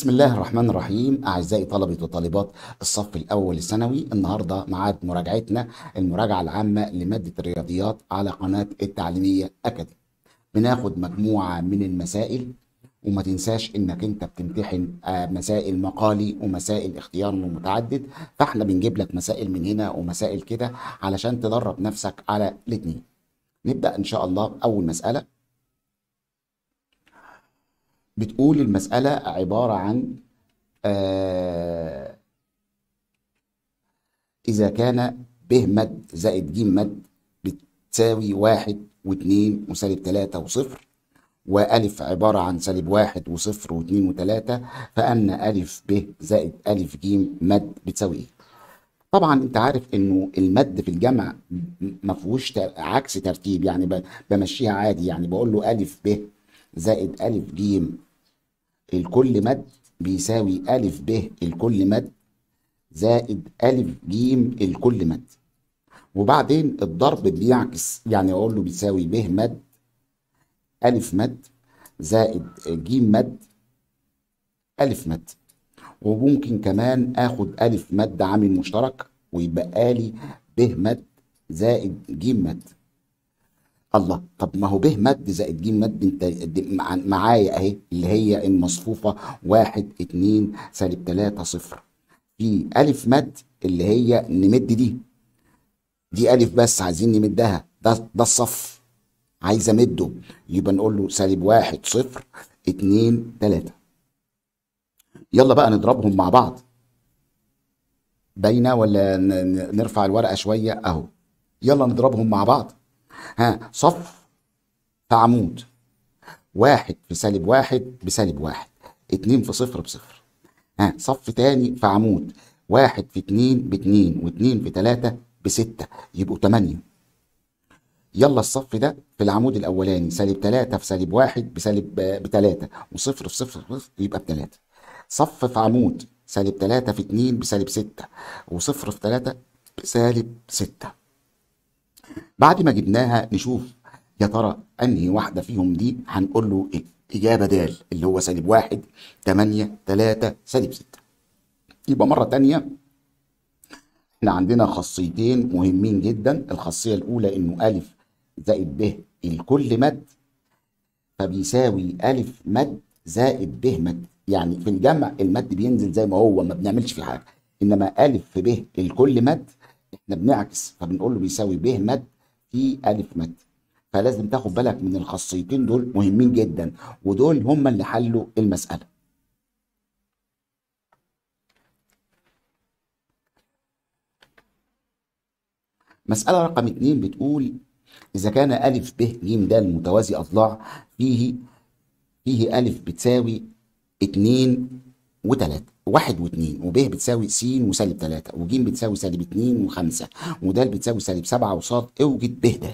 بسم الله الرحمن الرحيم أعزائي طلبة وطالبات الصف الأول الثانوي النهاردة ميعاد مراجعتنا المراجعة العامة لمادة الرياضيات على قناة التعليمية أكاديمي بناخد مجموعة من المسائل وما تنساش انك انت بتمتحن آه، مسائل مقالي ومسائل اختيار متعدد فاحنا بنجيب لك مسائل من هنا ومسائل كده علشان تدرب نفسك على الاتنين نبدأ ان شاء الله أول مسألة بتقول المسألة عبارة عن آه إذا كان ب مد زائد ج مد بتساوي واحد واتنين وسالب تلاتة وصفر وألف عبارة عن سالب واحد وصفر واتنين وتلاتة فأن ألف ب زائد ألف ج مد بتساوي إيه؟ طبعا أنت عارف إنه المد في الجمع ما فيهوش عكس ترتيب يعني بمشيها عادي يعني بقول له ألف ب زائد ألف ج الكل مد بيساوي ألف ب الكل مد زائد ألف ج الكل مد وبعدين الضرب بيعكس يعني أقول له بيساوي ب مد ألف مد زائد ج مد ألف مد وممكن كمان آخد ألف مد عامل مشترك ويبقى لي ب مد زائد ج مد الله طب ما هو ب مد زائد ج مد انت معايا اهي اللي هي المصفوفه واحد اتنين سالب تلاته صفر في الف مد اللي هي نمد دي دي الف بس عايزين نمدها ده ده الصف عايز امده يبقى نقول له سالب واحد صفر اتنين تلاته يلا بقى نضربهم مع بعض باينه ولا نرفع الورقه شويه اهو يلا نضربهم مع بعض ها صف في عمود واحد في سالب واحد بسالب واحد اتنين في صفر بصفر ها صف تاني في عمود واحد في اتنين باتنين واتنين في تلاتة بستة يبقوا تمانية يلا الصف ده في العمود الأولاني سالب تلاتة في سالب واحد بسالب بتلاتة وصفر في صفر, صفر يبقى بتلاتة صف في عمود سالب تلاتة في اتنين بسالب ستة وصفر في تلاتة بسالب ستة بعد ما جبناها نشوف يا ترى انهي واحده فيهم دي هنقول له الاجابة إيه؟ دال اللي هو سالب واحد 8 3 سالب 6 يبقى مره ثانيه احنا عندنا خاصيتين مهمين جدا الخاصيه الاولى انه الف زائد ب الكل مد فبيساوي الف مد زائد ب مد يعني في الجمع المد بينزل زي ما هو ما بنعملش فيه حاجه انما الف في ب الكل مد احنا بنعكس فبنقول له بيساوي ب مد في الف مد فلازم تاخد بالك من الخاصيتين دول مهمين جدا ودول هم اللي حلوا المساله مسألة رقم اتنين بتقول إذا كان أ ب ج د متوازي أضلاع فيه فيه أ بتساوي اتنين وتلاتة واحد واتنين وب بتساوي س وسالب تلاتة وج بتساوي سالب اتنين وخمسة ود بتساوي سالب سبعة وصاد اوجد إيه ب د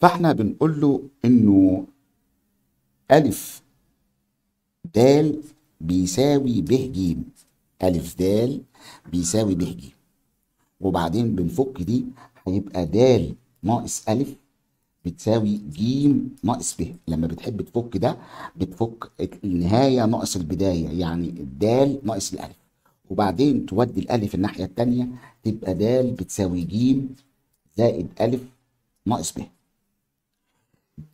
فاحنا بنقول له انه ا د بيساوي ب ج ا د بيساوي ب ج وبعدين بنفك دي هيبقى د ناقص ألف بتساوي ج ناقص ب لما بتحب تفك ده بتفك النهايه ناقص البدايه يعني الدال ناقص الالف وبعدين تودي الالف الناحيه الثانيه تبقى دال بتساوي ج زائد الف ناقص ب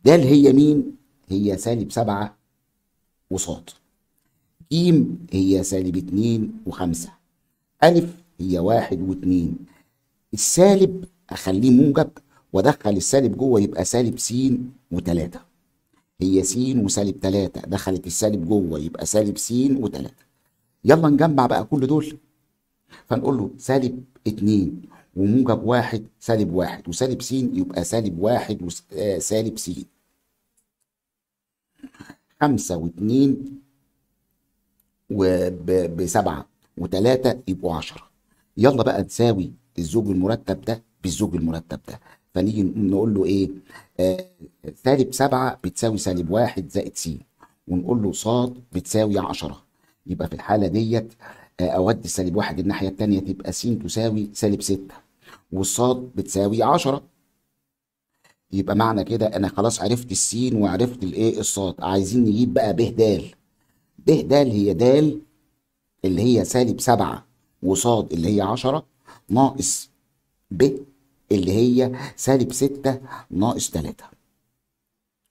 دال هي مين هي سالب سبعة وصاد ج هي سالب اتنين وخمسة ألف هي واحد واتنين السالب أخليه موجب وادخل السالب جوه يبقى سالب س وتلاتة هي س وسالب تلاتة دخلت السالب جوه يبقى سالب س وتلاتة يلا نجمع بقى كل دول فنقول له سالب اتنين وموجب واحد سالب واحد وسالب س يبقى سالب واحد وسالب آه، س خمسة واتنين وبسبعة وتلاتة يبقوا عشرة يلا بقى تساوي الزوج المرتب ده بالزوج المرتب ده فنيجي نقول له ايه سالب آه، 7 بتساوي سالب 1 زائد س ونقول له ص بتساوي 10 يبقى في الحاله ديت أودي آه، اود سالب 1 الناحيه الثانيه تبقى س تساوي سالب 6 والصاد بتساوي 10 يبقى معنى كده انا خلاص عرفت السين وعرفت الايه الصاد عايزين نجيب بقى ب د ب د هي د اللي هي سالب 7 وصاد اللي هي 10 ناقص ب اللي هي سالب 6 ناقص 3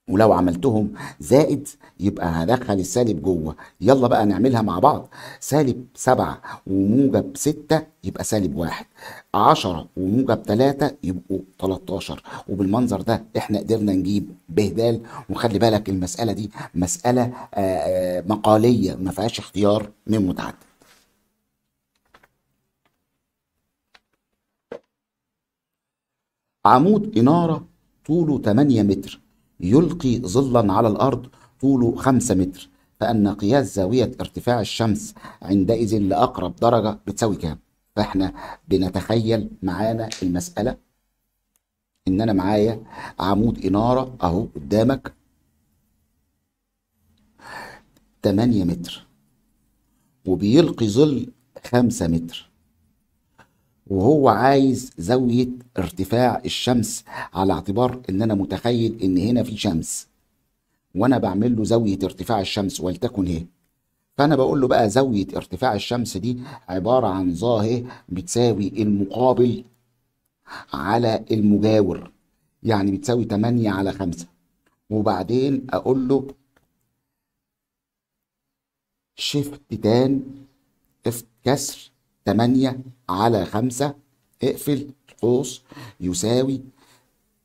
ولو عملتهم زائد يبقى هدخل السالب جوه يلا بقى نعملها مع بعض سالب 7 وموجب 6 يبقى سالب 1 10 وموجب 3 يبقوا 13 وبالمنظر ده احنا قدرنا نجيب بهدال وخلي بالك المسألة دي مسألة آه، آه، مقالية ما فيهاش اختيار من متعدد عمود إنارة طوله 8 متر يلقي ظلا على الأرض طوله 5 متر فأن قياس زاوية ارتفاع الشمس عندئذ لأقرب درجة بتساوي كام؟ فإحنا بنتخيل معانا المسألة إن أنا معايا عمود إنارة أهو قدامك 8 متر وبيلقي ظل 5 متر وهو عايز زاوية ارتفاع الشمس على اعتبار ان انا متخيل ان هنا في شمس وانا بعمل له زاوية ارتفاع الشمس ولتكن هي فانا بقول له بقى زاوية ارتفاع الشمس دي عبارة عن ظاهر بتساوي المقابل على المجاور يعني بتساوي 8 على 5 وبعدين اقول له شيفت تان اف كسر 8 على خمسة اقفل قوس يساوي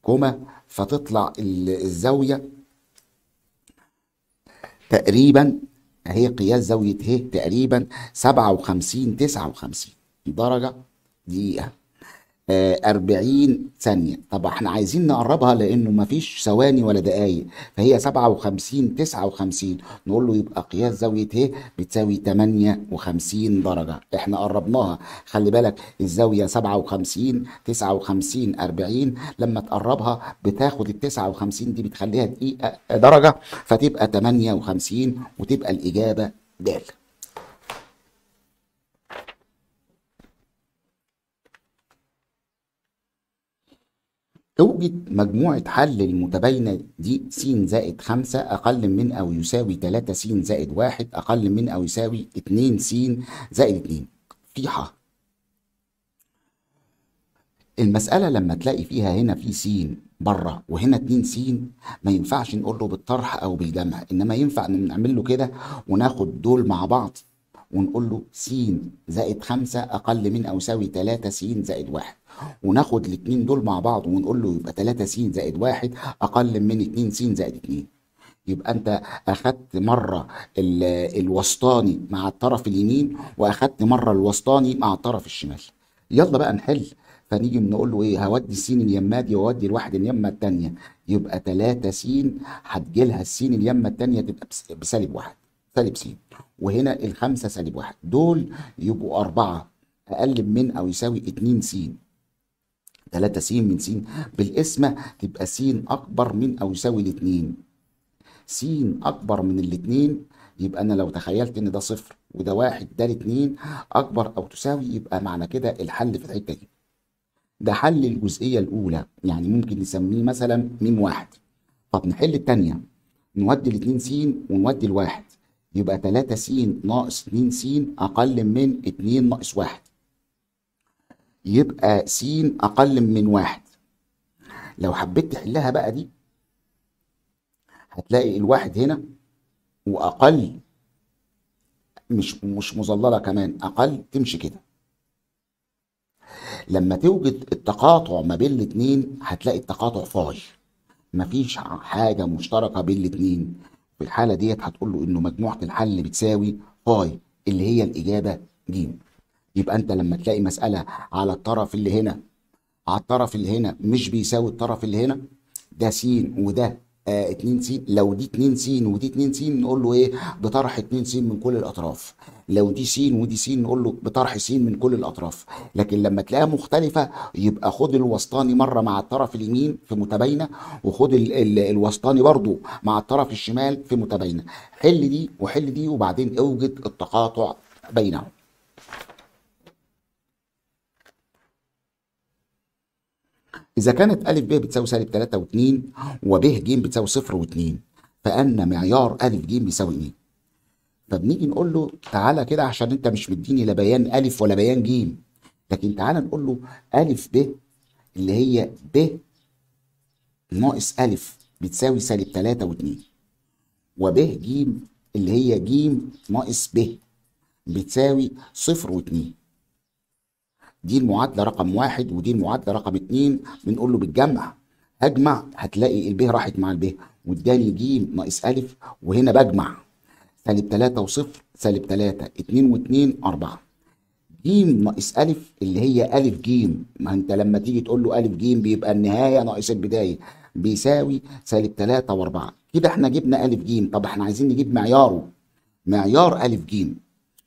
كوما فتطلع الزاوية تقريبا هي قياس زاوية ه تقريبا سبعة وخمسين تسعة وخمسين درجة دقيقة 40 آه، ثانية طب احنا عايزين نقربها لانه مفيش ثواني ولا دقايق فهي 57 59 نقول له يبقى قياس زاوية ه إيه؟ بتساوي 58 درجة احنا قربناها خلي بالك الزاوية 57 59 40 لما تقربها بتاخد ال 59 دي بتخليها دقيقة درجة فتبقى 58 وتبقى الإجابة د اوجد مجموعة حل المتباينة دي س زائد 5 أقل من أو يساوي 3 س زائد 1 أقل من أو يساوي 2 س زائد 2 ح المسألة لما تلاقي فيها هنا في س بره وهنا 2 س ما ينفعش نقول له بالطرح أو بالجمع إنما ينفع نعمل له كده وناخد دول مع بعض ونقول له س زائد 5 أقل من أو يساوي 3 س زائد 1 وناخد الاثنين دول مع بعض ونقول له يبقى 3 س زائد 1 اقل من 2 س زائد 2 يبقى انت اخدت مره الوسطاني مع الطرف اليمين واخدت مره الوسطاني مع الطرف الشمال يلا بقى نحل فنيجي بنقول له ايه هودي السين اليمه دي وهودي الواحد اليمه الثانيه يبقى 3 س هتجي لها السين اليمه الثانيه تبقى بسالب واحد سالب س وهنا الخمسه سالب واحد دول يبقوا اربعه اقل من او يساوي 2 س 3 س من س بالقسمة تبقى س أكبر من أو يساوي الاتنين س أكبر من الاتنين يبقى أنا لو تخيلت إن ده صفر وده واحد ده الاتنين أكبر أو تساوي يبقى معنى كده الحل في الحتة دي ده حل الجزئية الأولى يعني ممكن نسميه مثلا م واحد طب نحل التانية نودي الاتنين س ونودي الواحد يبقى 3 س ناقص 2 س أقل من 2 ناقص 1 يبقى س أقل من واحد لو حبيت تحلها بقى دي هتلاقي الواحد هنا وأقل مش مش مظللة كمان أقل تمشي كده لما توجد التقاطع ما بين الاتنين هتلاقي التقاطع فاضي مفيش حاجة مشتركة بين الاتنين في الحالة ديت هتقول له إنه مجموعة الحل بتساوي فاي اللي هي الإجابة ج يبقى انت لما تلاقي مساله على الطرف اللي هنا على الطرف اللي هنا مش بيساوي الطرف اللي هنا ده س وده 2 آه س لو دي 2 س ودي 2 س نقول له ايه بطرح 2 س من كل الاطراف لو دي س ودي س نقول له بطرح س من كل الاطراف لكن لما تلاقيها مختلفه يبقى خد الوسطاني مره مع الطرف اليمين في متباينه وخد الـ الـ الوسطاني برضو مع الطرف الشمال في متباينه حل دي وحل دي وبعدين اوجد التقاطع بينهم إذا كانت أ ب بتساوي سالب 3 و2 وب ج بتساوي 0 و2 فأن معيار أ ج بيساوي إيه؟ فبنيجي نقول له تعالى كده عشان أنت مش مديني لا بيان أ ولا بيان ج لكن تعالى نقول له أ ب اللي هي ب ناقص أ بتساوي سالب 3 و2 وب ج اللي هي ج ناقص ب بتساوي 0 و2 دي المعادله رقم واحد ودي المعادله رقم اتنين بنقول له بالجمع اجمع هتلاقي الب راحت مع الب واداني ج ناقص ا وهنا بجمع سالب 3 وصفر سالب 3 2 و2 4 ج ناقص ا اللي هي ا ج ما انت لما تيجي تقول له ا ج بيبقى النهايه ناقص البدايه بيساوي سالب 3 و4 كده احنا جبنا ا ج طب احنا عايزين نجيب معياره معيار ا ج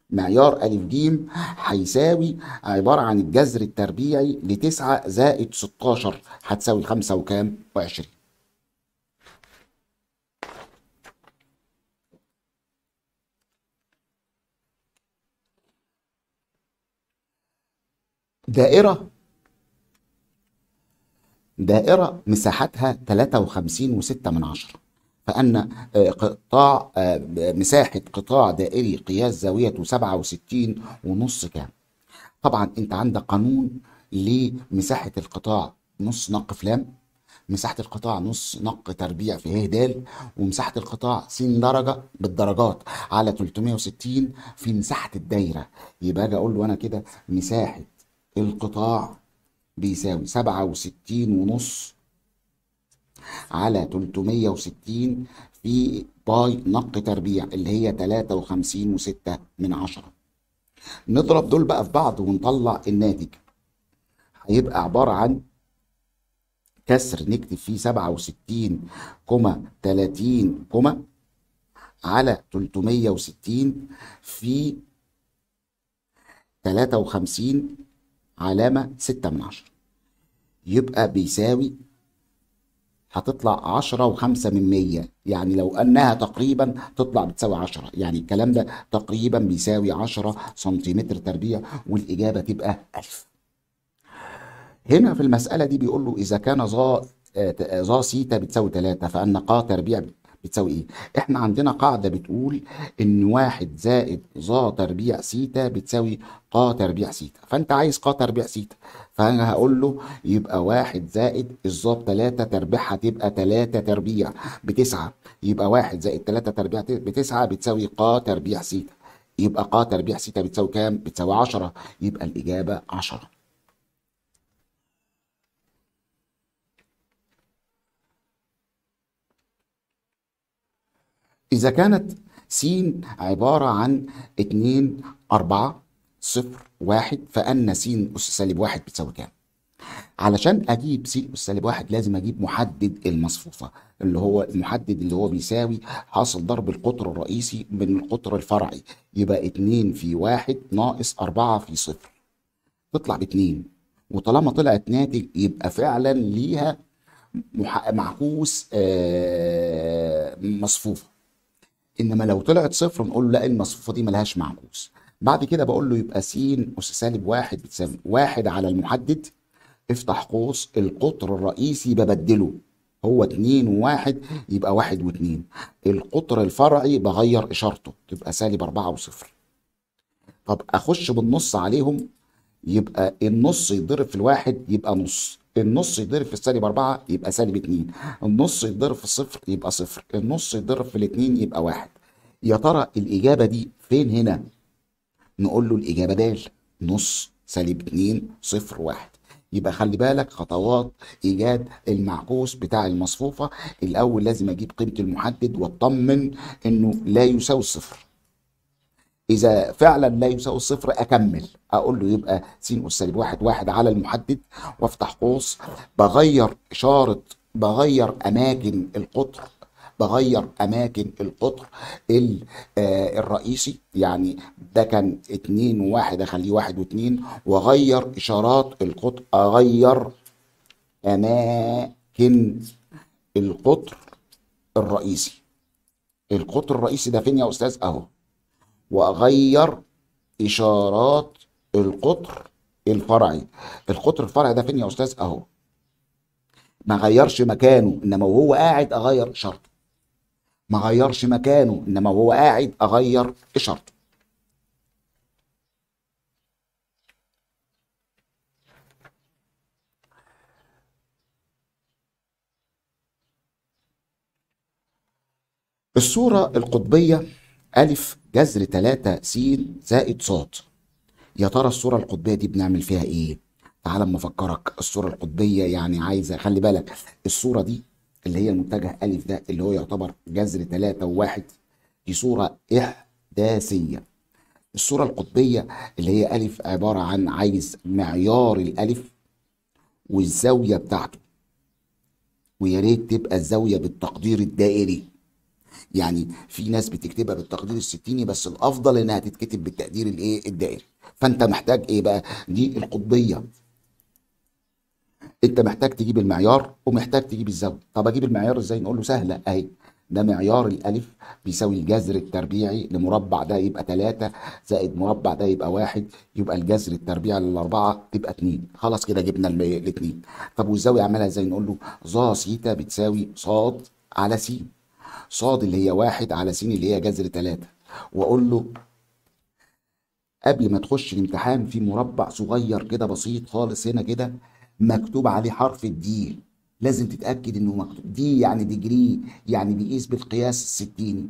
معيار ا ج هيساوي عبارة عن الجذر التربيعي ل 9 زائد 16 هتساوي خمسة وكام؟ وعشرين دائرة دائرة مساحتها 53.6 من عشرة فأن آه، قطاع آه، مساحة قطاع دائري قياس زاويته 67 ونص كام طبعا أنت عندك قانون لمساحة القطاع نص نق لام مساحة القطاع نص نق تربيع في ه د ومساحة القطاع س درجة بالدرجات على 360 في مساحة الدايرة يبقى أجي أقول له أنا كده مساحة القطاع بيساوي 67 ونص على 360 في باي نق تربيع اللي هي 53 و6 من عشرة نضرب دول بقى في بعض ونطلع الناتج هيبقى عبارة عن كسر نكتب فيه 67 كوما 30 كوما على 360 في 53 علامة 6 من عشرة يبقى بيساوي هتطلع 10 و5 من 100 يعني لو انها تقريبا تطلع بتساوي 10 يعني الكلام ده تقريبا بيساوي 10 سنتيمتر تربيع والاجابه تبقى 1000 هنا في المساله دي بيقول له اذا كان ظا ظا سيتا بتساوي 3 فان ق تربيع بتساوي ايه احنا عندنا قاعده بتقول ان واحد زائد ظا تربيع سيتا بتساوي ق تربيع سيتا فانت عايز ق تربيع سيتا فانا هقول له يبقى واحد زائد الظاب تلاتة تربيعها تبقى 3 تربيع بتسعة يبقى واحد زائد 3 تربيع بتسعة بتساوي ق تربيع سيتا يبقى ق تربيع سيتا بتساوي كام؟ بتساوي 10 يبقى الاجابه 10 إذا كانت س عبارة عن 2 4 صفر واحد فأن س أس سالب واحد بتساوي كام؟ علشان أجيب س أس سالب واحد لازم أجيب محدد المصفوفة اللي هو المحدد اللي هو بيساوي حاصل ضرب القطر الرئيسي من القطر الفرعي يبقى 2 في 1 ناقص 4 في صفر تطلع ب 2 وطالما طلعت ناتج يبقى فعلا ليها معكوس آه، مصفوفه انما لو طلعت صفر نقول لا المصفوفه دي ملهاش معكوس بعد كده بقول له يبقى س أس سالب واحد بتساوي واحد على المحدد افتح قوس القطر الرئيسي ببدله هو اتنين وواحد يبقى واحد واتنين القطر الفرعي بغير إشارته تبقى سالب أربعة وصفر طب أخش بالنص عليهم يبقى النص يتضرب في الواحد يبقى نص النص يتضرب في السالب 4 يبقى سالب 2 النص يتضرب في الصفر يبقى صفر النص يتضرب في الاثنين يبقى واحد يا ترى الإجابة دي فين هنا نقول له الإجابة د نص سالب 2 صفر واحد يبقى خلي بالك خطوات ايجاد المعكوس بتاع المصفوفه الاول لازم اجيب قيمه المحدد واطمن انه لا يساوي الصفر اذا فعلا لا يساوي الصفر اكمل اقول له يبقى س اس سالب واحد واحد على المحدد وافتح قوس بغير اشاره بغير اماكن القطر بغير اماكن القطر آه، الرئيسي يعني ده كان اتنين وواحد اخليه واحد واتنين واغير اشارات القطر اغير اماكن القطر الرئيسي القطر الرئيسي ده فين يا استاذ اهو واغير اشارات القطر الفرعي القطر الفرعي ده فين يا استاذ اهو ما غيرش مكانه انما وهو قاعد اغير شرطه ما غيرش مكانه انما وهو قاعد اغير اشارته الصورة القطبية ألف جذر تلاتة س زائد ص يا ترى الصورة القطبية دي بنعمل فيها إيه؟ تعال أما أفكرك الصورة القطبية يعني عايزة خلي بالك الصورة دي اللي هي المتجه ألف ده اللي هو يعتبر جذر 3 و1 دي صورة إحداثية الصورة القطبية اللي هي ألف عبارة عن عايز معيار الألف والزاوية بتاعته ويا ريت تبقى الزاوية بالتقدير الدائري يعني في ناس بتكتبها بالتقدير الستيني بس الافضل انها تتكتب بالتقدير الايه الدائري فانت محتاج ايه بقى دي القطبيه انت محتاج تجيب المعيار ومحتاج تجيب الزاويه طب اجيب المعيار ازاي نقول له سهله اهي ده معيار الالف بيساوي الجذر التربيعي لمربع ده يبقى 3 زائد مربع ده يبقى واحد يبقى الجذر التربيعي للاربعه تبقى 2 خلاص كده جبنا الاثنين طب والزاويه عملها ازاي نقول له ظا سيتا بتساوي صاد على س صاد اللي هي واحد على س اللي هي جذر 3 واقول له قبل ما تخش الامتحان في مربع صغير كده بسيط خالص هنا كده مكتوب عليه حرف الدي لازم تتاكد انه مكتوب دي يعني ديجري يعني بيقيس بالقياس الستيني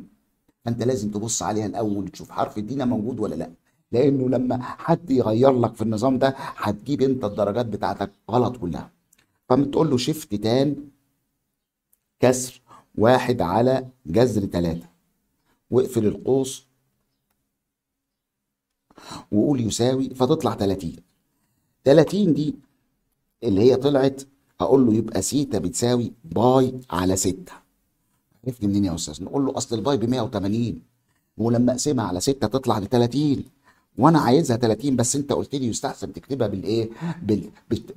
فانت لازم تبص عليها الاول تشوف حرف الدينا موجود ولا لا لانه لما حد يغير لك في النظام ده هتجيب انت الدرجات بتاعتك غلط كلها فبتقول له شيفت تان كسر واحد على جذر ثلاثة واقفل القوس وقول يساوي فتطلع 30 30 دي اللي هي طلعت هقول له يبقى سيتا بتساوي باي على 6 عرفت منين يا استاذ نقول له اصل الباي ب 180 ولما اقسمها على 6 تطلع ل 30 وانا عايزها 30 بس انت قلت لي يستحسن تكتبها بالايه بال...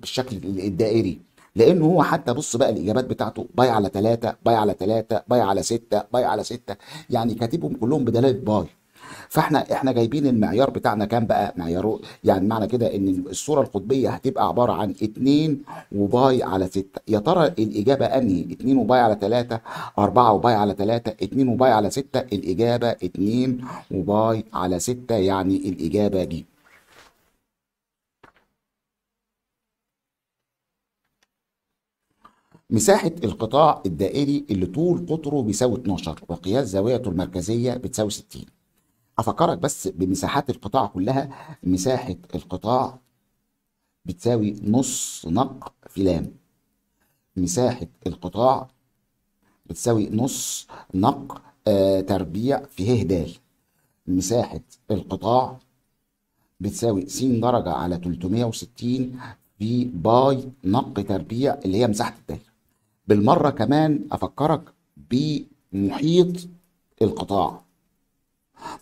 بالشكل الدائري لانه هو حتى بص بقى الاجابات بتاعته باي على 3 باي على 3 باي على 6 باي على 6 يعني كاتبهم كلهم بدلاله باي فاحنا احنا جايبين المعيار بتاعنا كام بقى معياره يعني معنى كده ان الصوره القطبيه هتبقى عباره عن 2 وباي على 6 يا ترى الاجابه انهي 2 وباي على 3 4 وباي على 3 2 وباي على 6 الاجابه 2 وباي على 6 يعني الاجابه دي مساحة القطاع الدائري اللي طول قطره بيساوي 12 وقياس زاويته المركزية بتساوي 60 افكرك بس بمساحات القطاع كلها مساحه القطاع بتساوي نص نق في لام مساحه القطاع بتساوي نص نق آه، تربيع في ه د مساحه القطاع بتساوي س درجه على 360 في باي نق تربيع اللي هي مساحه الدال بالمره كمان افكرك بمحيط القطاع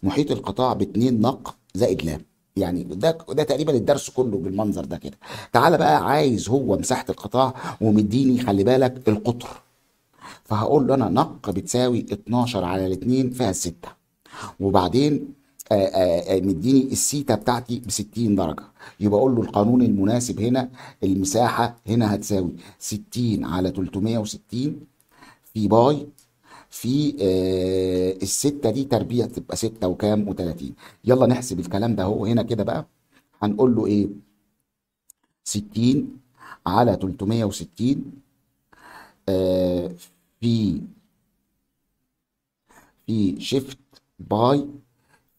محيط القطاع ب2 نق زائد لام يعني ده ده تقريبا الدرس كله بالمنظر ده كده تعالى بقى عايز هو مساحه القطاع ومديني خلي بالك القطر فهقول له انا نق بتساوي 12 على 2 فيها 6 وبعدين آآ آآ مديني السيتا بتاعتي ب 60 درجه يبقى اقول له القانون المناسب هنا المساحه هنا هتساوي 60 على 360 في باي في آه، الستة دي تربيع تبقى ستة وكام وتلاتين يلا نحسب الكلام ده هو هنا كده بقى هنقول له ايه ستين على تلتمية وستين آه، في في شيفت باي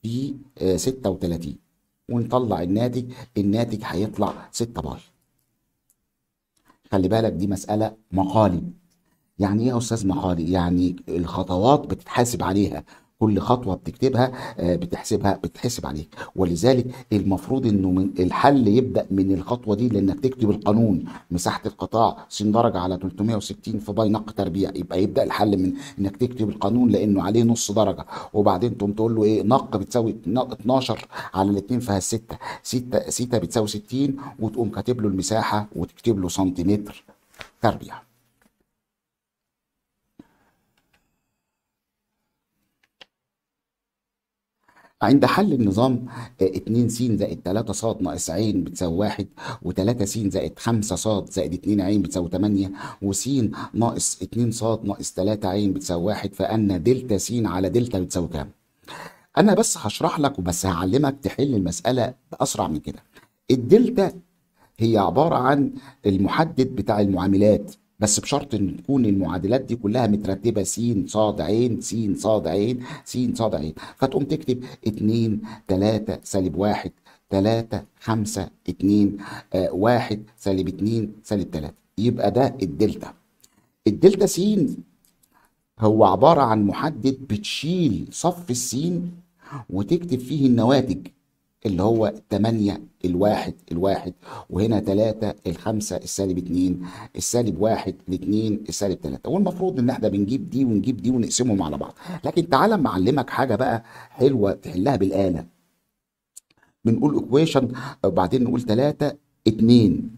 في آه، ستة وتلاتين ونطلع الناتج الناتج هيطلع ستة باي خلي بالك دي مسألة مقالب يعني ايه يا استاذ محاري يعني الخطوات بتتحاسب عليها كل خطوه بتكتبها آه، بتحسبها بتحسب عليك ولذلك المفروض انه من الحل يبدا من الخطوه دي لانك تكتب القانون مساحه القطاع س درجه على 360 في نق تربيع يبقى يبدا الحل من انك تكتب القانون لانه عليه نص درجه وبعدين تقوم تقول له ايه نق بتساوي 12 على الاثنين فيها 6 6 6 بتساوي 60 وتقوم كاتب له المساحه وتكتب له سنتيمتر تربيع عند حل النظام 2 آه، س زائد 3 ص ناقص ع بتساوي 1 و3 س زائد 5 ص زائد 2 ع بتساوي 8 وس ناقص 2 ص ناقص 3 ع بتساوي 1 فان دلتا س على دلتا بتساوي كام؟ انا بس هشرح لك وبس هعلمك تحل المساله باسرع من كده. الدلتا هي عباره عن المحدد بتاع المعاملات بس بشرط ان تكون المعادلات دي كلها مترتبه س ص ع س ص ع س ص ع فتقوم تكتب 2 3 سالب 1 3 5 2 1 سالب 2 سالب 3 يبقى ده الدلتا الدلتا س هو عباره عن محدد بتشيل صف السين وتكتب فيه النواتج اللي هو 8 الواحد الواحد وهنا 3 الخمسة السالب 2 السالب 1 ل 2 السالب 3 والمفروض ان احنا بنجيب دي ونجيب دي ونقسمهم على بعض لكن تعالى اما اعلمك حاجة بقى حلوة تحلها بالآلة بنقول اكويشن وبعدين نقول 3 2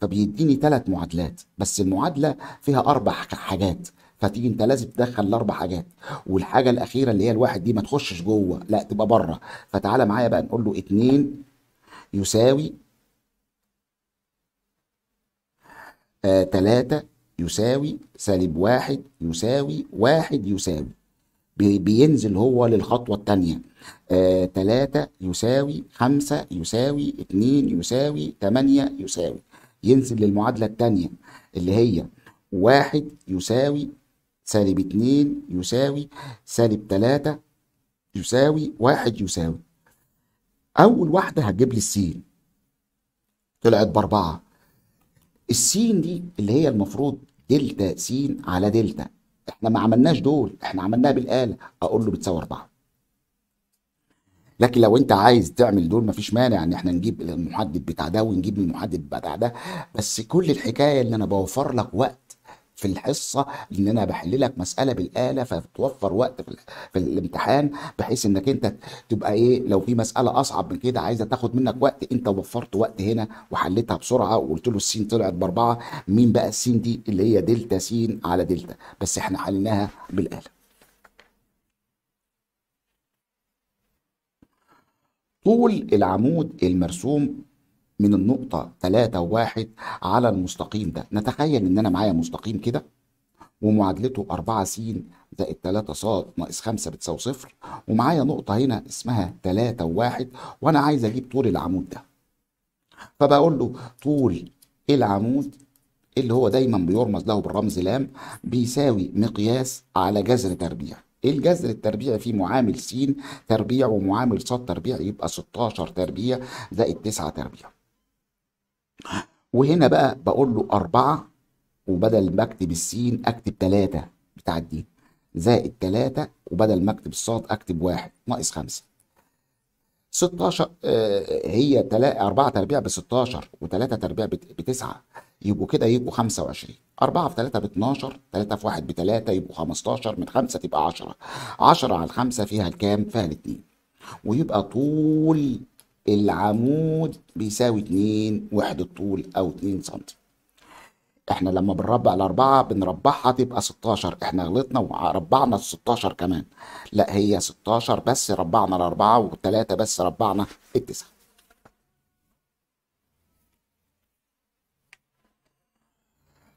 فبيديني ثلاث معادلات بس المعادله فيها اربع حاجات فتيجي انت لازم تدخل الاربع حاجات والحاجه الاخيره اللي هي الواحد دي ما تخشش جوه لا تبقى بره فتعالى معايا بقى نقول له 2 يساوي 3 آه يساوي سالب واحد يساوي واحد يساوي بينزل هو للخطوة التانية آه، تلاتة يساوي خمسة يساوي اتنين يساوي تمانية يساوي ينزل للمعادلة التانية اللي هي واحد يساوي سالب اتنين يساوي سالب تلاتة يساوي واحد يساوي أول واحدة هتجيب لي السين طلعت بأربعة السين دي اللي هي المفروض دلتا سين على دلتا احنا ما عملناش دول احنا عملناها بالآلة أقول له بتساوي أربعة لكن لو انت عايز تعمل دول مفيش مانع ان احنا نجيب المحدد بتاع ده ونجيب المحدد بتاع ده بس كل الحكايه ان انا بوفر لك وقت في الحصه ان انا بحل لك مساله بالاله فتوفر وقت في, الامتحان بحيث انك انت تبقى ايه لو في مساله اصعب من كده عايزه تاخد منك وقت انت وفرت وقت هنا وحليتها بسرعه وقلت له السين طلعت باربعه مين بقى السين دي اللي هي دلتا سين على دلتا بس احنا حليناها بالاله طول العمود المرسوم من النقطة 3 واحد على المستقيم ده نتخيل ان انا معايا مستقيم كده ومعادلته 4 س زائد 3 ص ناقص 5 بتساوي صفر ومعايا نقطة هنا اسمها 3 واحد وانا عايز اجيب طول العمود ده فبقول له طول العمود اللي هو دايما بيرمز له بالرمز لام بيساوي مقياس على جذر تربيع الجذر التربيع فيه معامل س تربيع ومعامل ص تربيع يبقى 16 تربيع زائد 9 تربيع وهنا بقى بقول له أربعة وبدل ما أكتب السين أكتب تلاتة بتاع دي زائد تلاتة وبدل ما أكتب الصاد أكتب واحد ناقص خمسة 16 آه، هي 4 تربيع ب 16 و3 تربيع ب 9 يبقوا كده يبقوا 25 4 في 3 ب 12 3 في 1 ب 3 يبقوا 15 من 5 تبقى 10 10 على 5 فيها الكام؟ فيها الاثنين ويبقى طول العمود بيساوي 2 وحدة طول أو 2 سم احنا لما بنربع الأربعة بنربعها تبقى 16 احنا غلطنا وربعنا ال 16 كمان لا هي 16 بس ربعنا الأربعة والتلاتة بس ربعنا التسعة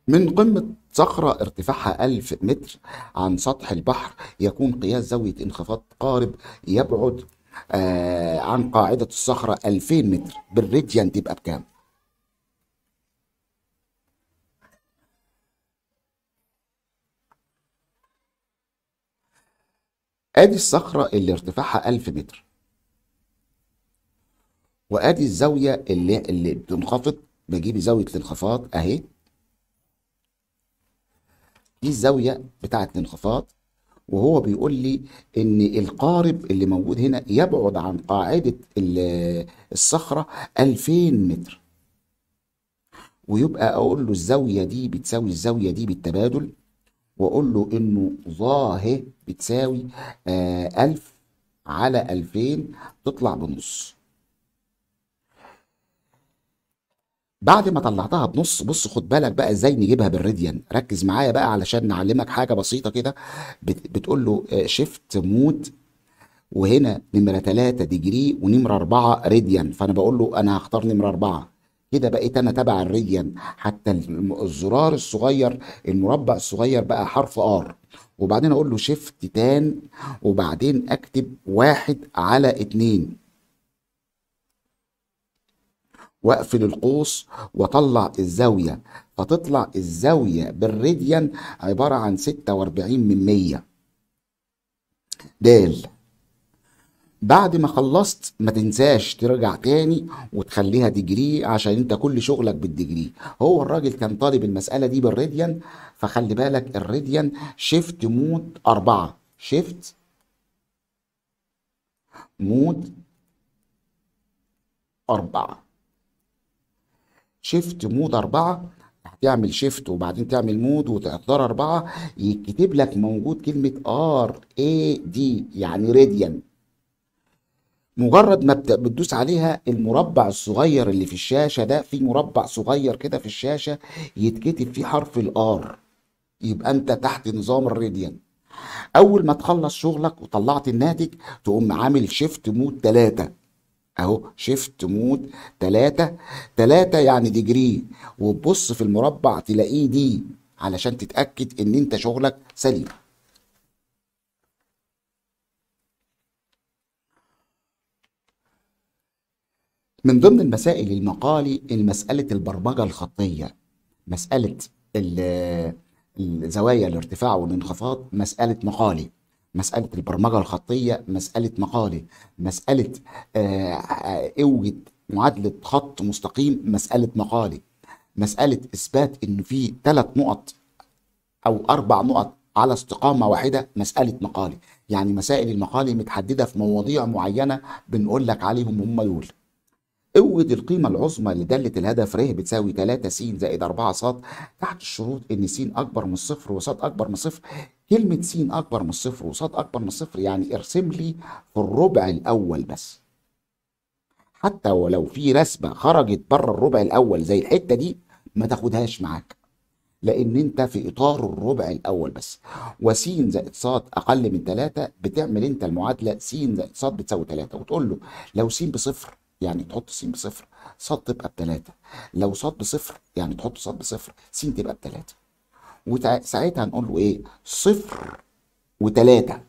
من قمة صخرة ارتفاعها 1000 متر عن سطح البحر يكون قياس زاوية انخفاض قارب يبعد آه عن قاعدة الصخرة 2000 متر بالريديان يبقى بكام؟ ادي الصخرة اللي ارتفاعها 1000 متر وادي الزاوية اللي اللي بتنخفض بجيب زاوية الانخفاض اهي دي الزاوية بتاعة الانخفاض وهو بيقول لي ان القارب اللي موجود هنا يبعد عن قاعده الصخره 2000 متر ويبقى اقول له الزاويه دي بتساوي الزاويه دي بالتبادل واقول له انه ظاه بتساوي آه 1000 على 2000 تطلع بنص بعد ما طلعتها بنص بص خد بالك بقى ازاي نجيبها بالريديان ركز معايا بقى علشان نعلمك حاجه بسيطه كده بتقول له شيفت آه، مود وهنا نمره 3 ديجري ونمره 4 راديان فانا بقول له انا هختار نمره 4 كده بقيت انا تبع الراديان حتى الزرار الصغير المربع الصغير بقى حرف ار وبعدين اقول له شيفت تان وبعدين اكتب واحد على اتنين واقفل القوس واطلع الزاويه فتطلع الزاويه بالراديان عباره عن 46 من 100 د بعد ما خلصت ما تنساش ترجع تاني وتخليها ديجري عشان انت كل شغلك بالديجري هو الراجل كان طالب المسألة دي بالراديان فخلي بالك الراديان شيفت مود أربعة شيفت مود أربعة شيفت مود أربعة هتعمل شيفت وبعدين تعمل مود وتختار أربعة يتكتب لك موجود كلمة ار اي دي يعني راديان مجرد ما بتدوس عليها المربع الصغير اللي في الشاشة ده في مربع صغير كده في الشاشة يتكتب فيه حرف الار يبقى انت تحت نظام الراديان اول ما تخلص شغلك وطلعت الناتج تقوم عامل شيفت مود 3 اهو شيفت مود 3 3 يعني ديجري وتبص في المربع تلاقيه دي علشان تتاكد ان انت شغلك سليم من ضمن المسائل المقالي مسألة البرمجة الخطية مسألة الزوايا الارتفاع والانخفاض مسألة مقالي مساله البرمجه الخطيه مساله مقالي مساله آه، اوجد معادله خط مستقيم مساله مقالي مساله اثبات ان في ثلاث نقط او اربع نقط على استقامه واحده مساله مقالي يعني مسائل المقالي متحدده في مواضيع معينه بنقول لك عليهم هم دول اوجد القيمة العظمى لدالة الهدف ر بتساوي 3 س زائد 4 ص تحت الشروط إن س أكبر من صفر وص أكبر من صفر كلمة س أكبر من الصفر وص أكبر من الصفر يعني ارسم لي في الربع الأول بس حتى ولو في رسمة خرجت بره الربع الأول زي الحتة دي ما تاخدهاش معاك لأن أنت في إطار الربع الأول بس وس زائد ص أقل من 3 بتعمل أنت المعادلة س زائد ص بتساوي 3 وتقول له لو س بصفر يعني تحط س بصفر ص تبقى بثلاثة. لو ص بصفر يعني تحط ص بصفر س تبقى بثلاثة. وساعتها هنقول له ايه صفر وتلاتة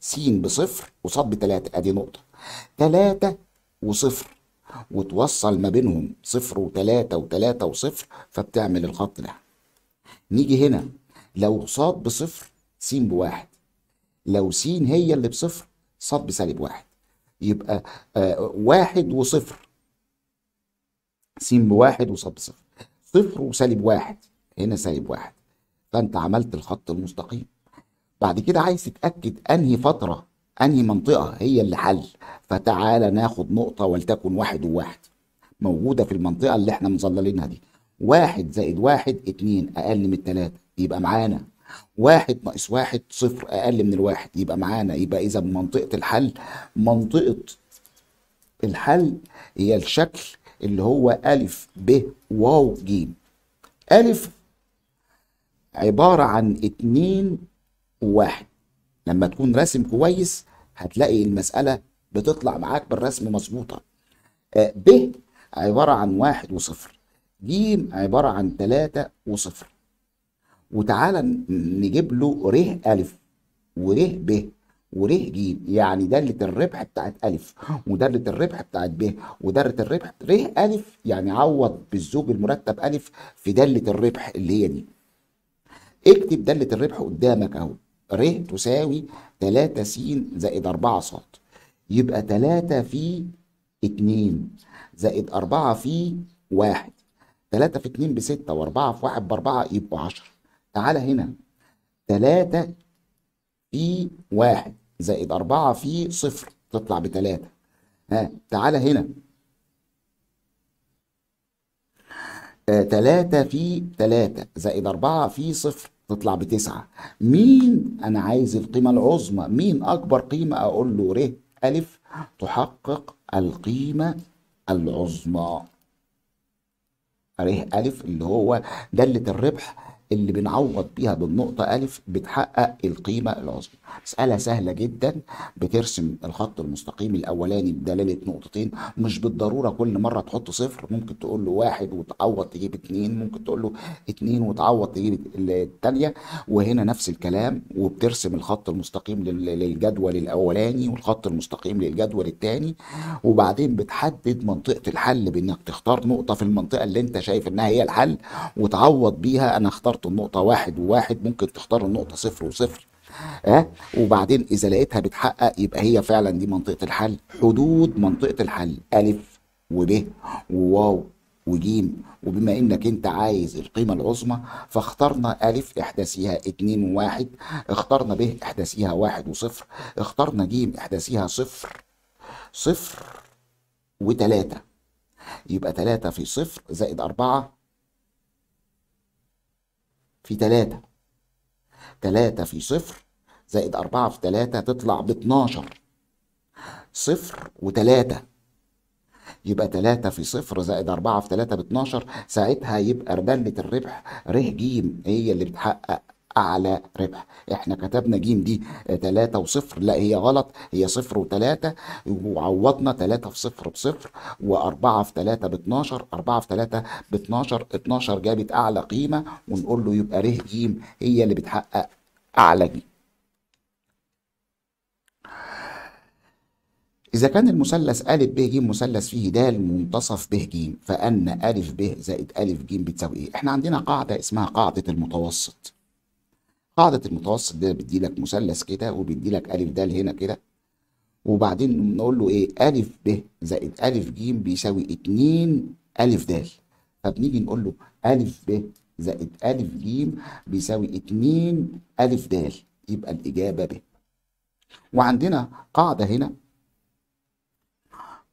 س بصفر وصاد بتلاتة ادي نقطة تلاتة وصفر وتوصل ما بينهم صفر وتلاتة وتلاتة وصفر فبتعمل الخط ده نيجي هنا لو صاد بصفر س بواحد لو س هي اللي بصفر صاد بسالب واحد يبقى آه واحد وصفر س بواحد وصاد بصفر صفر وسالب واحد هنا سالب واحد فانت عملت الخط المستقيم بعد كده عايز تتاكد انهي فتره انهي منطقه هي اللي حل فتعالى ناخد نقطه ولتكن واحد وواحد موجوده في المنطقه اللي احنا مظللينها دي واحد زائد واحد اتنين اقل من التلاته يبقى معانا واحد ناقص واحد صفر اقل من الواحد يبقى معانا يبقى اذا منطقه الحل منطقه الحل هي الشكل اللي هو ألف ب واو جيم ألف عبارة عن اتنين وواحد لما تكون راسم كويس هتلاقي المسألة بتطلع معاك بالرسم مظبوطة آه، ب عبارة عن واحد وصفر ج عبارة عن تلاتة وصفر وتعالى نجيب له ر ألف ر ب ر ج يعني دالة الربح بتاعت ألف ودالة الربح بتاعت ب ودالة الربح ر ألف يعني عوض بالزوج المرتب ألف في دالة الربح اللي هي دي اكتب دالة الربح قدامك اهو ر تساوي 3 س زائد 4 ص يبقى 3 في 2 زائد 4 في 1 3 في 2 ب 6 و4 في 1 ب 4 يبقوا 10 تعالى هنا 3 في 1 زائد 4 في 0 تطلع ب 3 ها تعالى هنا 3 آه، في 3 زائد 4 في صفر تطلع بتسعة مين أنا عايز القيمة العظمى مين أكبر قيمة أقول له ر ألف تحقق القيمة العظمى ر ألف اللي هو دالة الربح اللي بنعوض بيها بالنقطة ألف بتحقق القيمة العظمى مسألة سهلة جدا بترسم الخط المستقيم الأولاني بدلالة نقطتين مش بالضرورة كل مرة تحط صفر ممكن تقول له واحد وتعوض تجيب اتنين ممكن تقول له اتنين وتعوض تجيب التانية وهنا نفس الكلام وبترسم الخط المستقيم للجدول الأولاني والخط المستقيم للجدول الثاني وبعدين بتحدد منطقة الحل بإنك تختار نقطة في المنطقة اللي أنت شايف إنها هي الحل وتعوض بيها أنا اخترت النقطة واحد وواحد ممكن تختار النقطة صفر وصفر اه وبعدين اذا لقيتها بتحقق يبقى هي فعلا دي منطقه الحل حدود منطقه الحل الف وب وواو وجيم وبما انك انت عايز القيمة العظمى فاخترنا ألف احداثيها اتنين وواحد اخترنا ب احداثيها واحد وصفر اخترنا جيم احداثيها صفر صفر وتلاتة يبقى تلاتة في صفر زائد أربعة في تلاتة تلاتة في صفر زائد أربعة في تلاتة تطلع 12 صفر وتلاتة يبقى تلاتة في صفر زائد أربعة في تلاتة 12 ساعتها يبقى دالة الربح ر ج هي اللي بتحقق اعلى ربح احنا كتبنا ج دي 3 وصفر لا هي غلط هي صفر وتلاتة وعوضنا 3 في صفر بصفر و4 في 3 ب 12 4 في 3 ب 12 12 جابت اعلى قيمه ونقول له يبقى ر ج هي اللي بتحقق اعلى جيم إذا كان المثلث أ ب ج مثلث فيه د منتصف ب ج فأن أ ب زائد أ ج بتساوي إيه؟ إحنا عندنا قاعدة اسمها قاعدة المتوسط. قاعدة المتوسط ده بيدي لك مثلث كده وبيدي لك أ د هنا كده وبعدين نقول له إيه؟ أ ب زائد أ ج بيساوي 2 أ د فبنيجي نقول له أ ب زائد أ ج بيساوي 2 أ د يبقى الإجابة ب. وعندنا قاعدة هنا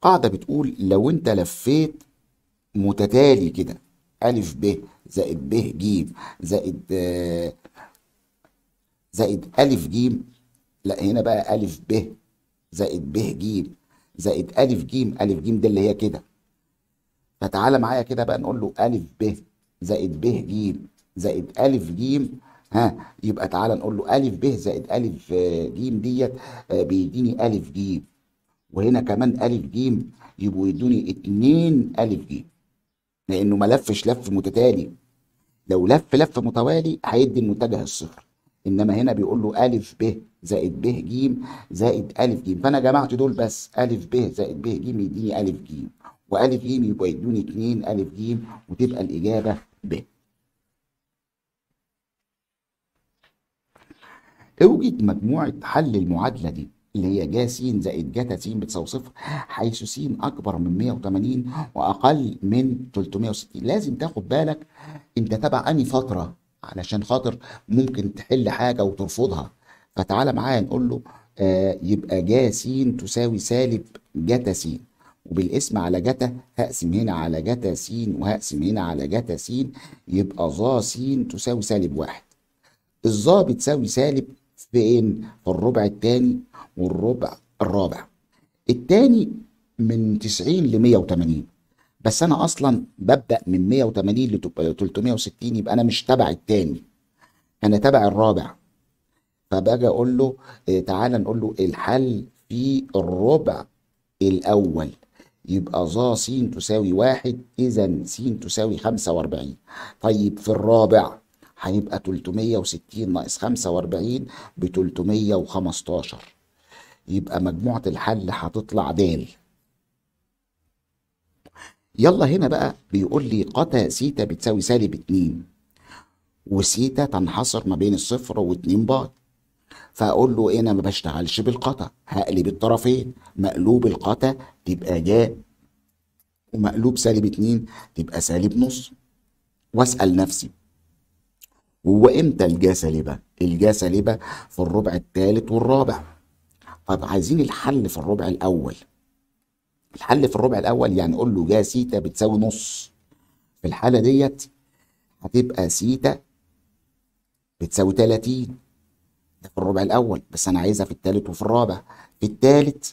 القاعدة بتقول لو انت لفيت متتالي كده ألف ب زائد ب ج زائد آه، زائد ألف ج لا هنا بقى ألف ب زائد ب ج زائد ألف ج ألف ج ده اللي هي كده فتعالى معايا كده بقى نقول له ألف ب زائد ب ج زائد ألف ج ها يبقى تعالى نقول له ألف ب زائد ألف آه، ج ديت آه، بيديني ألف ج وهنا كمان ألف جيم يبقوا يدوني اتنين ألف جيم لأنه ما لفش لف متتالي لو لف لف متوالي هيدي المتجه الصفر انما هنا بيقول له الف ب زائد ب ج زائد الف ج فانا جمعت دول بس الف ب زائد ب ج يديني الف ج والف ج يبقى يدوني اتنين الف ج وتبقى الاجابه ب اوجد مجموعه حل المعادله دي اللي هي جا س زائد جتا س بتساوي صفر حيث س اكبر من 180 واقل من 360 لازم تاخد بالك انت تبع اني فتره علشان خاطر ممكن تحل حاجه وترفضها فتعالى معايا نقول له آه يبقى جا س تساوي سالب جتا س وبالاسم على جتا هقسم هنا على جتا س وهقسم هنا على جتا س يبقى ظا س تساوي سالب واحد الظا بتساوي سالب فين؟ في الربع الثاني والربع الرابع التاني من 90 ل 180 بس انا اصلا ببدا من 180 ل 360 يبقى انا مش تبع التاني انا تبع الرابع فباجي اقول له آه، تعالى نقول له الحل في الربع الاول يبقى ظا س تساوي واحد اذا س تساوي 45 طيب في الرابع هيبقى 360 ناقص 45 ب 315 يبقى مجموعة الحل هتطلع د يلا هنا بقى بيقول لي قتا سيتا بتساوي سالب اتنين وسيتا تنحصر ما بين الصفر واتنين باي فاقول له إيه انا ما بشتغلش بالقطع هقلب الطرفين مقلوب القتا تبقى جاء ومقلوب سالب اتنين تبقى سالب نص واسال نفسي هو امتى الجا سالبه الجا سالبه في الربع الثالث والرابع طب عايزين الحل في الربع الاول الحل في الربع الاول يعني قول له جا سيتا بتساوي نص في الحاله ديت هتبقى سيتا بتساوي 30 ده في الربع الاول بس انا عايزها في الثالث وفي الرابع في الثالث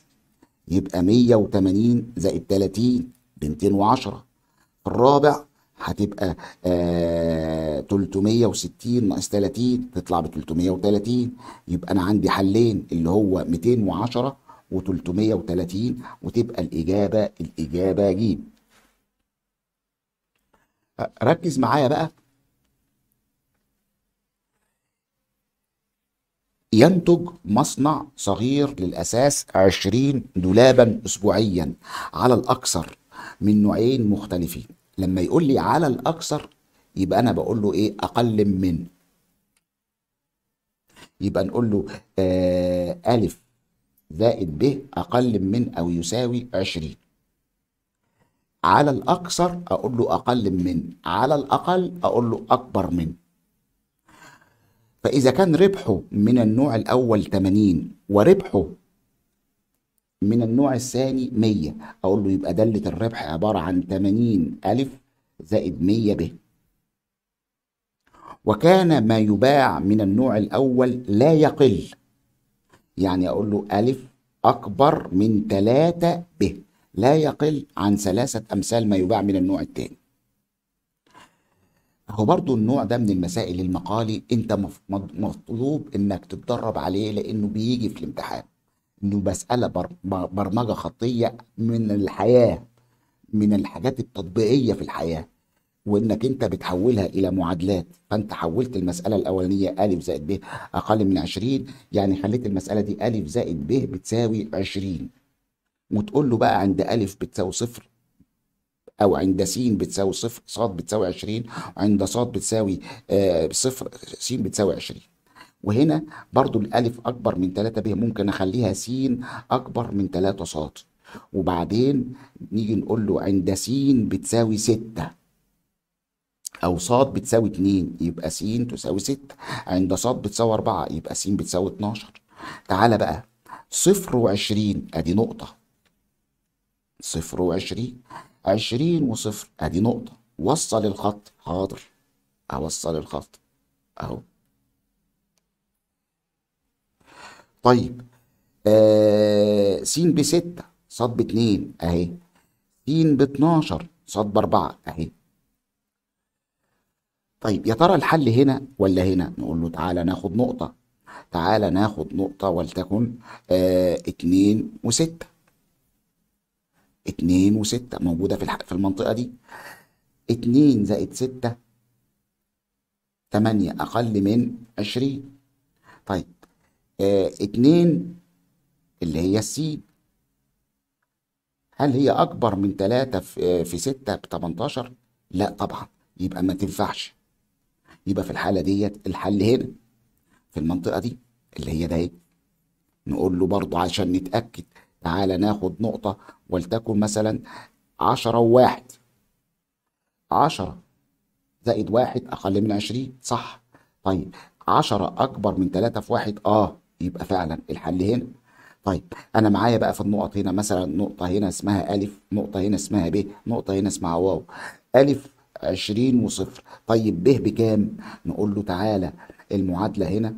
يبقى 180 زائد 30 ب 210 في الرابع هتبقى آه 360 ناقص 30 تطلع ب 330 يبقى انا عندي حلين اللي هو 210 و330 وتبقى الاجابه الاجابه ج ركز معايا بقى ينتج مصنع صغير للأساس 20 دولابا أسبوعيا على الأكثر من نوعين مختلفين لما يقول لي على الأكثر يبقى أنا بقول له إيه أقل من يبقى نقول له آه ألف زائد ب أقل من أو يساوي 20 على الأكثر أقول له أقل من على الأقل أقول له أكبر من فإذا كان ربحه من النوع الأول 80 وربحه من النوع الثاني 100 اقول له يبقى داله الربح عباره عن 80 الف زائد 100 ب وكان ما يباع من النوع الاول لا يقل يعني اقول له الف اكبر من 3 ب لا يقل عن ثلاثه امثال ما يباع من النوع الثاني هو برضو النوع ده من المسائل المقالي انت مطلوب انك تتدرب عليه لانه بيجي في الامتحان انه مساله برمجه خطيه من الحياه من الحاجات التطبيقيه في الحياه وانك انت بتحولها الى معادلات فانت حولت المساله الاولانيه ا زائد ب اقل من 20 يعني خليت المساله دي ا زائد ب بتساوي 20 وتقول له بقى عند ا بتساوي صفر او عند س بتساوي صفر ص بتساوي 20 عند ص بتساوي آه صفر س بتساوي 20 وهنا برضو الألف أكبر من 3 ب ممكن أخليها س أكبر من 3 ص وبعدين نيجي نقول له عند س بتساوي 6 او ص بتساوي 2 يبقى س تساوي 6 عند ص بتساوي 4 يبقى س بتساوي 12 تعالى بقى صفر وعشرين ادي نقطة صفر وعشرين عشرين 20 وصفر ادي نقطة وصل الخط حاضر اوصل الخط اهو طيب آه س ب 6 ص ب 2 اهي س ب 12 ص ب 4 اهي طيب يا ترى الحل هنا ولا هنا نقول له تعالى ناخد نقطة تعالى ناخد نقطة ولتكن آه اتنين وستة اتنين وستة موجودة في في المنطقة دي اتنين زائد ستة تمانية أقل من عشرين طيب آه، اتنين اللي هي السين هل هي أكبر من تلاتة في, آه، في ستة بتمنتاشر؟ لا طبعا يبقى ما تنفعش يبقى في الحالة ديت الحل هنا في المنطقة دي اللي هي ده إيه؟ نقول له برضه عشان نتأكد تعالى ناخد نقطة ولتكن مثلا عشرة وواحد عشرة زائد واحد أقل من عشرين صح طيب عشرة أكبر من تلاتة في واحد آه يبقى فعلا الحل هنا طيب انا معايا بقى في النقط هنا مثلا نقطه هنا اسمها الف نقطه هنا اسمها ب نقطه هنا اسمها واو الف 20 وصفر طيب ب بكام نقول له تعالى المعادله هنا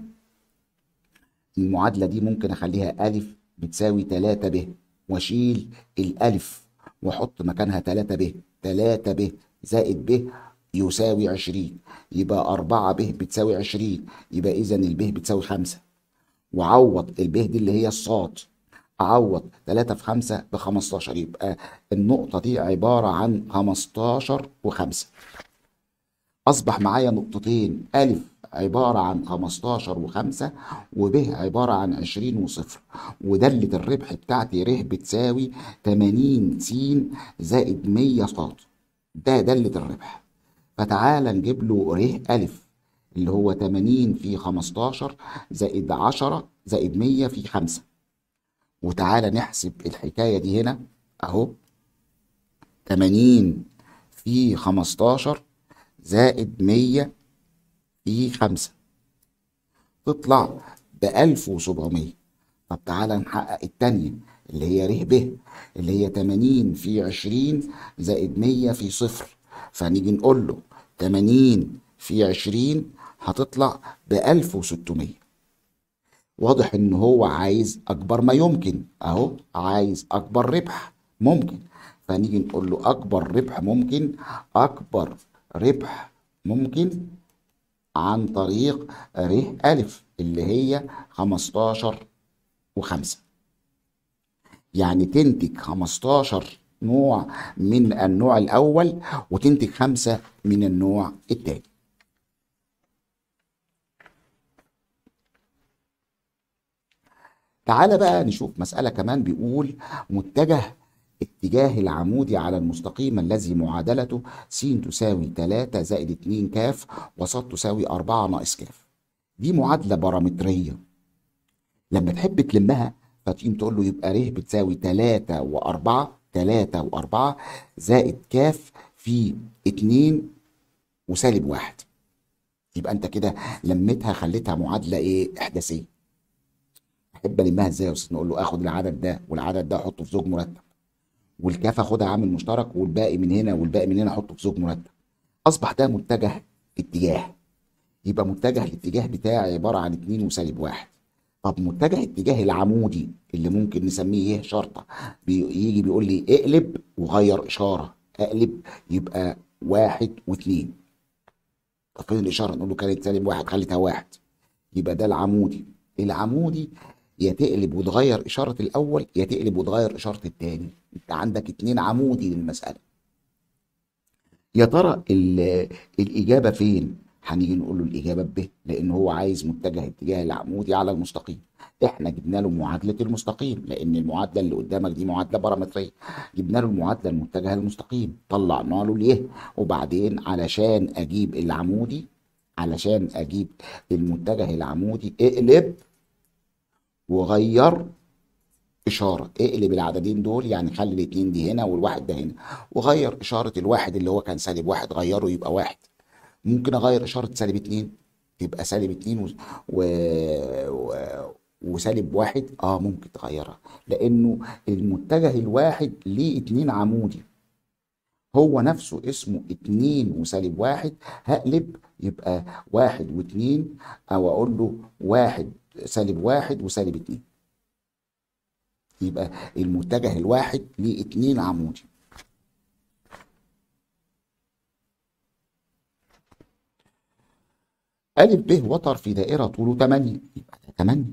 المعادله دي ممكن اخليها الف بتساوي 3 ب واشيل الالف واحط مكانها 3 ب 3 ب زائد ب يساوي 20 يبقى 4 ب بتساوي 20 يبقى اذا ال ب بتساوي 5 وعوض البيه دي اللي هي الصاد اعوض 3 في 5 ب 15 يبقى النقطه دي عباره عن 15 و5 اصبح معايا نقطتين الف عباره عن 15 و5 وب عباره عن 20 وصفر وداله الربح بتاعتي ر بتساوي 80 س زائد 100 ص ده داله الربح فتعالى نجيب له ر الف اللي هو 80 في 15 زائد 10 زائد 100 في 5 وتعالى نحسب الحكاية دي هنا أهو 80 في 15 زائد 100 في 5 تطلع ب 1700 طب تعالى نحقق التانية اللي هي ر ب اللي هي 80 في 20 زائد 100 في صفر فنيجي نقول له 80 في 20 هتطلع ب 1600 واضح ان هو عايز اكبر ما يمكن اهو عايز اكبر ربح ممكن فنيجي نقول له اكبر ربح ممكن اكبر ربح ممكن عن طريق ر ا اللي هي 15 و5 يعني تنتج 15 نوع من النوع الأول وتنتج خمسة من النوع الثاني تعال بقى نشوف مسألة كمان بيقول متجه اتجاه العمودي على المستقيم الذي معادلته س تساوي 3 زائد 2 كاف وص تساوي 4 ناقص كاف دي معادلة بارامترية لما تحب تلمها فتقيم تقول له يبقى ر بتساوي 3 و4 3 و4 زائد كاف في 2 وسالب 1 يبقى انت كده لميتها خليتها معادلة ايه احداثية احب المها ازاي يا استاذ نقول له اخد العدد ده والعدد ده احطه في زوج مرتب والكافه خدها عامل مشترك والباقي من هنا والباقي من هنا احطه في زوج مرتب اصبح ده متجه اتجاه يبقى متجه الاتجاه بتاعي عباره عن 2 وسالب واحد طب متجه اتجاه العمودي اللي ممكن نسميه ايه شرطه بيجي بيقول لي اقلب وغير اشاره اقلب يبقى واحد واثنين طب فين الاشاره نقول له كانت سالب واحد خليتها واحد يبقى ده العمودي العمودي يا تقلب وتغير إشارة الأول يا تقلب وتغير إشارة التاني أنت عندك اتنين عمودي للمسألة يا ترى الإجابة فين؟ هنيجي نقول له الإجابة ب لأن هو عايز متجه اتجاه العمودي على المستقيم احنا جبنا له معادلة المستقيم لأن المعادلة اللي قدامك دي معادلة بارامترية جبنا له المعادلة المتجهة للمستقيم طلعنا له اليه وبعدين علشان أجيب العمودي علشان أجيب المتجه العمودي اقلب وغير إشارة اقلب إيه العددين دول يعني خلي الاتنين دي هنا والواحد ده هنا وغير إشارة الواحد اللي هو كان سالب واحد غيره يبقى واحد ممكن أغير إشارة سالب اتنين تبقى سالب اتنين و... و... و... وسالب واحد اه ممكن تغيرها لأنه المتجه الواحد ليه اتنين عمودي هو نفسه اسمه اتنين وسالب واحد هقلب يبقى واحد واتنين أو أقول له واحد سالب واحد وسالب اتنين يبقى المتجه الواحد ليه اتنين عمودي ألف ب وتر في دائرة طوله 8 يبقى ده 8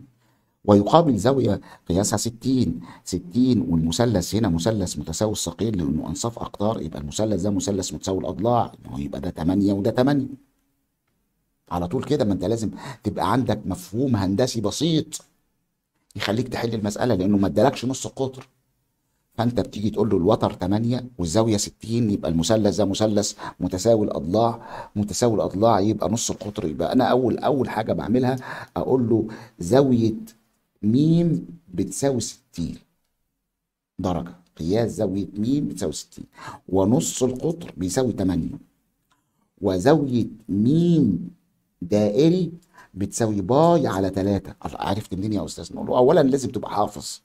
ويقابل زاوية قياسها 60 60 والمثلث هنا مثلث متساوي الثقيل لأنه أنصاف أقطار يبقى المثلث ده مثلث متساوي الأضلاع هو يبقى ده 8 وده 8 على طول كده ما انت لازم تبقى عندك مفهوم هندسي بسيط يخليك تحل المساله لانه ما ادالكش نص القطر فانت بتيجي تقول له الوتر 8 والزاويه 60 يبقى المثلث ده مثلث متساوي الاضلاع متساوي الاضلاع يبقى نص القطر يبقى انا اول اول حاجه بعملها اقول له زاويه م بتساوي 60 درجه قياس زاويه م بتساوي 60 ونص القطر بيساوي 8 وزاويه م دائري بتساوي باي على 3 عرفت منين يا استاذ نقول اولا لازم تبقى حافظ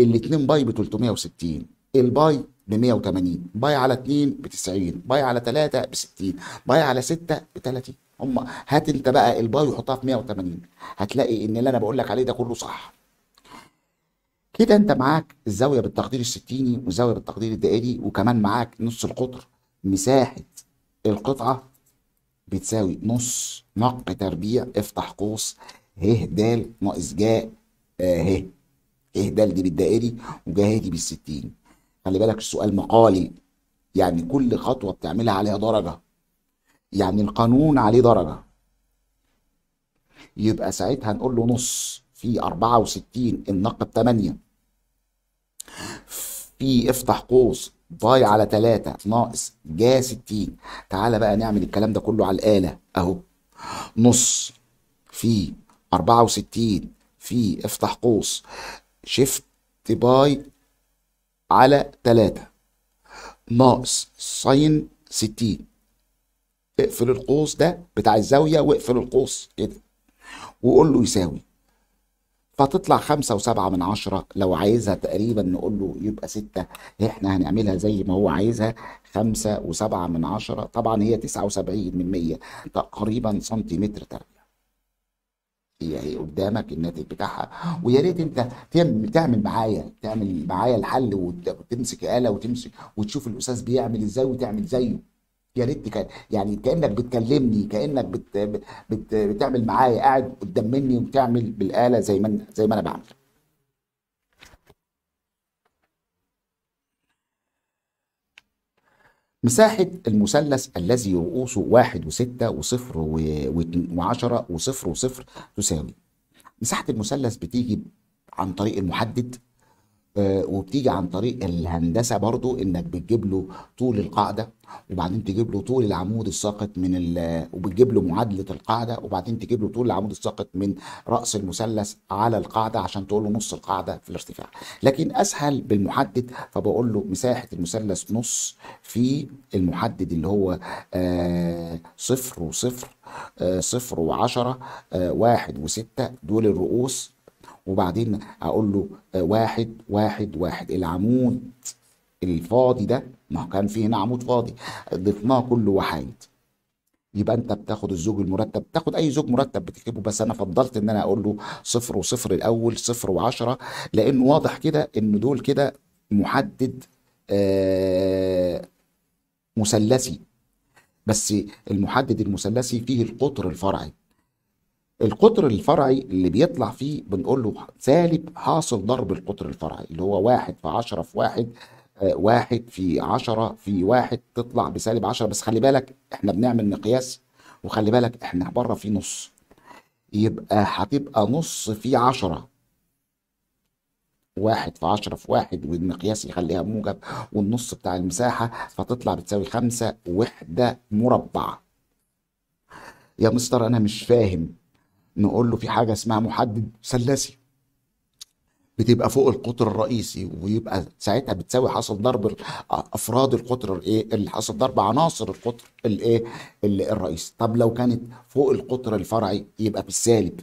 الاثنين باي ب 360 الباي ب 180 باي على 2 ب 90 باي على 3 ب 60 باي على 6 ب 30 هم هات انت بقى الباي وحطها في 180 هتلاقي ان اللي انا بقول لك عليه ده كله صح كده انت معاك الزاويه بالتقدير الستيني والزاويه بالتقدير الدائري وكمان معاك نص القطر مساحه القطعه بتساوي نص نق تربيع افتح قوس ه د ناقص جاء آه، ه ه د دي بالدائري وجاء ه دي بالستين خلي بالك السؤال مقالي يعني كل خطوة بتعملها عليها درجة يعني القانون عليه درجة يبقى ساعتها نقول له نص في 64 النق ب 8 في افتح قوس باي على 3 ناقص جا 60 تعالى بقى نعمل الكلام ده كله على الآلة أهو نص في 64 في افتح قوس شيفت باي على 3 ناقص ساين 60 اقفل القوس ده بتاع الزاوية واقفل القوس كده وقول له يساوي فتطلع خمسة وسبعة من عشرة لو عايزها تقريبا نقول له يبقى ستة احنا هنعملها زي ما هو عايزها خمسة وسبعة من عشرة طبعا هي تسعة وسبعين من مية تقريبا سنتيمتر تربية هي هي قدامك الناتج بتاعها ويا ريت انت تعمل معايا تعمل معايا الحل وتمسك آلة وتمسك وتشوف الأستاذ بيعمل ازاي وتعمل زيه يا ريت كان يعني كانك بتكلمني كانك بت بت بتعمل معايا قاعد قدام مني وبتعمل بالاله زي ما أنا- زي ما انا بعمل مساحة المثلث الذي رؤوسه واحد وستة وصفر و- وعشرة وصفر وصفر تساوي مساحة المثلث بتيجي عن طريق المحدد آه، وبتيجي عن طريق الهندسه برضو انك بتجيب له طول القاعده وبعدين تجيب له طول العمود الساقط من ال... وبتجيب له معادله القاعده وبعدين تجيب له طول العمود الساقط من راس المثلث على القاعده عشان تقول له نص القاعده في الارتفاع لكن اسهل بالمحدد فبقول له مساحه المثلث نص في المحدد اللي هو آه صفر وصفر آه صفر وعشرة آه واحد وستة دول الرؤوس وبعدين اقول له آه، واحد واحد واحد العمود الفاضي ده ما هو كان فيه هنا عمود فاضي ضفناه كله وحايد يبقى انت بتاخد الزوج المرتب تاخد اي زوج مرتب بتكتبه بس انا فضلت ان انا اقول له صفر وصفر الاول صفر وعشرة لانه واضح كده ان دول كده محدد آه، مثلثي بس المحدد المثلثي فيه القطر الفرعي القطر الفرعي اللي بيطلع فيه بنقول له سالب حاصل ضرب القطر الفرعي اللي هو واحد في عشرة في واحد آه، واحد في عشرة في واحد تطلع بسالب عشرة بس خلي بالك احنا بنعمل مقياس وخلي بالك احنا بره في نص يبقى هتبقى نص في عشرة واحد في عشرة في واحد والمقياس يخليها موجب والنص بتاع المساحة فتطلع بتساوي خمسة وحدة مربعة يا مستر أنا مش فاهم نقول له في حاجه اسمها محدد ثلاثي بتبقى فوق القطر الرئيسي ويبقى ساعتها بتساوي حصل ضرب آه، افراد القطر الايه اللي حصل ضرب عناصر القطر الايه الرئيسي طب لو كانت فوق القطر الفرعي يبقى بالسالب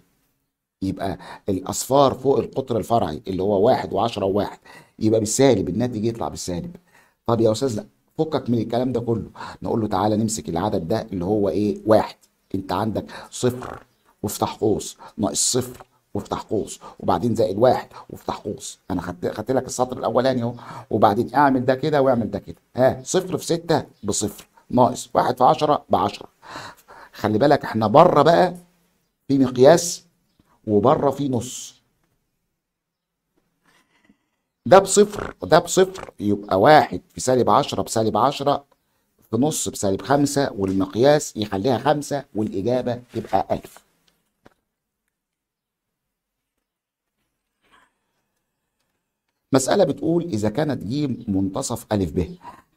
يبقى الاصفار فوق القطر الفرعي اللي هو واحد وعشرة وواحد يبقى بالسالب الناتج يطلع بالسالب طب يا استاذ لا فكك من الكلام ده كله نقول له تعالى نمسك العدد ده اللي هو ايه واحد انت عندك صفر وافتح قوس ناقص صفر وافتح قوس وبعدين زائد واحد وافتح قوس انا خدت خدت لك السطر الاولاني اهو وبعدين اعمل ده كده واعمل ده كده ها صفر في ستة بصفر ناقص واحد في عشرة بعشرة خلي بالك احنا بره بقى في مقياس وبره في نص ده بصفر ده بصفر يبقى واحد في سالب عشرة بسالب عشرة في نص بسالب خمسة والمقياس يخليها خمسة والإجابة تبقى ألف مسألة بتقول إذا كانت ج منتصف أ ب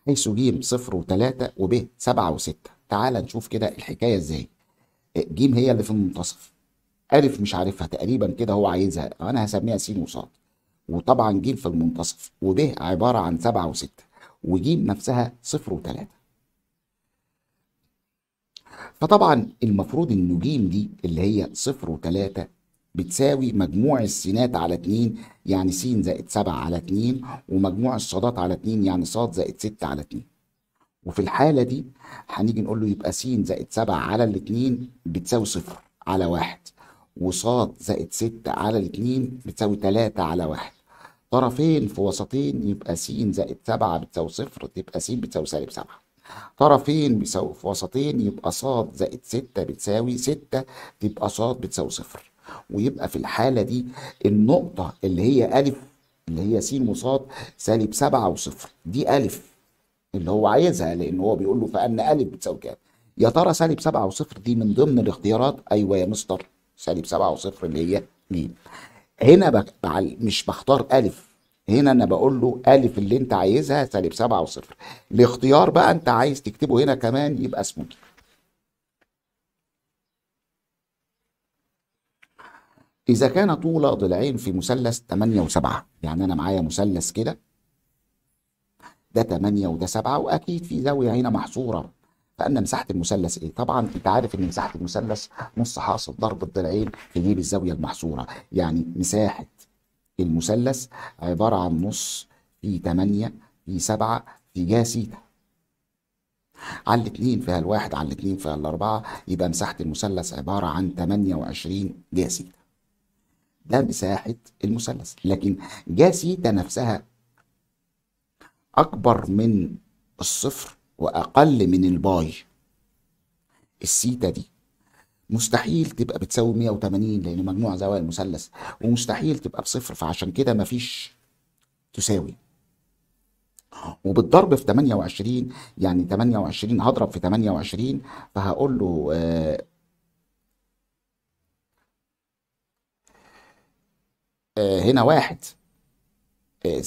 حيث ج صفر وتلاتة وب سبعة وستة تعال نشوف كده الحكاية إزاي ج هي اللي في المنتصف أ مش عارفها تقريبا كده هو عايزها أنا هسميها س وصاد وطبعا ج في المنتصف وب عبارة عن سبعة وستة وج نفسها صفر وتلاتة فطبعا المفروض إن ج دي اللي هي صفر وتلاتة بتساوي مجموع السينات على 2 يعني س زائد 7 على 2 ومجموع الصادات على 2 يعني ص زائد 6 على 2 وفي الحالة دي هنيجي نقول له يبقى س زائد 7 على الاتنين بتساوي صفر على واحد وص زائد 6 على الاتنين بتساوي 3 على واحد طرفين في وسطين يبقى س زائد 7 بتساوي صفر تبقى س بتساوي سالب 7 طرفين بيساوي في وسطين يبقى ص زائد 6 بتساوي 6 تبقى ص بتساوي صفر ويبقى في الحالة دي النقطة اللي هي ألف اللي هي س وصاد سالب سبعة وصفر دي ألف اللي هو عايزها لأن هو بيقول له فأن ألف بتساوي كام؟ يا ترى سالب سبعة وصفر دي من ضمن الاختيارات أيوه يا مستر سالب سبعة وصفر اللي هي مين؟ هنا بك... مش بختار ألف هنا انا بقول له الف اللي انت عايزها سالب سبعة وصفر الاختيار بقى انت عايز تكتبه هنا كمان يبقى اسمه إذا كان طول ضلعين في مثلث 8 و7 يعني أنا معايا مثلث كده ده 8 وده 7 وأكيد في زاوية هنا محصورة فأنا مساحة المثلث إيه؟ طبعا أنت عارف إن مساحة المثلث نص حاصل ضرب الضلعين يجيب الزاوية المحصورة يعني مساحة المثلث عبارة عن نص في 8 في 7 في جا سيتا على الاثنين فيها الواحد على الاثنين فيها الاربعه يبقى مساحه المثلث عباره عن 28 جا سيتا ده مساحة المثلث لكن جا سيتا نفسها أكبر من الصفر وأقل من الباي السيتا دي مستحيل تبقى بتساوي 180 لأن مجموع زوايا المثلث ومستحيل تبقى بصفر فعشان كده مفيش تساوي وبالضرب في 28 يعني 28 هضرب في 28 فهقول له آه آه، هنا واحد آه،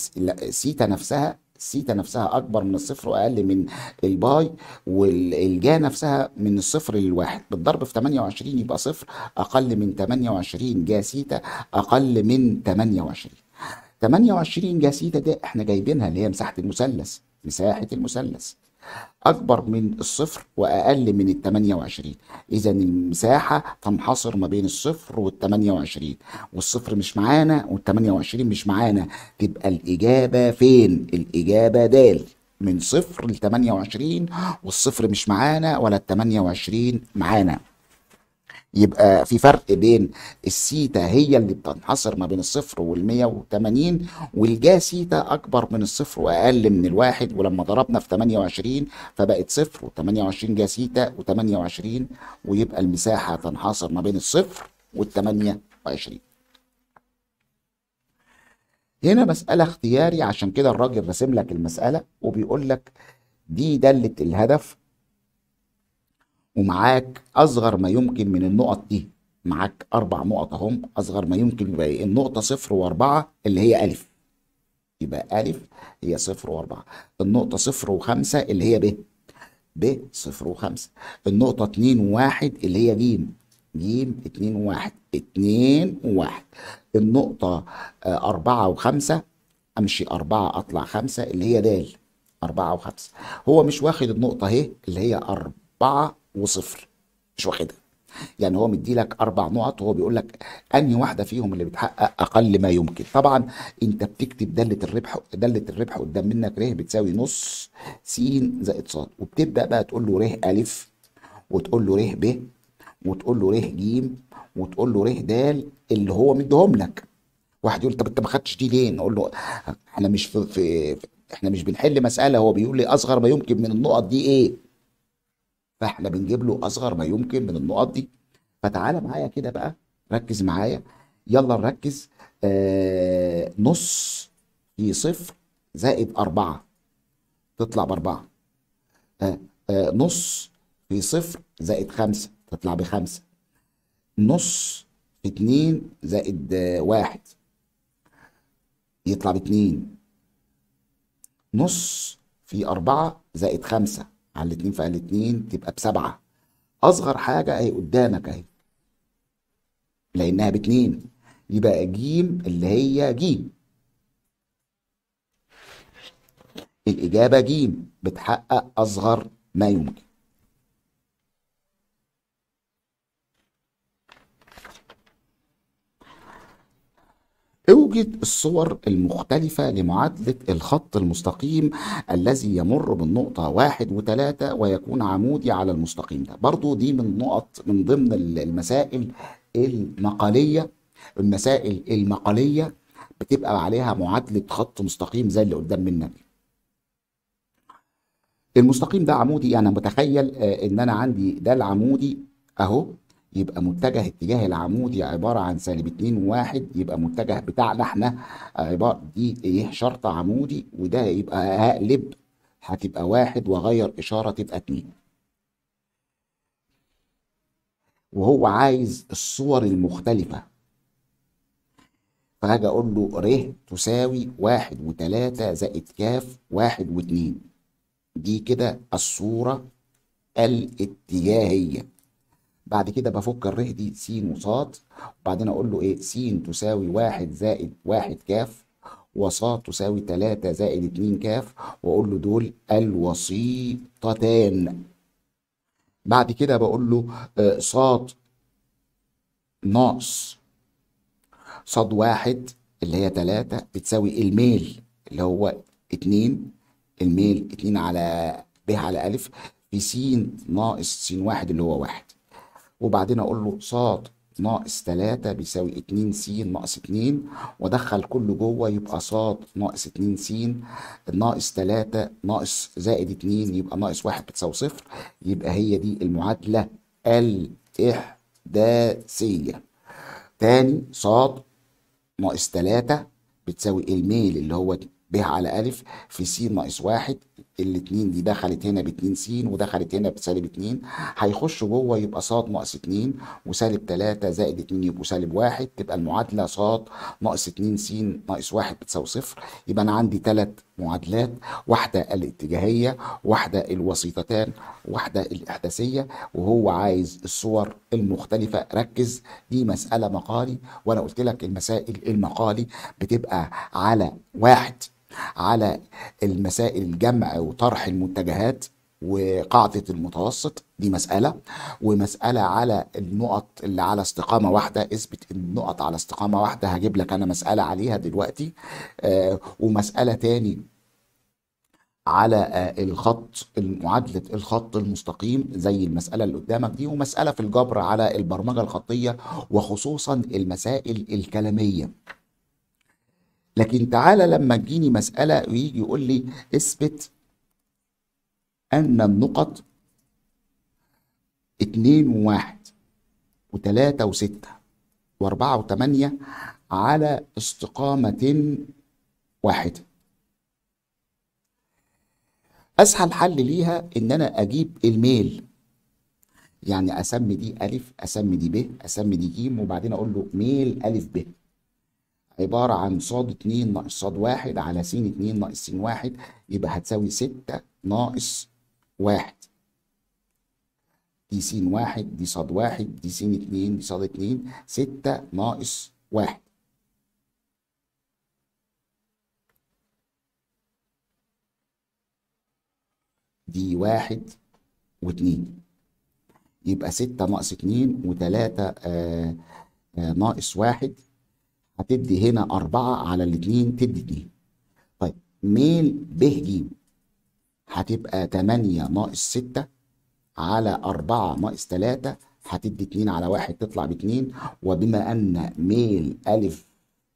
سيتا نفسها سيتا نفسها اكبر من الصفر واقل من الباي والجا نفسها من الصفر للواحد بالضرب في 28 يبقى صفر اقل من 28 جا سيتا اقل من 28 28 جا سيتا ده احنا جايبينها اللي هي مساحه المثلث مساحه المثلث أكبر من الصفر وأقل من ال 28 إذا المساحة تنحصر ما بين الصفر وال 28 والصفر مش معانا وال 28 مش معانا تبقى الإجابة فين؟ الإجابة د من صفر ل 28 والصفر مش معانا ولا ال 28 معانا يبقى في فرق بين السيتا هي اللي بتنحصر ما بين الصفر وال180 والجا سيتا اكبر من الصفر واقل من الواحد ولما ضربنا في 28 فبقت صفر و28 جا سيتا و28 ويبقى المساحه تنحصر ما بين الصفر وال28 هنا مسألة اختياري عشان كده الراجل راسم لك المسألة وبيقول لك دي دالة الهدف ومعاك اصغر ما يمكن من النقط دي معاك اربع نقط اهم اصغر ما يمكن يبقى إيه؟ النقطه صفر واربعه اللي هي الف يبقى الف هي صفر واربعه النقطه صفر وخمسه اللي هي ب ب صفر وخمسه النقطه اتنين وواحد اللي هي جيم جيم اتنين وواحد اتنين وواحد النقطه آه اربعه وخمسه امشي اربعه اطلع خمسه اللي هي د اربعه وخمسه هو مش واخد النقطه اهي اللي هي اربعه وصفر مش واخدها يعني هو مدي لك اربع نقط وهو بيقول لك انهي واحده فيهم اللي بتحقق اقل ما يمكن طبعا انت بتكتب داله الربح داله الربح قدام منك ر بتساوي نص س زائد ص وبتبدا بقى تقول له ر الف وتقول له ر ب وتقول له ر ج وتقول له ر د اللي هو مديهم لك واحد يقول طب انت ما خدتش دي ليه نقول له احنا مش في, في احنا مش بنحل مساله هو بيقول لي اصغر ما يمكن من النقط دي ايه فاحنا بنجيب له اصغر ما يمكن من النقط دي فتعالى معايا كده بقى ركز معايا يلا نركز آه نص في صفر زائد أربعة تطلع بأربعة آه آه نص في صفر زائد خمسة تطلع بخمسة نص في اتنين زائد آه واحد يطلع باتنين نص في أربعة زائد خمسة على الاتنين فعلى الاتنين تبقى بسبعة أصغر حاجة أهي قدامك أهي لأنها باتنين يبقى جيم اللي هي جيم الإجابة جيم بتحقق أصغر ما يمكن اوجد الصور المختلفة لمعادلة الخط المستقيم الذي يمر من نقطة واحد وثلاثة ويكون عمودي على المستقيم ده برضو دي من نقط من ضمن المسائل المقالية المسائل المقالية بتبقى عليها معادلة خط مستقيم زي اللي قدام مننا دي المستقيم ده عمودي انا متخيل آه، ان انا عندي ده العمودي اهو يبقى متجه اتجاه العمودي عبارة عن سالب اتنين وواحد يبقى متجه بتاعنا احنا عبارة دي ايه شرط عمودي وده يبقى هقلب هتبقى واحد واغير اشارة تبقى اتنين وهو عايز الصور المختلفة فهاجي اقول له ر تساوي واحد وتلاتة زائد كاف واحد واتنين دي كده الصورة الاتجاهية بعد كده بفك الر دي س وص وبعدين اقول له ايه س تساوي واحد زائد واحد كاف وص تساوي 3 زائد 2 كاف واقول له دول الوسيطتان بعد كده بقول له آه، ص ناقص ص واحد اللي هي 3 بتساوي الميل اللي هو 2 الميل 2 على ب على أ في س ناقص س واحد اللي هو واحد وبعدين اقول له صاد ناقص 3 بيساوي 2 س ناقص 2 وادخل كله جوه يبقى صاد ناقص 2 س ناقص 3 ناقص زائد 2 يبقى ناقص 1 بتساوي صفر يبقى هي دي المعادله الاحداثيه تاني صاد ناقص 3 بتساوي الميل اللي هو ب على ألف في س ناقص 1 الاتنين دي دخلت هنا باتنين س ودخلت هنا بسالب اتنين هيخشوا جوه يبقى ص ناقص اتنين وسالب تلاتة زائد اتنين يبقوا سالب واحد تبقى المعادلة ص ناقص اتنين س ناقص واحد بتساوي صفر يبقى أنا عندي تلات معادلات واحدة الاتجاهية واحدة الوسيطتان واحدة الإحداثية وهو عايز الصور المختلفة ركز دي مسألة مقالي وأنا قلت لك المسائل المقالي بتبقى على واحد على المسائل جمع وطرح المتجهات وقاعدة المتوسط دي مسألة ومسألة على النقط اللي على استقامة واحدة اثبت النقط على استقامة واحدة هجيب لك أنا مسألة عليها دلوقتي آه، ومسألة تاني على آه، الخط معادلة الخط المستقيم زي المسألة اللي قدامك دي ومسألة في الجبر على البرمجة الخطية وخصوصا المسائل الكلامية لكن تعالى لما تجيني مسألة ويجي يقول لي اثبت أن النقط اتنين وواحد وتلاتة وستة وأربعة وتمانية على استقامة واحدة أسهل حل ليها إن أنا أجيب الميل يعني أسمي دي ألف أسمي دي ب أسمي دي ج وبعدين أقول له ميل ألف ب عبارة عن صاد 2 ناقص صاد 1 على س 2 ناقص س 1 يبقى هتساوي 6 ناقص 1 دي س 1 دي صاد 1 دي س 2 دي صاد 2 6 ناقص 1 دي 1 و2 يبقى 6 ناقص 2 و3 آه، آه، ناقص 1 هتدي هنا أربعة على الاتنين تدي اتنين طيب ميل ب ج هتبقى تمانية ناقص ستة على أربعة ناقص تلاتة هتدي اتنين على واحد تطلع باتنين وبما أن ميل أ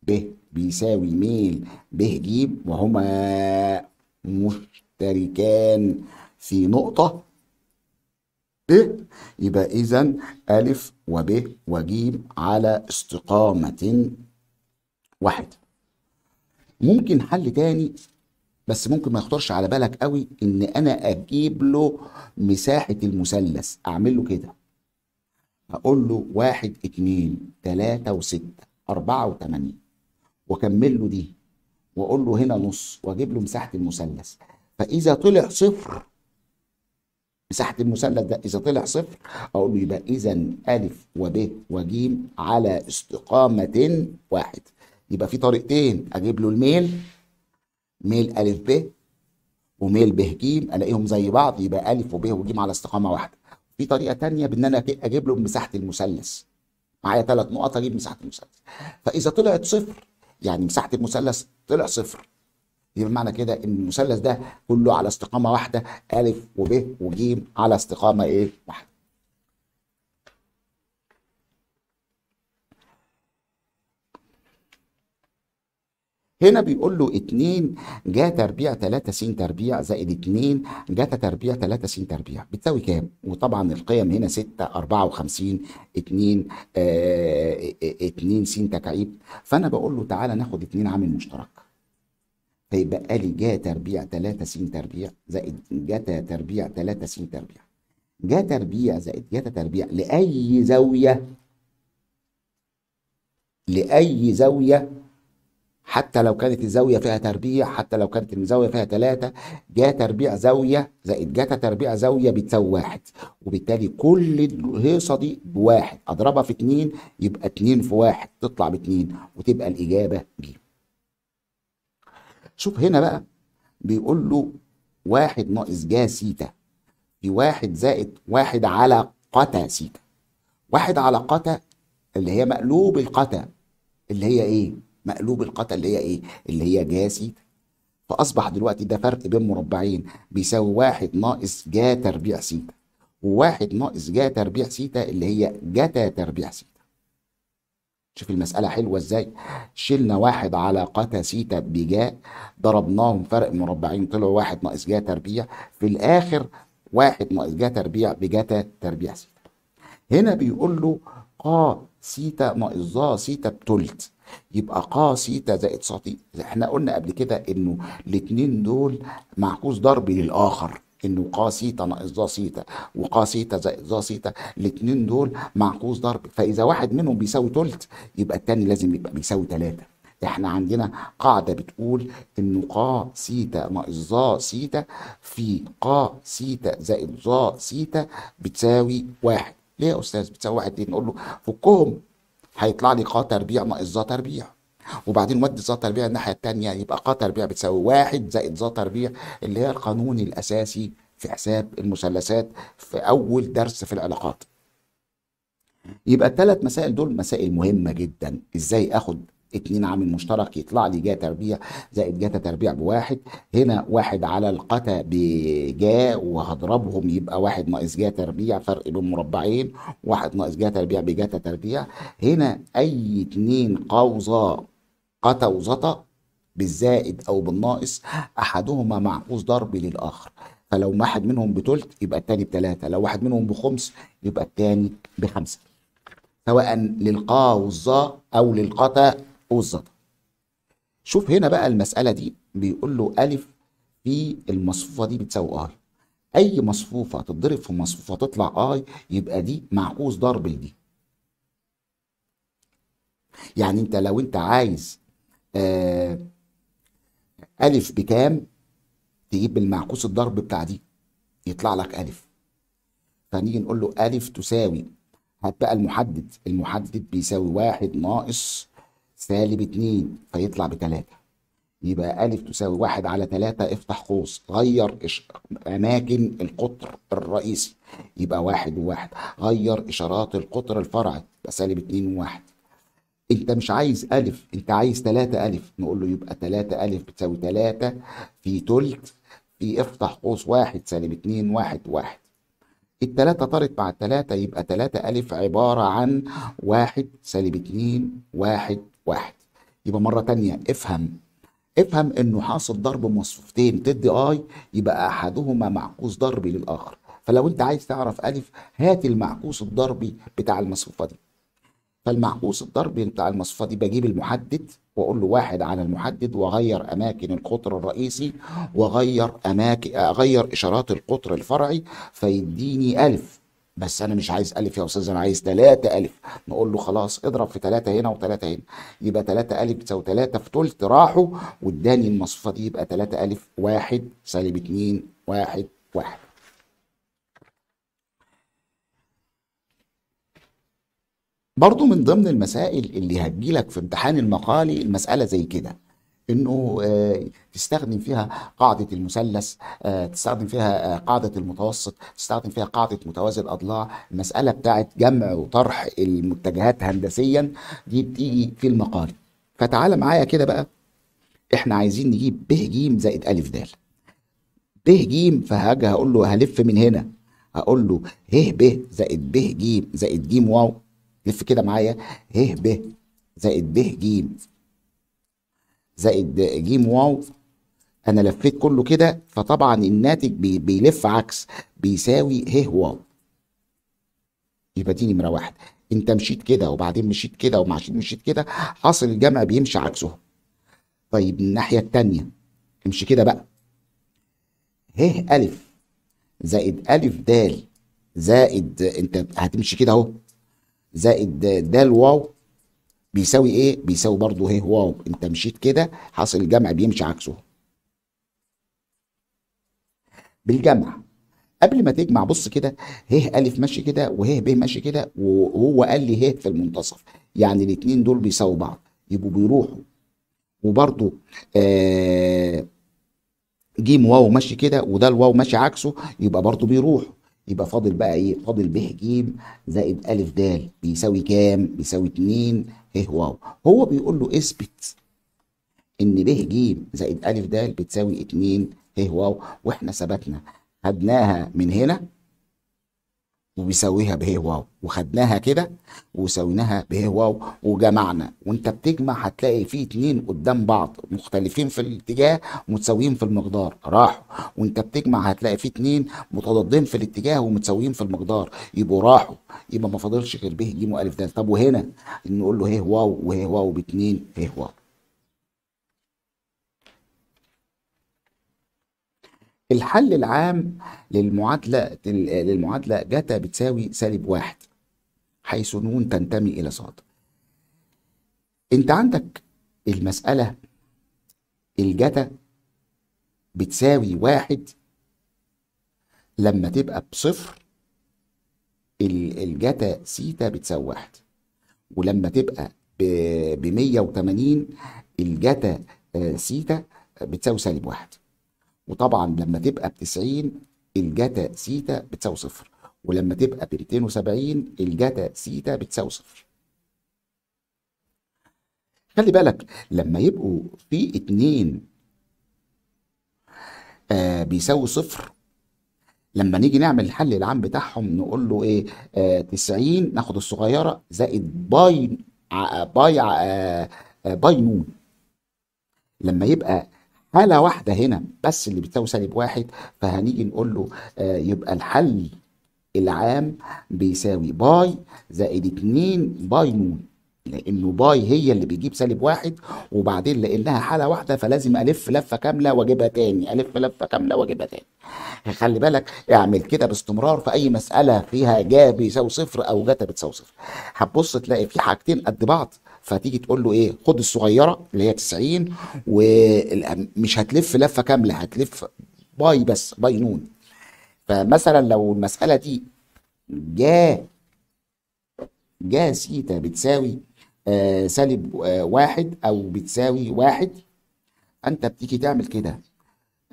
ب بيساوي ميل ب ج وهما مشتركان في نقطة ب يبقى إذا أ وب وج على استقامة واحد ممكن حل تاني بس ممكن ما يخطرش على بالك قوي ان انا اجيب له مساحه المثلث اعمل له كده اقول له واحد اتنين تلاته وسته اربعه وتمانيه واكمل له دي واقول له هنا نص واجيب له مساحه المثلث فاذا طلع صفر مساحه المثلث ده اذا طلع صفر اقول له يبقى اذا الف وب وج على استقامه واحد يبقى في طريقتين اجيب له الميل ميل الف ب وميل ب ج الاقيهم زي بعض يبقى الف وب وج على استقامه واحده في طريقه ثانيه بان انا اجيب له مساحه المثلث معايا ثلاث نقط اجيب مساحه المثلث فاذا طلعت صفر يعني مساحه المثلث طلع صفر يبقى معنى كده ان المثلث ده كله على استقامه واحده الف وب وج على استقامه ايه واحده هنا بيقول له 2 جا تربيع 3 س تربيع زائد 2 ج تربيع 3 س تربيع بتساوي كام؟ وطبعا القيم هنا 6 54 2 2 س تكعيب فانا بقول له تعالى ناخد 2 عامل مشترك فيبقى طيب لي جا تربيع 3 س تربيع زائد ج تربيع 3 س تربيع جا تربيع زائد ج تربيع لأي زاوية لأي زاوية حتى لو كانت الزاويه فيها تربيع حتى لو كانت الزاويه فيها ثلاثة جا تربيع زاويه زائد جتا تربيع زاويه بتساوي واحد وبالتالي كل الهيصه دي بواحد اضربها في اتنين يبقى اتنين في واحد تطلع باتنين وتبقى الاجابه ج شوف هنا بقى بيقول له واحد ناقص جا سيتا واحد زائد واحد على قتا سيتا واحد على قتا اللي هي مقلوب القتا اللي هي ايه مقلوب القتل اللي هي ايه اللي هي جاسي فاصبح دلوقتي ده فرق بين مربعين بيساوي واحد ناقص جا تربيع سيتا وواحد ناقص جا تربيع سيتا اللي هي جتا تربيع سيتا شوف المسألة حلوة ازاي شلنا واحد على قتا سيتا بجا ضربناهم فرق مربعين طلعوا واحد ناقص جا تربيع في الآخر واحد ناقص جا تربيع بجتا تربيع سيتا هنا بيقول له قا سيتا ناقص ظا سيتا بتلت يبقى قاسي تي زائد سطي احنا قلنا قبل كده انه الاثنين دول معكوس ضربي للاخر انه قاسيتا ناقص ذا سيتا وقاسيتا زائد ذا سيتا الاثنين دول معكوس ضرب فاذا واحد منهم بيساوي ثلث يبقى الثاني لازم يبقى بيساوي ثلاثه احنا عندنا قاعده بتقول انه قا سيتا ناقص ظا سيتا في قا سيتا زائد ظا سيتا بتساوي واحد ليه يا استاذ بتساوي واحد ليه نقول له فكهم هيطلع لي ق تربيع ناقص ظا تربيع وبعدين ودي ظا تربيع الناحيه الثانيه يبقى ق تربيع بتساوي واحد زائد ظا تربيع اللي هي القانون الاساسي في حساب المثلثات في اول درس في العلاقات يبقى الثلاث مسائل دول مسائل مهمه جدا ازاي اخد اتنين عامل مشترك يطلع لي جا تربيع زائد جتا تربيع بواحد هنا واحد على القتا بجا وهضربهم يبقى واحد ناقص جا تربيع فرق بين مربعين واحد ناقص جا تربيع بجتا تربيع هنا اي اتنين قوزا قتا وزطا بالزائد او بالناقص احدهما معقوس ضرب للاخر فلو واحد منهم بتلت يبقى التاني بتلاتة لو واحد منهم بخمس يبقى التاني بخمسة سواء للقا والظا او للقتا والزطل شوف هنا بقى المسألة دي بيقول له ألف في المصفوفة دي بتساوي آي أي مصفوفة تتضرب في مصفوفة تطلع آي يبقى دي معكوس ضرب لدي يعني أنت لو أنت عايز آه ألف بكام تجيب بالمعكوس الضرب بتاع دي يطلع لك ألف فنيجي نقول له ألف تساوي هات بقى المحدد المحدد بيساوي واحد ناقص سالب اتنين فيطلع بتلاتة يبقى ألف تساوي واحد على تلاتة افتح قوس غير إش... أماكن القطر الرئيسي يبقى واحد وواحد غير إشارات القطر الفرعي يبقى سالب اتنين وواحد أنت مش عايز ألف أنت عايز تلاتة ألف نقول له يبقى تلاتة ألف بتساوي تلاتة في تلت في افتح قوس واحد سالب اتنين واحد واحد التلاتة طارت مع التلاتة يبقى تلاتة ألف عبارة عن واحد سالب اتنين واحد واحد يبقى مرة تانية افهم افهم انه حاصل ضرب مصفوفتين تدي اي يبقى احدهما معكوس ضربي للاخر فلو انت عايز تعرف الف هات المعكوس الضربي بتاع المصفوفه دي فالمعكوس الضربي بتاع المصفوفه دي بجيب المحدد واقول له واحد على المحدد واغير اماكن القطر الرئيسي واغير اماكن اغير اشارات القطر الفرعي فيديني الف بس انا مش عايز الف يا استاذ انا عايز 3 الف نقول له خلاص اضرب في 3 هنا و3 هنا يبقى 3 الف بتساوي 3 في ثلث راحوا واداني المصفوفه دي يبقى 3 الف 1 سالب 2 1 1 برضه من ضمن المسائل اللي هتجيلك في امتحان المقالي المسألة زي كده انه آه، تستخدم فيها قاعده المثلث آه، تستخدم فيها آه، قاعده المتوسط تستخدم فيها قاعده متوازي الاضلاع المساله بتاعه جمع وطرح المتجهات هندسيا دي بتيجي في المقال فتعالى معايا كده بقى احنا عايزين نجيب ب ج زائد ا د ب ج فهاجي هقول له هلف من هنا هقول له ه ب زائد ب ج زائد ج واو لف كده معايا ه ب زائد ب ج زائد ج واو انا لفيت كله كده فطبعا الناتج بي بيلف عكس بيساوي ه واو يبقى دي نمره واحد انت مشيت كده وبعدين مشيت كده ومعشيت مشيت كده حاصل الجمع بيمشي عكسه طيب الناحيه الثانيه امشي كده بقى ه الف زائد الف دال زائد انت هتمشي كده اهو زائد دال واو بيساوي ايه بيساوي برضه ايه واو انت مشيت كده حاصل الجمع بيمشي عكسه بالجمع قبل ما تجمع بص كده ه الف ماشي كده وه ب ماشي كده وهو قال لي ه في المنتصف يعني الاثنين دول بيساووا بعض يبقوا بيروحوا وبرضه آه جيم واو ماشي كده وده الواو ماشي عكسه يبقى برضه بيروح يبقى فاضل بقى ايه فاضل ب ج زائد ا د بيساوي كام بيساوي 2 ايه واو هو بيقول له اثبت إيه، ان ب ج زائد ا د بتساوي 2 ايه واو واحنا ثبتنا خدناها من هنا وبيساويها به واو وخدناها كده وسويناها به واو وجمعنا وانت بتجمع هتلاقي في اتنين قدام بعض مختلفين في الاتجاه ومتساويين في المقدار راحوا وانت بتجمع هتلاقي في اتنين متضادين في الاتجاه ومتساويين في المقدار يبقوا راحوا يبقى ما فاضلش غير به ج والف د طب وهنا نقول له هي واو وهي واو باتنين هي واو الحل العام للمعادلة للمعادلة جتا بتساوي سالب واحد حيث نون تنتمي إلى صاد أنت عندك المسألة الجتا بتساوي واحد لما تبقى بصفر الجتا سيتا بتساوي واحد ولما تبقى ب 180 الجتا آه، سيتا بتساوي سالب واحد وطبعا لما تبقى ب 90 الجتا سيتا بتساوي صفر ولما تبقى ب 270 الجتا سيتا بتساوي صفر خلي بالك لما يبقوا في اتنين آه بيساوي صفر لما نيجي نعمل الحل العام بتاعهم نقول له ايه آه 90 ناخد الصغيره زائد باي آه، باي آه، آه، باي نون لما يبقى حاله واحده هنا بس اللي بتساوي سالب واحد فهنيجي نقول له آه يبقى الحل العام بيساوي باي زائد 2 باي نون لانه باي هي اللي بيجيب سالب واحد وبعدين لانها حاله واحده فلازم الف لفه كامله واجيبها تاني الف لفه كامله واجيبها تاني خلي بالك اعمل كده باستمرار في اي مساله فيها جا بيساوي صفر او جتا بتساوي صفر هتبص تلاقي في حاجتين قد بعض فتيجي تقول له ايه خد الصغيره اللي هي 90 ومش هتلف لفه كامله هتلف باي بس باي نون فمثلا لو المساله دي جا جا سيتا بتساوي آه، سالب آه، واحد او بتساوي واحد انت بتيجي تعمل كده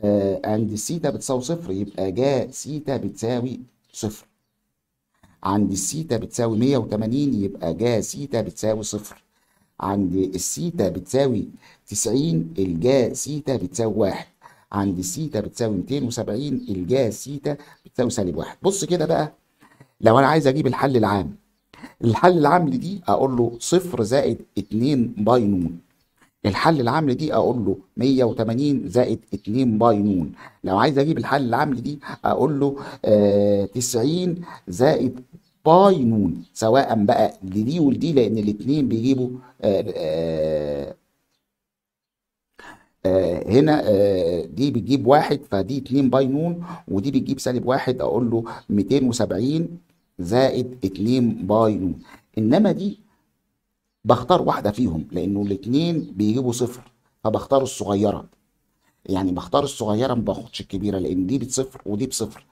آه، عند السيتا بتساوي صفر يبقى جا سيتا بتساوي صفر عند السيتا بتساوي 180 يبقى جا سيتا بتساوي صفر عند السيتا بتساوي 90 الجا سيتا بتساوي واحد عند السيتا بتساوي 270 الجا سيتا بتساوي سالب واحد بص كده بقى لو انا عايز اجيب الحل العام الحل العملي دي اقول له صفر زائد 2 باي نون الحل العملي دي اقول له 180 زائد 2 باي نون لو عايز اجيب الحل العملي دي اقول له آه 90 زائد باي نون سواء بقى لدي ولدي لان الاثنين بيجيبوا آه آه آه هنا آه دي بتجيب واحد فدي 2 باي نون ودي بتجيب سالب واحد اقول له 270 زائد 2 باي نون انما دي بختار واحده فيهم لانه الاثنين بيجيبوا صفر فبختار الصغيره يعني بختار الصغيره ما باخدش الكبيره لان دي بصفر ودي بصفر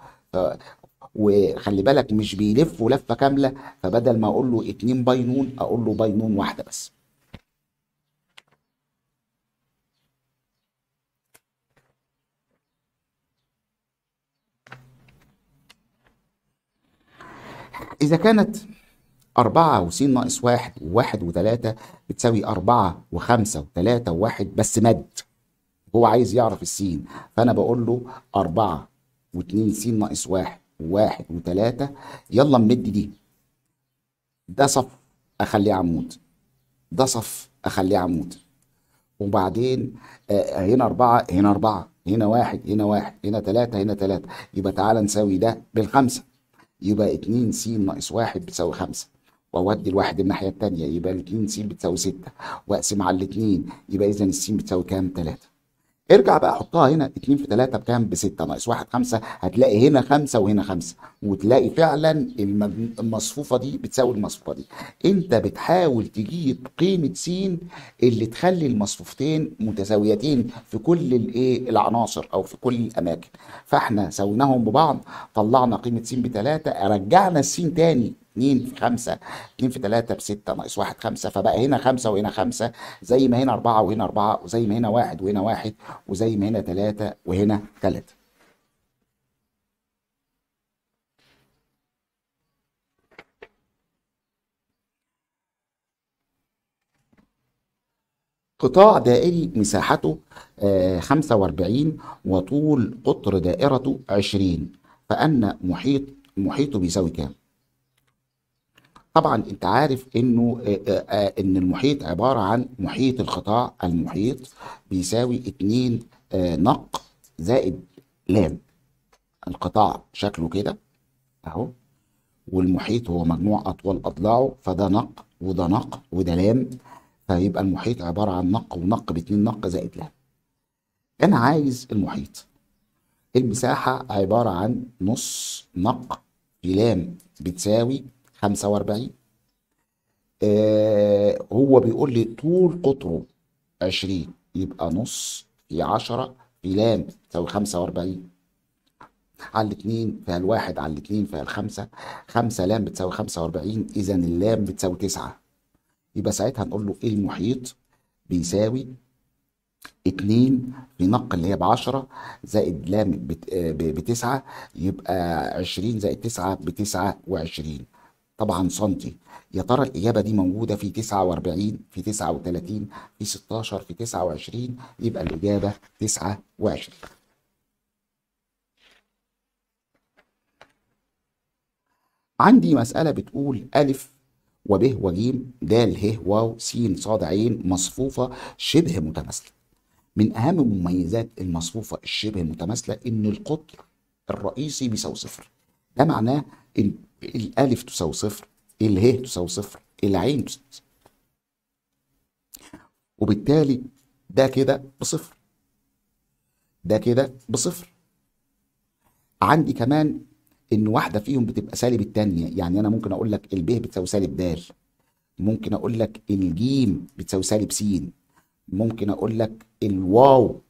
وخلي بالك مش بيلفوا لفه كامله فبدل ما اقول له 2 باي نون اقول له باي نون واحده بس إذا كانت أربعة وسين ناقص واحد وواحد وتلاتة بتساوي أربعة وخمسة وتلاتة وواحد بس مد هو عايز يعرف السين فأنا بقول له أربعة واتنين س ناقص واحد وواحد وتلاتة يلا نمد دي ده صف أخليه عمود ده صف أخليه عمود وبعدين آه، آه، هنا أربعة هنا أربعة هنا واحد هنا واحد هنا تلاتة هنا تلاتة يبقى تعالى نساوي ده بالخمسة يبقى 2 س ناقص 1 بتساوي 5 واودي الواحد الناحيه الثانيه يبقى اتنين 2 س بتساوي 6 واقسم على الاثنين يبقى اذا الس بتساوي كام 3 ارجع بقى حطها هنا 2 في 3 بكام؟ ب 6 ناقص 1 5 هتلاقي هنا 5 وهنا 5 وتلاقي فعلا المصفوفه دي بتساوي المصفوفه دي. انت بتحاول تجيب قيمه س اللي تخلي المصفوفتين متساويتين في كل الايه؟ العناصر او في كل الاماكن. فاحنا سويناهم ببعض طلعنا قيمه س ب 3 رجعنا الس تاني 2 في 5 2 في 3 ب 6 ناقص 1 5 فبقى هنا 5 وهنا 5 زي ما هنا 4 وهنا 4 وزي ما هنا 1 وهنا 1 وزي ما هنا 3 وهنا 3 قطاع دائري مساحته 45 آه، وطول قطر دائرته 20 فأن محيط محيطه بيساوي كام؟ طبعا انت عارف انه ان المحيط عباره عن محيط القطاع المحيط بيساوي 2 نق زائد لام القطاع شكله كده اهو والمحيط هو مجموع اطوال اضلاعه فده نق وده نق وده لام فيبقى المحيط عباره عن نق ونق باتنين نق زائد لام انا عايز المحيط المساحه عباره عن نص نق في لام بتساوي 45 آه هو بيقول لي طول قطره 20 يبقى نص في 10 في لام تساوي 45 على الاثنين فيها الواحد على الاثنين فيها الخمسة خمسة لام بتساوي 45 إذا اللام بتساوي 9 يبقى ساعتها نقول له ايه المحيط بيساوي 2 في نق اللي هي ب 10 زائد لام آه، ب 9 يبقى 20 زائد 9 ب 29 طبعا سنتي يا ترى الإجابة دي موجودة في 49 في 39 في 16 في 29 يبقى الإجابة 29 عندي مسألة بتقول ألف وب وج د ه واو س ص ع مصفوفة شبه متماثلة من أهم مميزات المصفوفة الشبه متماثلة إن القطر الرئيسي بيساوي صفر ده معناه إن الألف تساوي صفر اله تساوي صفر العين تساوي صفر وبالتالي ده كده بصفر ده كده بصفر عندي كمان ان واحده فيهم بتبقى سالب الثانيه يعني انا ممكن اقول لك الب بتساوي سالب د ممكن اقول لك الجيم بتساوي سالب س ممكن اقول لك الواو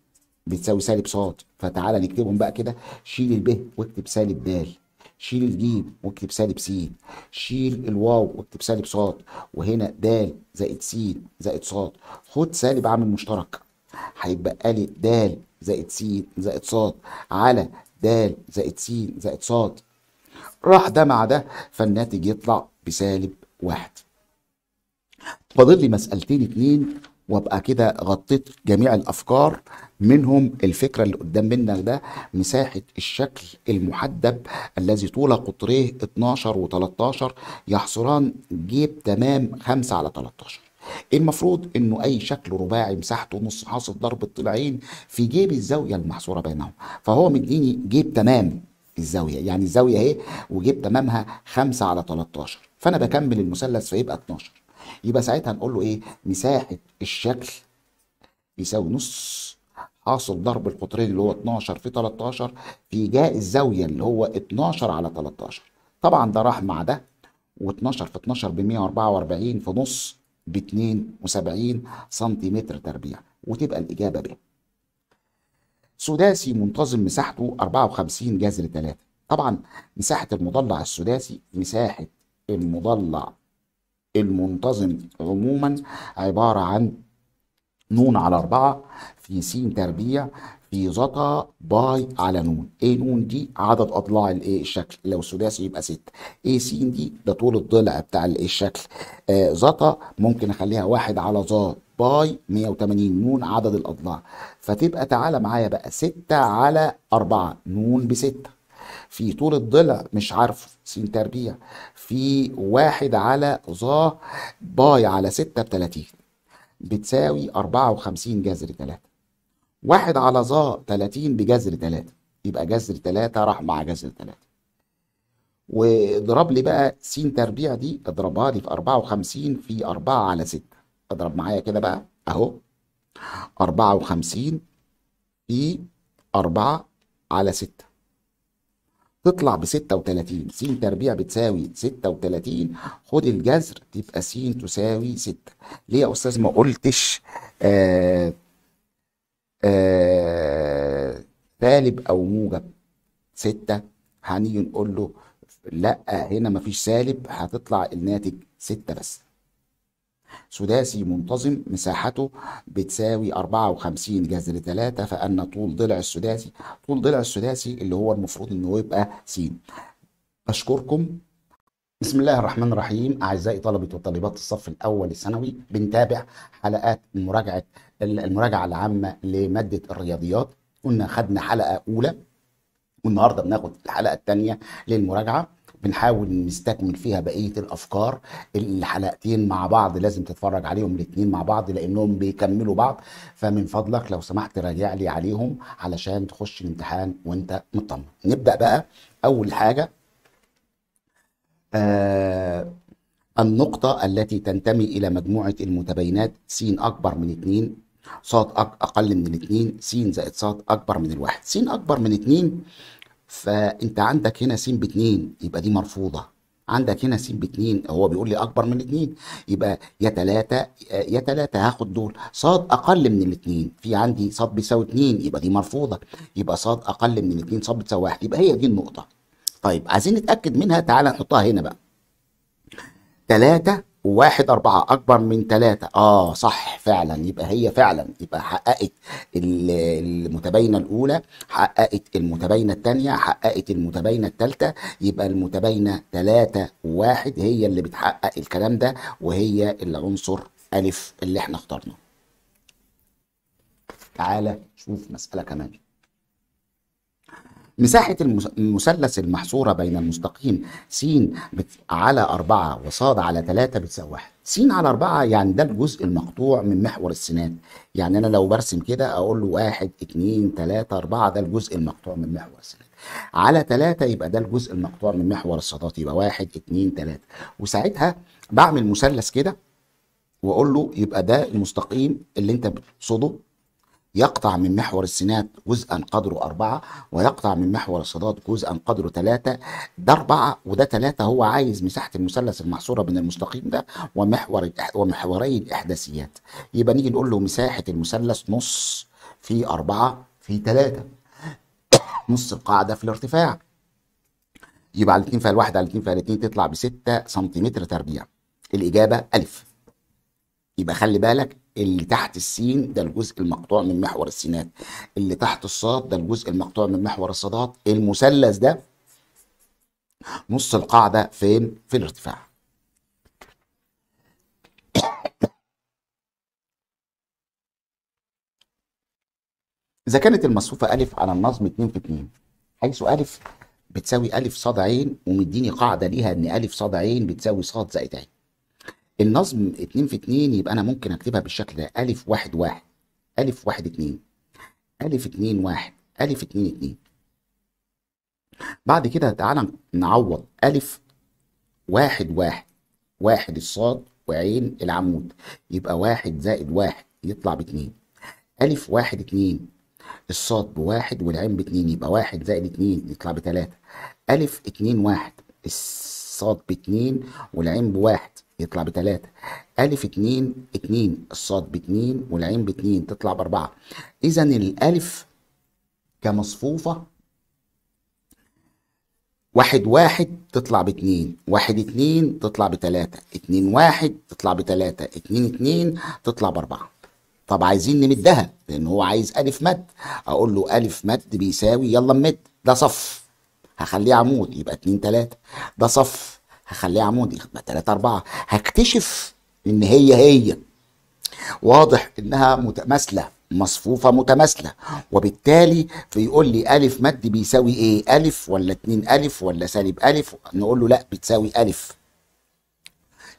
بتساوي سالب ص فتعالى نكتبهم بقى كده شيل الب واكتب سالب د شيل الجيم واكتب سالب س شيل الواو واكتب سالب ص وهنا د زائد س زائد ص خد سالب عامل مشترك هيتبقى لي د زائد س زائد ص على د زائد س زائد ص راح ده مع ده فالناتج يطلع بسالب واحد فاضل لي مسألتين اتنين وابقى كده غطيت جميع الافكار منهم الفكرة اللي قدام منك ده مساحة الشكل المحدب الذي طول قطريه 12 و13 يحصران جيب تمام 5 على 13 المفروض انه اي شكل رباعي مساحته نص حاصل ضرب الطلعين في جيب الزاويه المحصوره بينهم فهو مديني جيب تمام الزاويه يعني الزاويه اهي وجيب تمامها 5 على 13 فانا بكمل المثلث فيبقى 12 يبقى ساعتها نقول له ايه مساحه الشكل يساوي نص حاصل ضرب القطرين اللي هو 12 في 13 في جاء الزاويه اللي هو 12 على 13 طبعا ده راح مع ده و12 في 12 ب 144 في نص ب 72 سنتيمتر تربيع وتبقى الاجابه ب سداسي منتظم مساحته 54 جذر 3 طبعا مساحه المضلع السداسي مساحه المضلع المنتظم عموما عباره عن نون على 4 في س تربيع في زطا باي على نون ايه نون دي عدد اضلاع الايه الشكل لو ثلاثي يبقى ست ايه س دي ده طول الضلع بتاع الايه الشكل آه زطا ممكن اخليها واحد على ظا باي 180 نون عدد الاضلاع فتبقى تعالى معايا بقى ستة على أربعة نون بستة في طول الضلع مش عارفه س تربيع في واحد على ظا باي على ستة ب 30 بتساوي 54 جذر تلاتة واحد على ظا 30 بجذر 3 يبقى جذر 3 راح مع جذر 3 واضرب لي بقى س تربيع دي اضربها لي في 54 في 4 على 6 اضرب معايا كده بقى اهو 54 في 4 على 6 تطلع ب 36 س تربيع بتساوي 36 خد الجذر تبقى س تساوي 6 ليه يا استاذ ما قلتش آه آه، سالب او موجب ستة هنيجي نقول له لا هنا مفيش سالب هتطلع الناتج ستة بس سداسي منتظم مساحته بتساوي 54 جذر ثلاثة فأن طول ضلع السداسي طول ضلع السداسي اللي هو المفروض انه يبقى س أشكركم بسم الله الرحمن الرحيم أعزائي طلبة وطالبات الصف الأول الثانوي بنتابع حلقات مراجعة المراجعه العامه لماده الرياضيات قلنا خدنا حلقه اولى والنهارده بناخد الحلقه الثانيه للمراجعه بنحاول نستكمل فيها بقيه الافكار الحلقتين مع بعض لازم تتفرج عليهم الاثنين مع بعض لانهم بيكملوا بعض فمن فضلك لو سمحت راجع لي عليهم علشان تخش الامتحان وانت مطمن نبدا بقى اول حاجه آه النقطة التي تنتمي إلى مجموعة المتباينات س أكبر من 2 ص اقل من الاتنين س زائد ص اكبر من الواحد س اكبر من اتنين فانت عندك هنا س باتنين يبقى دي مرفوضه عندك هنا س باتنين هو بيقول لي اكبر من اتنين يبقى يا تلاته يا تلاته هاخد دول ص اقل من الاتنين في عندي ص بيساوي اتنين يبقى دي مرفوضه يبقى ص اقل من الاتنين ص بتساوي واحد يبقى هي دي النقطه طيب عايزين نتاكد منها تعالى نحطها هنا بقى تلاته واحد أربعة أكبر من تلاتة آه صح فعلا يبقى هي فعلا يبقى حققت المتباينة الأولى حققت المتباينة التانية حققت المتباينة التالتة يبقى المتباينة تلاتة واحد هي اللي بتحقق الكلام ده وهي العنصر ألف اللي احنا اخترناه تعالى شوف مسألة كمان مساحة المثلث المحصورة بين المستقيم س على 4 وص على 3 بتساوي 1 س على 4 يعني ده الجزء المقطوع من محور السينات يعني أنا لو برسم كده أقول له 1 2 3 4 ده الجزء المقطوع من محور السينات على 3 يبقى ده الجزء المقطوع من محور الصادات يبقى 1 2 3 وساعتها بعمل مثلث كده واقول له يبقى ده المستقيم اللي انت بتقصده يقطع من محور السناب جزءا قدره أربعة ويقطع من محور الصادات جزءا قدره ثلاثة ده أربعة وده ثلاثة هو عايز مساحة المثلث المحصورة بين المستقيم ده ومحور ومحوري الإحداثيات يبقى نيجي نقول له مساحة المثلث نص في أربعة في ثلاثة نص القاعدة في الارتفاع يبقى على الاتنين فيها الواحد على الاتنين فيها الاتنين تطلع بستة سنتيمتر تربيع الإجابة ألف يبقى خلي بالك اللي تحت السين ده الجزء المقطوع من محور السينات اللي تحت الصاد ده الجزء المقطوع من محور الصادات المثلث ده نص القاعدة فين في الارتفاع إذا كانت المصفوفة ألف على النظم 2 في 2 حيث ألف بتساوي ألف صاد عين ومديني قاعدة ليها إن ألف صاد عين بتساوي صاد زائد عين النظم اتنين في اتنين يبقى انا ممكن اكتبها بالشكل ده الف واحد واحد الف واحد اتنين الف اتنين واحد الف اتنين اتنين بعد كده تعالى نعوض الف واحد واحد واحد الصاد وعين العمود يبقى واحد زائد واحد يطلع باتنين ألف واحد اتنين الصاد بواحد والعين باتنين يبقى واحد زائد اتنين يطلع بتلاتة ألف اتنين واحد الصاد باتنين والعين بواحد يطلع بتلاتة ألف اتنين اتنين الصاد باتنين والعين باتنين تطلع بأربعة إذا الألف كمصفوفة واحد واحد تطلع باتنين واحد اتنين تطلع بتلاتة اتنين واحد تطلع بتلاتة اتنين اتنين تطلع بأربعة طب عايزين نمدها لأن هو عايز ألف مد أقول له ألف مد بيساوي يلا مد ده صف هخليه عمود يبقى اتنين تلاتة ده صف هخليها عمودي يبقى 3 4 هكتشف ان هي هي واضح انها متماثله مصفوفة متماثلة وبالتالي بيقول لي ألف مد بيساوي إيه ألف ولا اتنين ألف ولا سالب ألف نقول له لا بتساوي ألف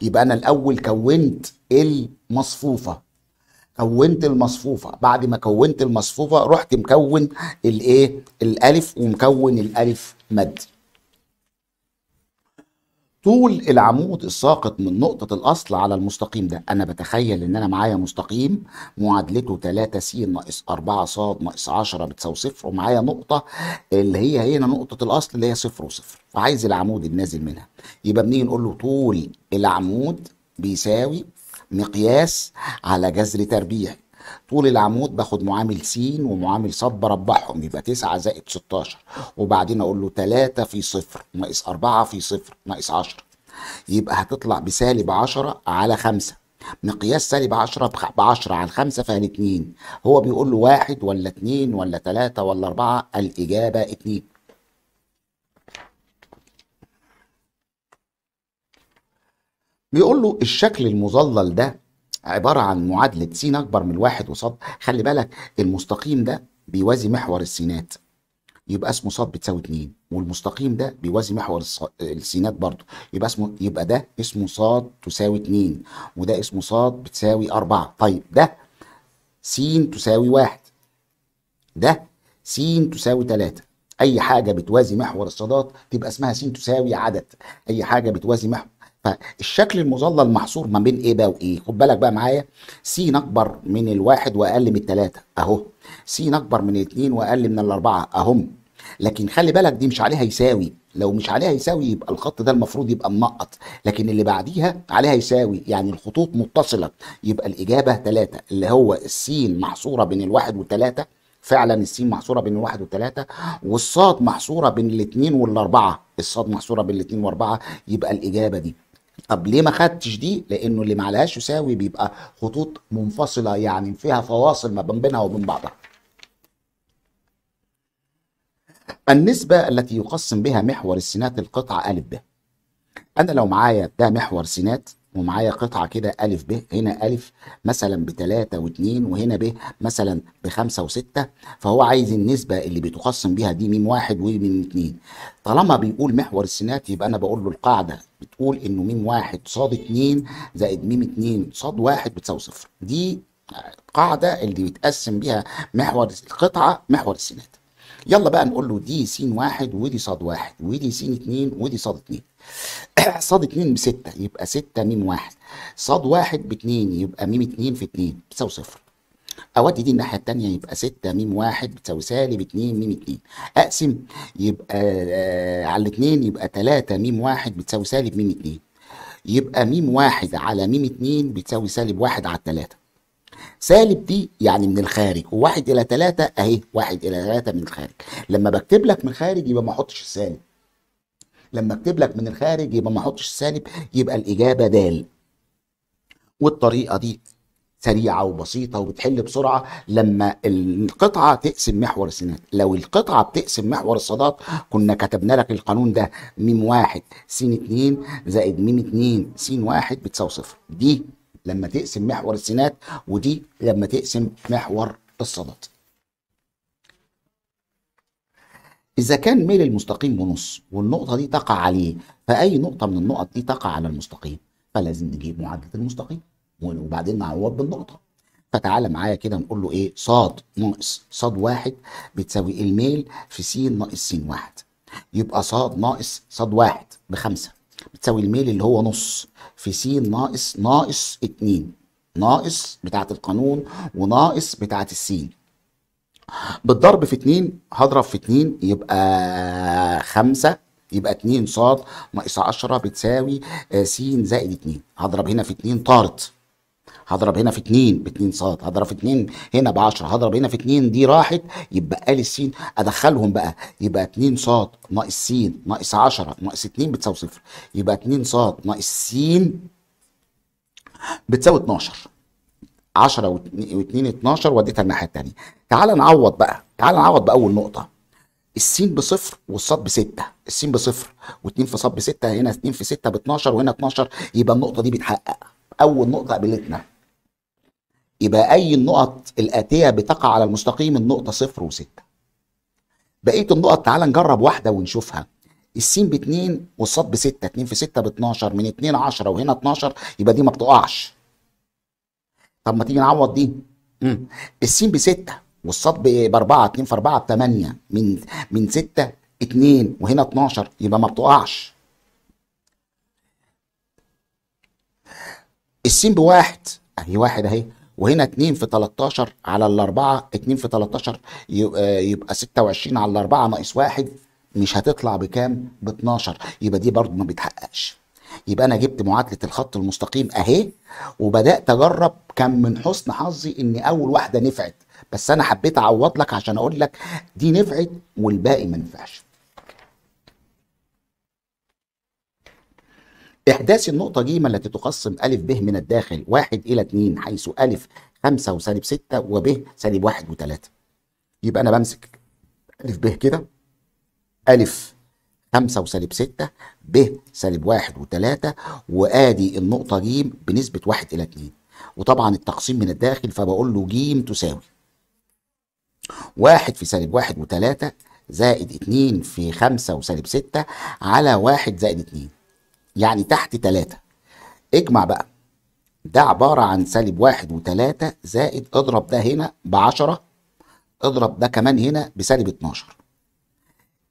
يبقى أنا الأول كونت المصفوفة كونت المصفوفة بعد ما كونت المصفوفة رحت مكون الإيه الألف ومكون الألف مد طول العمود الساقط من نقطة الأصل على المستقيم ده أنا بتخيل إن أنا معايا مستقيم معادلته 3 س ناقص 4 ص ناقص 10 بتساوي صفر ومعايا نقطة اللي هي هنا نقطة الأصل اللي هي صفر وصفر فعايز العمود النازل منها يبقى بنيجي نقول له طول العمود بيساوي مقياس على جذر تربيعي طول العمود باخد معامل س ومعامل ص بربعهم يبقى 9 زائد 16 وبعدين اقول له 3 في صفر ناقص 4 في صفر ناقص 10 يبقى هتطلع بسالب 10 على 5 مقياس سالب 10 ب 10 على 5 فهل 2 هو بيقول له 1 ولا 2 ولا 3 ولا 4 الاجابه 2 بيقول له الشكل المظلل ده عباره عن معادله س اكبر من واحد وص خلي بالك المستقيم ده بيوازي محور السينات يبقى اسمه ص بتساوي 2 والمستقيم ده بيوازي محور السينات برضه يبقى اسمه يبقى ده اسمه ص تساوي 2 وده اسمه ص بتساوي 4 طيب ده س تساوي 1 ده س تساوي 3 اي حاجه بتوازي محور الصادات تبقى اسمها س تساوي عدد اي حاجه بتوازي محور فالشكل المظلل محصور ما بين ايه بقى وايه e. خد بالك بقى معايا س اكبر من الواحد واقل من الثلاثه اهو س اكبر من الاثنين واقل من الاربعه اهم لكن خلي بالك دي مش عليها يساوي لو مش عليها يساوي يبقى الخط ده المفروض يبقى منقط لكن اللي بعديها عليها يساوي يعني الخطوط متصلة يبقى الإجابة ثلاثة اللي هو السين محصورة بين الواحد والثلاثة فعلا السين محصورة بين الواحد والثلاثة والصاد محصورة بين الاثنين والأربعة الصاد محصورة بين الاثنين والأربعة يبقى الإجابة دي طب ليه ما خدتش دي؟ لانه اللي ما عليهاش يساوي بيبقى خطوط منفصله يعني فيها فواصل ما بينها وبين بعضها. النسبة التي يقسم بها محور السينات القطعة أ ب. أنا لو معايا ده محور سينات ومعايا قطعة كده ألف ب هنا ألف مثلا بتلاتة واتنين وهنا ب مثلا بخمسة وستة فهو عايز النسبة اللي بتقسم بيها دي ميم واحد وميم اتنين طالما بيقول محور السينات يبقى أنا بقول له القاعدة بتقول إنه ميم واحد صاد اتنين زائد ميم اتنين صاد واحد بتساوي صفر دي قاعدة اللي بيتقسم بيها محور القطعة محور السينات يلا بقى نقول له دي س واحد ودي صاد واحد ودي س اتنين ودي صاد اتنين صاد ب 6 يبقى م 1 ص صاد ب 2 يبقى م 2 في 2 بتساوي صفر اودي دي الناحيه الثانيه يبقى 6 م 1 بتساوي سالب 2 م 2 اقسم يبقى آه على الاثنين يبقى 3 م 1 بتساوي سالب م 2 يبقى م 1 على م 2 بتساوي سالب 1 على 3 سالب دي يعني من الخارج و1 الى 3 اهي 1 الى 3 من الخارج لما بكتب لك من الخارج يبقى ما احطش السالب لما اكتب لك من الخارج يبقى ما احطش سالب يبقى الاجابه د والطريقه دي سريعه وبسيطه وبتحل بسرعه لما القطعه تقسم محور السينات لو القطعه بتقسم محور الصادات كنا كتبنا لك القانون ده م واحد س اتنين زائد م اتنين س واحد بتساوي صفر دي لما تقسم محور السينات ودي لما تقسم محور الصادات إذا كان ميل المستقيم بنص والنقطة دي تقع عليه فأي نقطة من النقط دي تقع على المستقيم فلازم نجيب معادلة المستقيم وبعدين نعوض بالنقطة فتعالى معايا كده نقول له إيه صاد ناقص صاد واحد بتساوي الميل في س ناقص س واحد يبقى صاد ناقص صاد واحد بخمسة بتساوي الميل اللي هو نص في س ناقص ناقص اتنين ناقص بتاعة القانون وناقص بتاعة السين بالضرب في 2 هضرب في 2 يبقى 5 يبقى 2 ص ناقص 10 بتساوي آه، س زائد 2 هضرب هنا في 2 طارت هضرب هنا في 2 ب 2 ص هضرب في 2 هنا ب 10 هضرب هنا في 2 دي راحت يبقى ال س ادخلهم بقى يبقى 2 ص ناقص س ناقص 10 ناقص 2 بتساوي صفر يبقى 2 ص ناقص س بتساوي 12 10 و2 12 وديتها الناحيه الثانيه تعال نعوض بقى تعال نعوض باول نقطه السين بصفر والصاد بستة السين بصفر و2 في صاد بستة هنا 2 في 6 ب 12 وهنا 12 يبقى النقطه دي بتحقق اول نقطه قابلتنا يبقى اي النقط الاتيه بتقع على المستقيم النقطه صفر وستة بقيه النقط تعال نجرب واحده ونشوفها السين ب 2 والصاد ب 6 2 في 6 ب 12 من 2 10 وهنا 12 يبقى دي ما بتقعش طب ما تيجي نعوض دي مم. السين بستة والصاد بأربعة اتنين في أربعة بتمانية من من ستة اتنين وهنا اتناشر يبقى ما بتقعش السين بواحد اهي واحد اهي وهنا 2 في 13 على الأربعة 2 في 13 آه، يبقى 26 على الأربعة ناقص واحد مش هتطلع بكام؟ ب 12 يبقى دي برضه ما بيتحققش يبقى انا جبت معادله الخط المستقيم اهي وبدات اجرب كان من حسن حظي ان اول واحده نفعت بس انا حبيت اعوض لك عشان اقول لك دي نفعت والباقي ما نفعش. احداث النقطة ج التي تقسم ا ب من الداخل واحد إلى 2 حيث ا 5 وسالب 6 و ب سالب 1 و 3 يبقى أنا بمسك ا ب كده ا 5 وسالب 6 ب سالب 1 و3 وادي النقطه ج بنسبه 1 الى 2 وطبعا التقسيم من الداخل فبقول له ج تساوي 1 في سالب 1 و3 زائد 2 في 5 وسالب 6 على 1 زائد 2 يعني تحت 3 اجمع بقى ده عبارة عن سالب 1 و3 زائد اضرب ده هنا 10 اضرب ده كمان هنا بسالب 12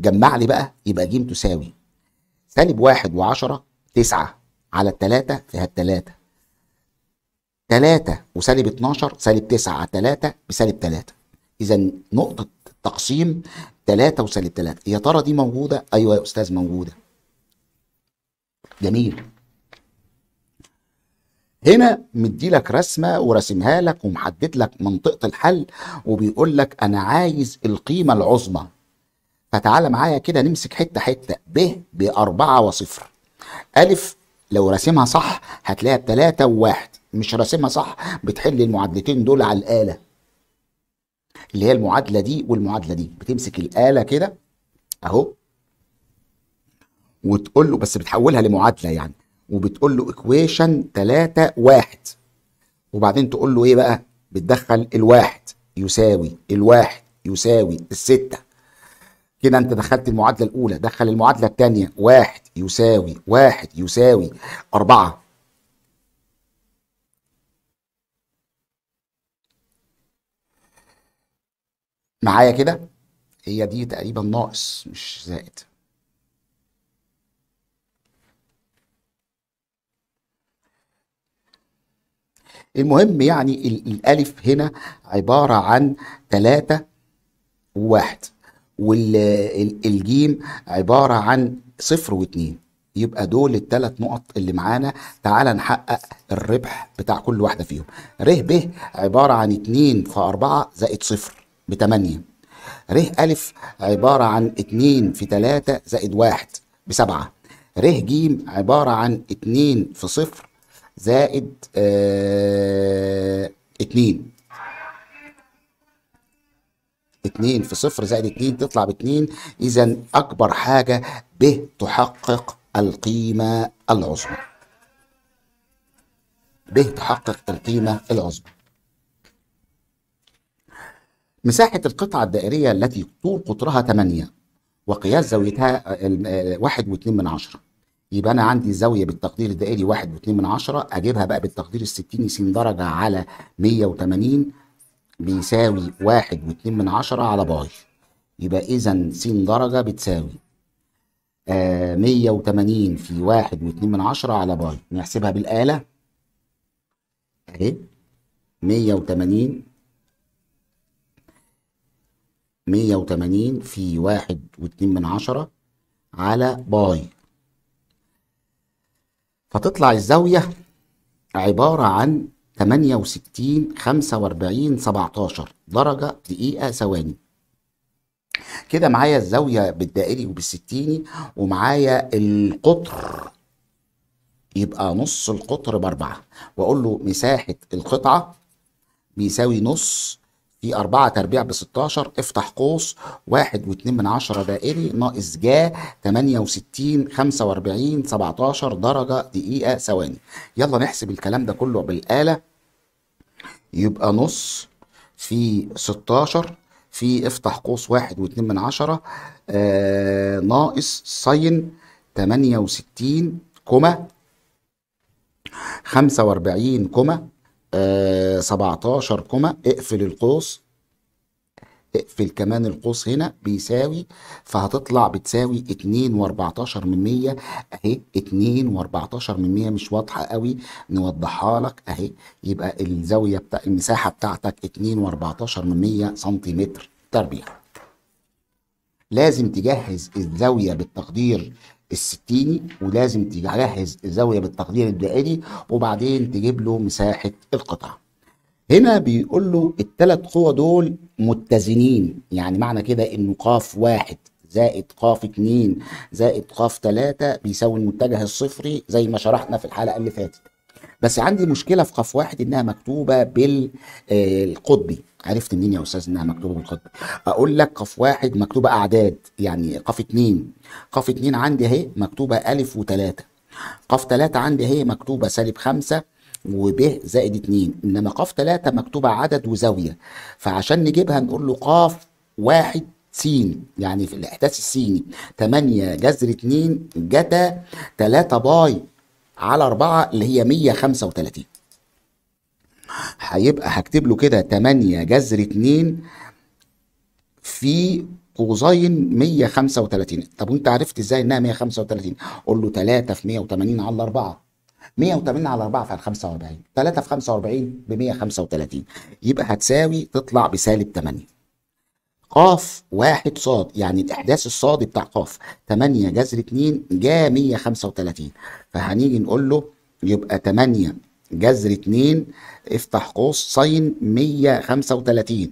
جمع لي بقى يبقى ج تساوي سالب واحد وعشرة تسعة على التلاتة فيها التلاتة تلاتة وسالب اتناشر سالب تسعة على تلاتة بسالب تلاتة إذا نقطة تقسيم تلاتة وسالب تلاتة يا ترى دي موجودة؟ أيوة يا أستاذ موجودة جميل هنا مدي لك رسمة ورسمها لك ومحدد لك منطقة الحل وبيقول لك أنا عايز القيمة العظمى فتعالى معايا كده نمسك حته حته ب باربعه وصفر الف لو راسمها صح هتلاقيها بتلاته وواحد مش راسمها صح بتحل المعادلتين دول على الاله اللي هي المعادله دي والمعادله دي بتمسك الاله كده اهو وتقول له بس بتحولها لمعادله يعني وبتقول له اكويشن 3 1 وبعدين تقول له ايه بقى بتدخل الواحد يساوي الواحد يساوي الستة كده انت دخلت المعادله الاولى دخل المعادله الثانيه واحد يساوي واحد يساوي أربعة معايا كده هي دي تقريبا ناقص مش زائد المهم يعني الألف هنا عبارة عن تلاتة وواحد والجيم عباره عن صفر واتنين يبقى دول الثلاث نقط اللي معانا تعالى نحقق الربح بتاع كل واحده فيهم ر ب عباره عن اتنين في أربعة زائد صفر بتمانية ر أ عباره عن اتنين في تلاتة زائد واحد بسبعة ر ج عباره عن اتنين في صفر زائد آه 2 في صفر زائد 2 تطلع ب 2 اذا اكبر حاجه ب تحقق القيمه العظمى ب تحقق القيمه العظمى مساحة القطعة الدائرية التي طول قطرها 8 وقياس زاويتها 1.2 آه، من 10 يبقى أنا عندي زاوية بالتقدير الدائري 1.2 من عشرة أجيبها بقى بالتقدير ال 60 س درجة على 180 بيساوي واحد واتنين من عشرة على باي يبقى إذا س درجة بتساوي آه، مية وتمانين في واحد واتنين من عشرة على باي نحسبها بالآلة أهي مية وتمانين مية وتمانين في واحد واتنين من عشرة على باي فتطلع الزاوية عبارة عن 68 45 17 درجة دقيقة ثواني كده معايا الزاوية بالدائري وبالستيني ومعايا القطر يبقى نص القطر بأربعة وأقول له مساحة القطعة بيساوي نص في 4 تربيع ب 16 افتح قوس 1 1.2 من 10 دائري ناقص جا 68 45 17 درجة دقيقة ثواني يلا نحسب الكلام ده كله بالآلة يبقى نص في 16 في افتح قوس 1 1.2 من 10 آه ناقص ساين 68 كوما 45 كوما 17 آه، كوما اقفل القوس اقفل كمان القوس هنا بيساوي فهتطلع بتساوي 2 و14 من 100 اهي 2 و14 من 100 مش واضحه قوي نوضحها لك اهي يبقى الزاويه بتاع المساحه بتاعتك 2 و14 من 100 سنتيمتر تربيع لازم تجهز الزاويه بالتقدير الستيني ولازم تجهز الزاويه زاويه بالتقدير الدائري وبعدين تجيب له مساحه القطعه هنا بيقول له الثلاث قوى دول متزنين يعني معنى كده انه قاف واحد زائد قاف اتنين زائد قاف تلاتة بيساوي المتجه الصفري زي ما شرحنا في الحلقه اللي فاتت بس عندي مشكله في قاف واحد انها مكتوبه بالقطبي عرفت منين يا استاذ انها مكتوبه بالخط اقول لك قاف واحد مكتوبه اعداد يعني قاف اتنين قاف اتنين عندي اهي مكتوبه الف وتلاته قاف تلاته عندي اهي مكتوبه سالب خمسه وب زائد 2 انما قاف 3 مكتوبه عدد وزاويه فعشان نجيبها نقول له قاف واحد س يعني في الاحداث السيني 8 جذر 2 جتا 3 باي على 4 اللي هي 135 هيبقى هكتب له كده 8 جذر 2 في قوسين 135 طب وانت عرفت ازاي انها 135 قول له 3 في 180 على 4 180 على 4 فعلى 45 3 في 45 ب 135 يبقى هتساوي تطلع بسالب 8 قاف واحد صاد يعني الاحداث الصادي بتاع قاف 8 جذر 2 جا 135 فهنيجي نقول له يبقى 8 جذر 2 افتح قوس ساين 135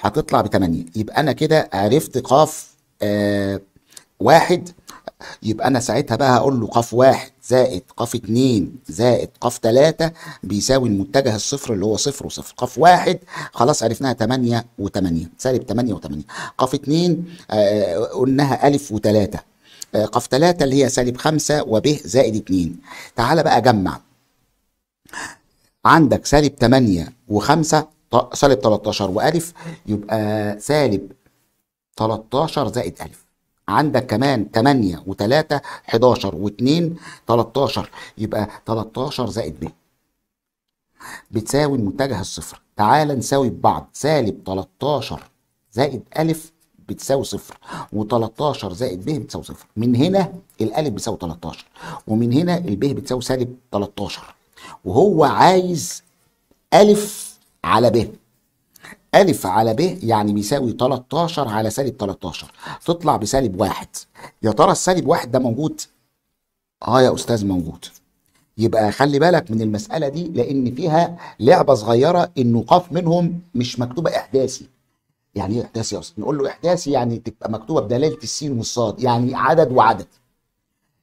هتطلع ب 8 يبقى انا كده عرفت قاف آه واحد يبقى انا ساعتها بقى هقول له قاف واحد زائد قاف اتنين زائد قاف تلاتة بيساوي المتجه الصفر اللي هو صفر وصفر قاف واحد خلاص عرفناها تمانية 8 سالب تمانية 8 قاف اتنين آه،, آه قلناها ألف وتلاتة آه قاف تلاتة اللي هي سالب خمسة وب زائد اتنين تعالى بقى جمع عندك سالب 8 و5 سالب 13 و يبقى سالب 13 زائد الف عندك كمان 8 و3 11 و2 13 يبقى 13 زائد ب بتساوي المتجه الصفر تعال نساوي ببعض سالب 13 زائد الف بتساوي صفر و13 زائد ب بتساوي صفر من هنا الالف بتساوي 13 ومن هنا الب بتساوي سالب 13 وهو عايز ألف على ب ألف على ب يعني بيساوي 13 على سالب 13 تطلع بسالب واحد يا ترى السالب واحد ده موجود؟ آه يا أستاذ موجود يبقى خلي بالك من المسألة دي لأن فيها لعبة صغيرة إنه قاف منهم مش مكتوبة إحداثي يعني ايه إحداثي أصلا؟ نقول له إحداثي يعني تبقى مكتوبة بدلالة السين والصاد يعني عدد وعدد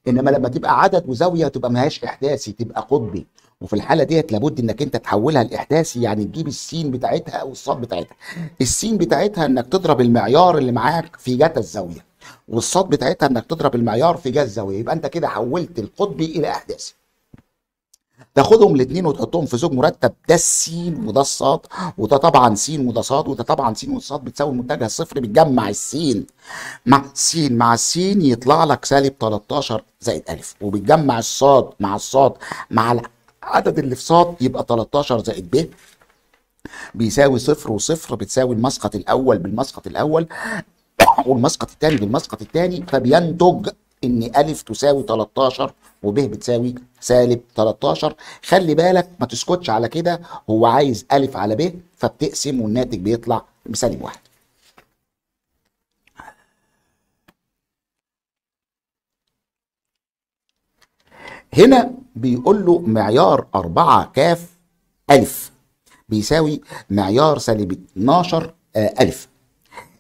إنما لما تبقى عدد وزاوية تبقى هياش إحداثي تبقى قطبي وفي الحاله ديت لابد انك انت تحولها لاحداثي يعني تجيب السين بتاعتها او الصاد بتاعتها السين بتاعتها انك تضرب المعيار اللي معاك في جتا الزاويه والصاد بتاعتها انك تضرب المعيار في جتا الزاويه يبقى انت كده حولت القطبي الى احداثي تاخدهم الاثنين وتحطهم في زوج مرتب ده السين وده الصاد وده طبعا سين وده صاد وده طبعا سين والصاد بتساوي المتجه الصفر بتجمع السين مع السين مع السين يطلع لك سالب 13 زائد الف وبتجمع الصاد مع الصاد مع عدد ص يبقى 13 زائد ب بيساوي صفر وصفر بتساوي المسقط الاول بالمسقط الاول والمسقط الثاني بالمسقط الثاني فبينتج ان الف تساوي 13 وب بتساوي سالب 13 خلي بالك ما تسكتش على كده هو عايز الف على ب فبتقسم والناتج بيطلع بسالب واحد هنا بيقول له معيار 4 كاف ألف بيساوي معيار سالب 12 آه، ألف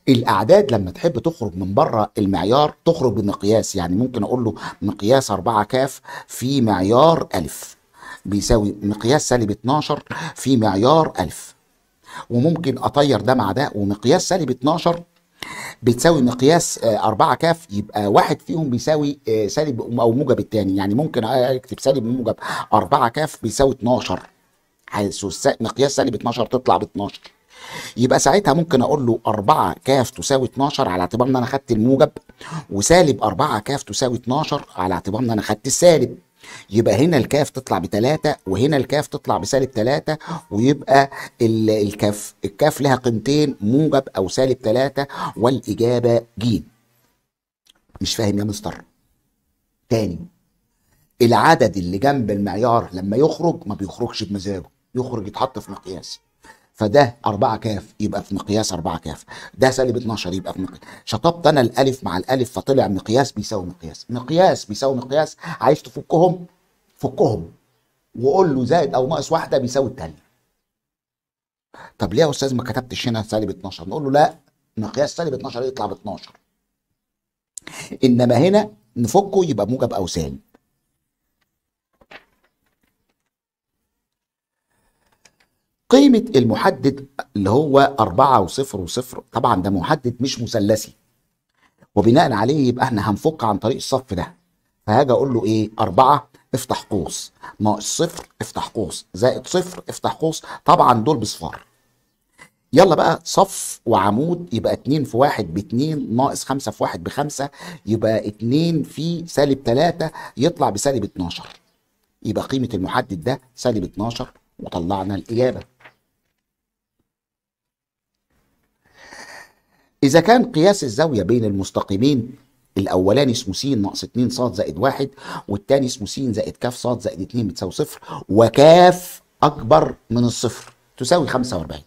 الأعداد لما تحب تخرج من بره المعيار تخرج بمقياس يعني ممكن أقول له مقياس 4 كاف في معيار ألف بيساوي مقياس سالب 12 في معيار ألف وممكن أطير ده مع ده ومقياس سالب 12 بتساوي مقياس 4 آه، كاف يبقى واحد فيهم بيساوي آه، سالب او موجب الثاني يعني ممكن اكتب سالب موجب 4 كاف بيساوي 12 حيث مقياس سالب 12 تطلع ب 12 يبقى ساعتها ممكن اقول له 4 كاف تساوي 12 على اعتبار ان انا خدت الموجب وسالب 4 كاف تساوي 12 على اعتبار ان انا خدت السالب يبقى هنا الكاف تطلع بتلاتة وهنا الكاف تطلع بسالب تلاتة ويبقى الكاف الكاف لها قيمتين موجب أو سالب تلاتة والإجابة ج مش فاهم يا مستر تاني العدد اللي جنب المعيار لما يخرج ما بيخرجش بمزاجه يخرج يتحط في مقياس فده 4 كاف يبقى في مقياس 4 كاف ده سالب 12 يبقى في مقياس شطبت انا الالف مع الالف فطلع مقياس بيساوي مقياس مقياس بيساوي مقياس عايز تفكهم فكهم وقول له زائد او ناقص واحده بيساوي الثانيه طب ليه يا استاذ ما كتبتش هنا سالب 12 نقول له لا مقياس سالب 12 يطلع ب 12 انما هنا نفكه يبقى موجب اوزان قيمة المحدد اللي هو أربعة وصفر وصفر طبعا ده محدد مش مثلثي وبناء عليه يبقى احنا هنفك عن طريق الصف ده فهاجي اقول له ايه أربعة افتح قوس ناقص صفر افتح قوس زائد صفر افتح قوس طبعا دول بصفار يلا بقى صف وعمود يبقى 2 في 1 ب 2 ناقص 5 في 1 ب 5 يبقى 2 في سالب 3 يطلع بسالب 12 يبقى قيمة المحدد ده سالب 12 وطلعنا الإجابة إذا كان قياس الزاوية بين المستقيمين الأولاني اسمه س ناقص 2 ص زائد 1 والتاني اسمه س زائد ك ص زائد 2 بتساوي صفر وكاف أكبر من الصفر تساوي 45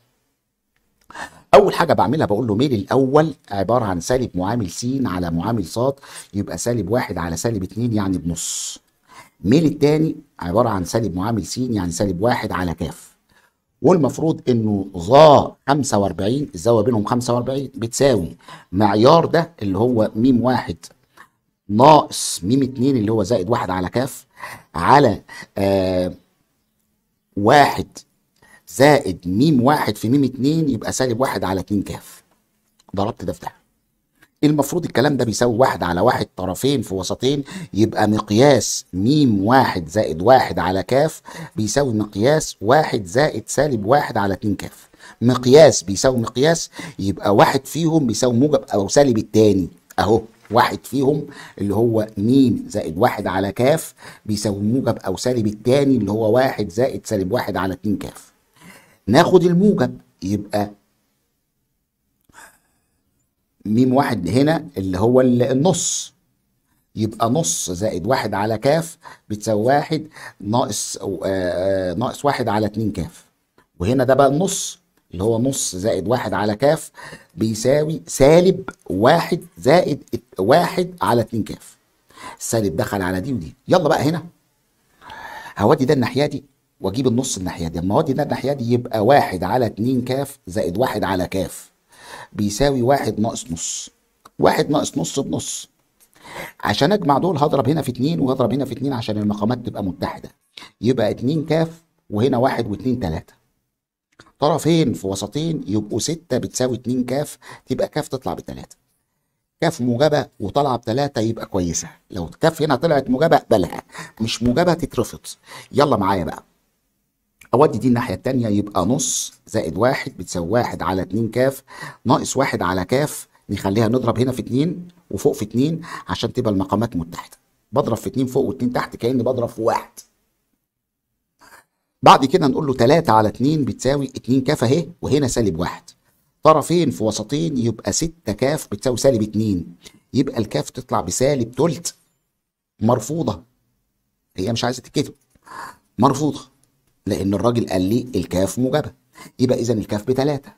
أول حاجة بعملها بقول له ميل الأول عبارة عن سالب معامل س على معامل ص يبقى سالب 1 على سالب 2 يعني بنص ميل التاني عبارة عن سالب معامل س يعني سالب 1 على كاف والمفروض انه ظا 45 الزاويه بينهم 45 بتساوي معيار ده اللي هو م واحد ناقص م 2 اللي هو زائد واحد على كاف على آه واحد زائد م واحد في م 2 يبقى سالب واحد على 2 كاف ضربت ده في ده المفروض الكلام ده بيساوي واحد على واحد طرفين في وسطين يبقى مقياس ميم واحد زائد واحد على كاف بيساوي مقياس واحد زائد سالب واحد على اتنين كاف مقياس بيساوي مقياس يبقى واحد فيهم بيساوي موجب او سالب التاني اهو واحد فيهم اللي هو ميم زائد واحد على كاف بيساوي موجب او سالب التاني اللي هو واحد زائد سالب واحد على اتنين كاف ناخد الموجب يبقى ميم واحد هنا اللي هو النص يبقى نص زائد واحد على كاف بتساوي واحد ناقص آه،, آه ناقص واحد على اتنين كاف وهنا ده بقى النص اللي هو نص زائد واحد على كاف بيساوي سالب واحد زائد واحد على اتنين كاف السالب دخل على دي ودي يلا بقى هنا هودي ده الناحية دي واجيب النص الناحية دي اما اودي ده الناحية دي يبقى واحد على اتنين كاف زائد واحد على كاف بيساوي واحد ناقص نص واحد ناقص نص بنص عشان اجمع دول هضرب هنا في اتنين وهضرب هنا في اتنين عشان المقامات تبقى متحده يبقى اتنين كاف وهنا واحد واتنين تلاته طرفين في وسطين يبقوا ستة بتساوي اتنين كاف تبقى كاف تطلع بتلاته كاف موجبه وطالعه بتلاته يبقى كويسه لو كاف هنا طلعت موجبه بلها مش موجبه تترفض يلا معايا بقى اودي دي الناحيه الثانيه يبقى نص زائد واحد بتساوي واحد على 2 كاف ناقص واحد على كاف نخليها نضرب هنا في 2 وفوق في 2 عشان تبقى المقامات متحده بضرب في 2 فوق و2 تحت كاني بضرب في واحد بعد كده نقول له 3 على 2 بتساوي 2 كاف اهي وهنا سالب 1 طرفين في وسطين يبقى 6 كاف بتساوي سالب 2 يبقى الكاف تطلع بسالب تلت مرفوضه هي مش عايزه تتكتب مرفوضه لأن الراجل قال لي الكاف موجبة يبقى إذا الكاف بتلاتة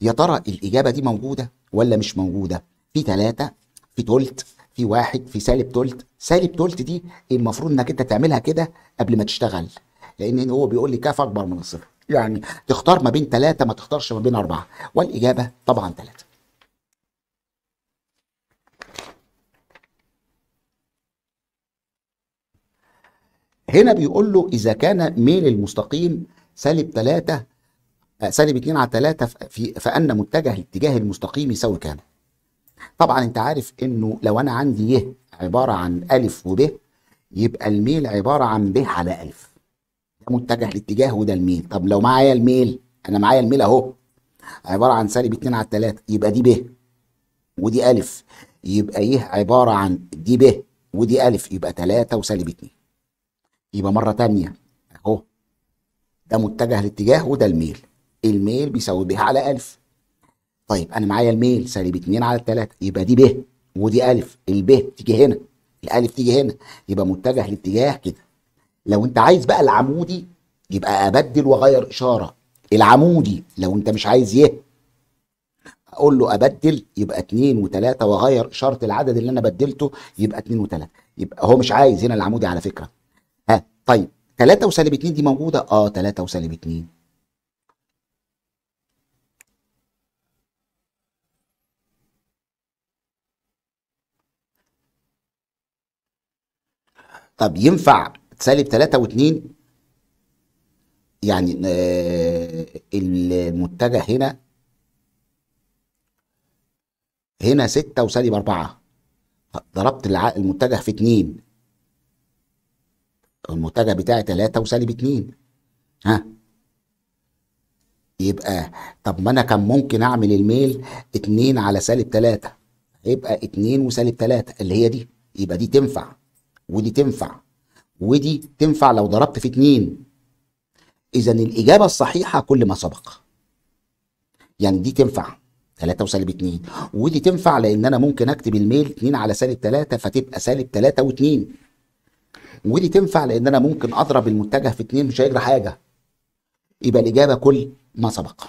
يا ترى الإجابة دي موجودة ولا مش موجودة في تلاتة في تلت في واحد في سالب تلت سالب تلت دي المفروض انك انت تعملها كده قبل ما تشتغل لان هو بيقول لي كاف اكبر من الصفر يعني تختار ما بين تلاته ما تختارش ما بين أربعة والإجابة طبعا تلاته هنا بيقول له اذا كان ميل المستقيم سالب 3 آه، سالب 2 على 3 في فان متجه الاتجاه المستقيم يساوي كام؟ طبعا انت عارف انه لو انا عندي ي عباره عن الف وب يبقى الميل عباره عن ب على الف ده متجه الاتجاه وده الميل طب لو معايا الميل انا معايا الميل اهو عباره عن سالب 2 على 3 يبقى دي ب ودي الف يبقى ي عباره عن دي ب ودي الف يبقى 3 وسالب 2 يبقى مرة تانية اهو ده متجه لاتجاه وده الميل الميل بيساوي ب على ألف طيب أنا معايا الميل سالب 2 على 3 يبقى دي ب ودي ألف الب تيجي هنا الألف تيجي هنا يبقى متجه لاتجاه كده لو أنت عايز بقى العمودي يبقى أبدل وأغير إشارة العمودي لو أنت مش عايز يه اقول له ابدل يبقى 2 و3 واغير اشاره العدد اللي انا بدلته يبقى 2 و3 يبقى هو مش عايز هنا العمودي على فكره طيب 3 وسالب 2 دي موجوده اه 3 وسالب 2 طب ينفع سالب 3 و2 يعني آه، المتجه هنا هنا 6 وسالب 4 ضربت المتجه في 2 المنتجع بتاعي 3 وسالب 2 ها يبقى طب ما انا كان ممكن اعمل الميل 2 على سالب 3 يبقى 2 وسالب 3 اللي هي دي يبقى دي تنفع ودي تنفع ودي تنفع لو ضربت في 2 اذا الاجابه الصحيحه كل ما سبق يعني دي تنفع 3 وسالب 2 ودي تنفع لان انا ممكن اكتب الميل 2 على سالب 3 فتبقى سالب 3 و2 ودي تنفع لان انا ممكن اضرب المتجه في اتنين مش هيجرى حاجه يبقى الاجابه كل ما سبق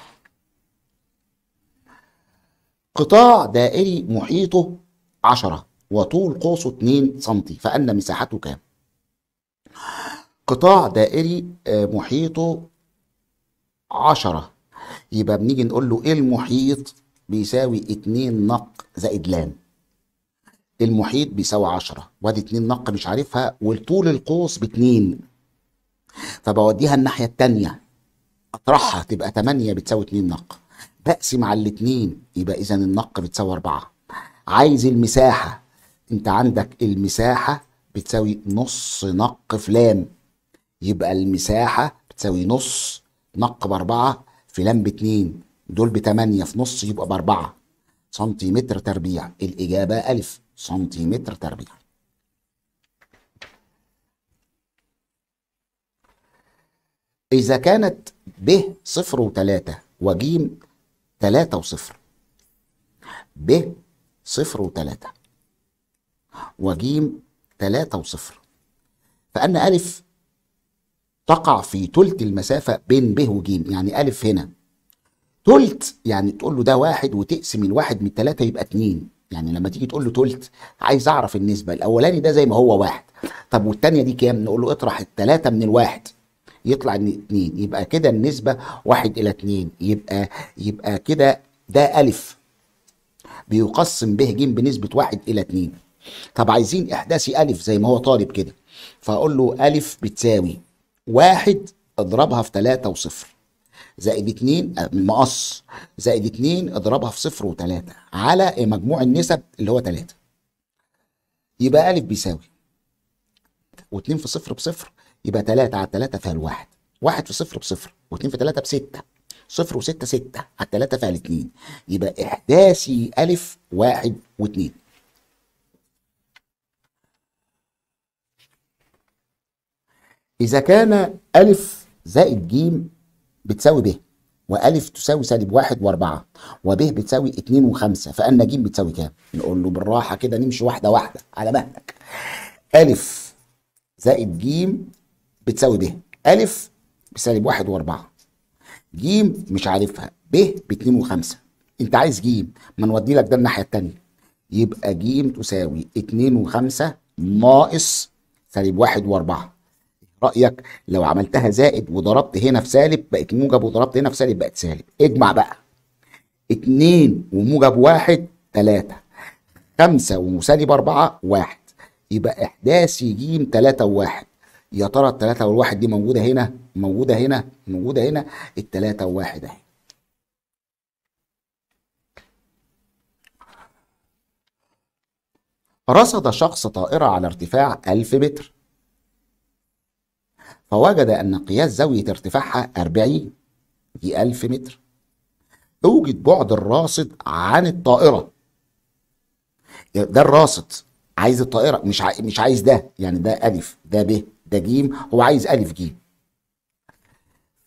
قطاع دائري محيطه 10 وطول قوسه 2 سم فان مساحته كام قطاع دائري آه، محيطه 10 يبقى بنيجي نقول له ايه المحيط بيساوي 2 نق زائد لام المحيط بيساوي 10 وادي 2 نقة مش عارفها والطول القوس ب 2 فبوديها الناحية التانية اطرحها تبقى 8 بتساوي 2 نق بقسم على الاتنين يبقى اذا النق بتساوي 4 عايز المساحة انت عندك المساحة بتساوي نص نق فلام يبقى المساحة بتساوي نص نق بأربعة فلام باتنين دول بتمانية في نص يبقى بأربعة سنتيمتر تربيع الإجابة ا سنتيمتر تربيع إذا كانت ب صفر وتلاتة وجيم تلاتة وصفر ب صفر وتلاتة وجيم تلاتة وصفر فأن ألف تقع في تلت المسافة بين ب وجيم يعني ألف هنا تلت يعني تقول له ده واحد وتقسم الواحد من التلاتة يبقى اتنين يعني لما تيجي تقول له تلت عايز اعرف النسبه الاولاني ده زي ما هو واحد طب والثانيه دي كام نقول له اطرح الثلاثه من الواحد يطلع ان اتنين يبقى كده النسبه واحد الى اتنين يبقى يبقى كده ده الف بيقسم به ج بنسبه واحد الى اتنين طب عايزين احداثي الف زي ما هو طالب كده فاقول له الف بتساوي واحد اضربها في تلاتة وصفر زائد 2 المقص آه، زائد 2 اضربها في صفر و3 على مجموع النسب اللي هو 3 يبقى أ بيساوي و2 في صفر بصفر يبقى 3 على 3 فيها الواحد 1 في صفر بصفر و2 في 3 بستة صفر وستة ستة على 3 فيها الاتنين يبقى إحداثي ألف واحد واتنين إذا كان ألف زائد جيم بتساوي ب والف تساوي سالب واحد واربعة وب بتساوي اتنين وخمسة فقالنا ج بتساوي كام؟ نقول له بالراحة كده نمشي واحدة واحدة على مهلك ألف زائد ج بتساوي ب ألف بسالب واحد واربعة ج مش عارفها ب باتنين وخمسة أنت عايز ج ما نودي لك ده الناحية التانية يبقى ج تساوي اتنين وخمسة ناقص سالب واحد واربعة رأيك لو عملتها زائد وضربت هنا في سالب بقت موجب وضربت هنا في سالب بقت سالب اجمع بقى اتنين وموجب واحد تلاتة خمسة وسالب أربعة واحد يبقى إحداثي جيم تلاتة وواحد يا ترى التلاتة والواحد دي موجودة هنا موجودة هنا موجودة هنا التلاتة وواحد أهي رصد شخص طائرة على ارتفاع ألف متر فوجد أن قياس زاوية ارتفاعها 40 دي 1000 متر أوجد بعد الراصد عن الطائرة ده الراصد عايز الطائرة مش عايز مش عايز ده يعني ده ألف ده ب ده جيم هو عايز ألف جيم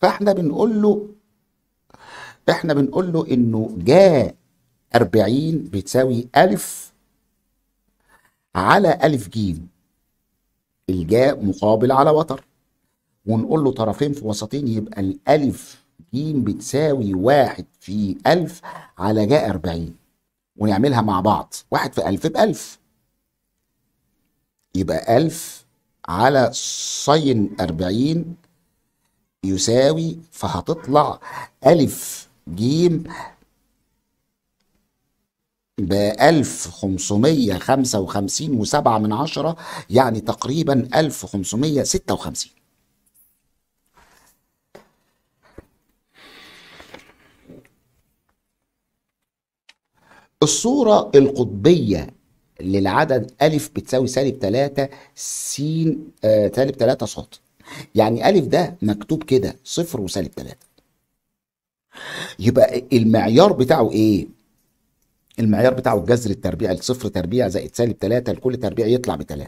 فاحنا بنقول له احنا بنقول له انه جا 40 بتساوي ألف على ألف جيم الجا مقابل على وتر ونقول له طرفين في وسطين يبقى الالف ج بتساوي واحد في ألف على جاء 40 ونعملها مع بعض واحد في ألف بألف يبقى ألف على صين 40 يساوي فهتطلع ألف ج ب 1555 وسبعة من عشرة يعني تقريبا 1556 الصورة القطبية للعدد ألف بتساوي سالب 3 س آه سالب 3 ص يعني ألف ده مكتوب كده صفر وسالب 3 يبقى المعيار بتاعه إيه؟ المعيار بتاعه الجذر التربيع لصفر تربيع زائد سالب 3 لكل تربيع يطلع ب 3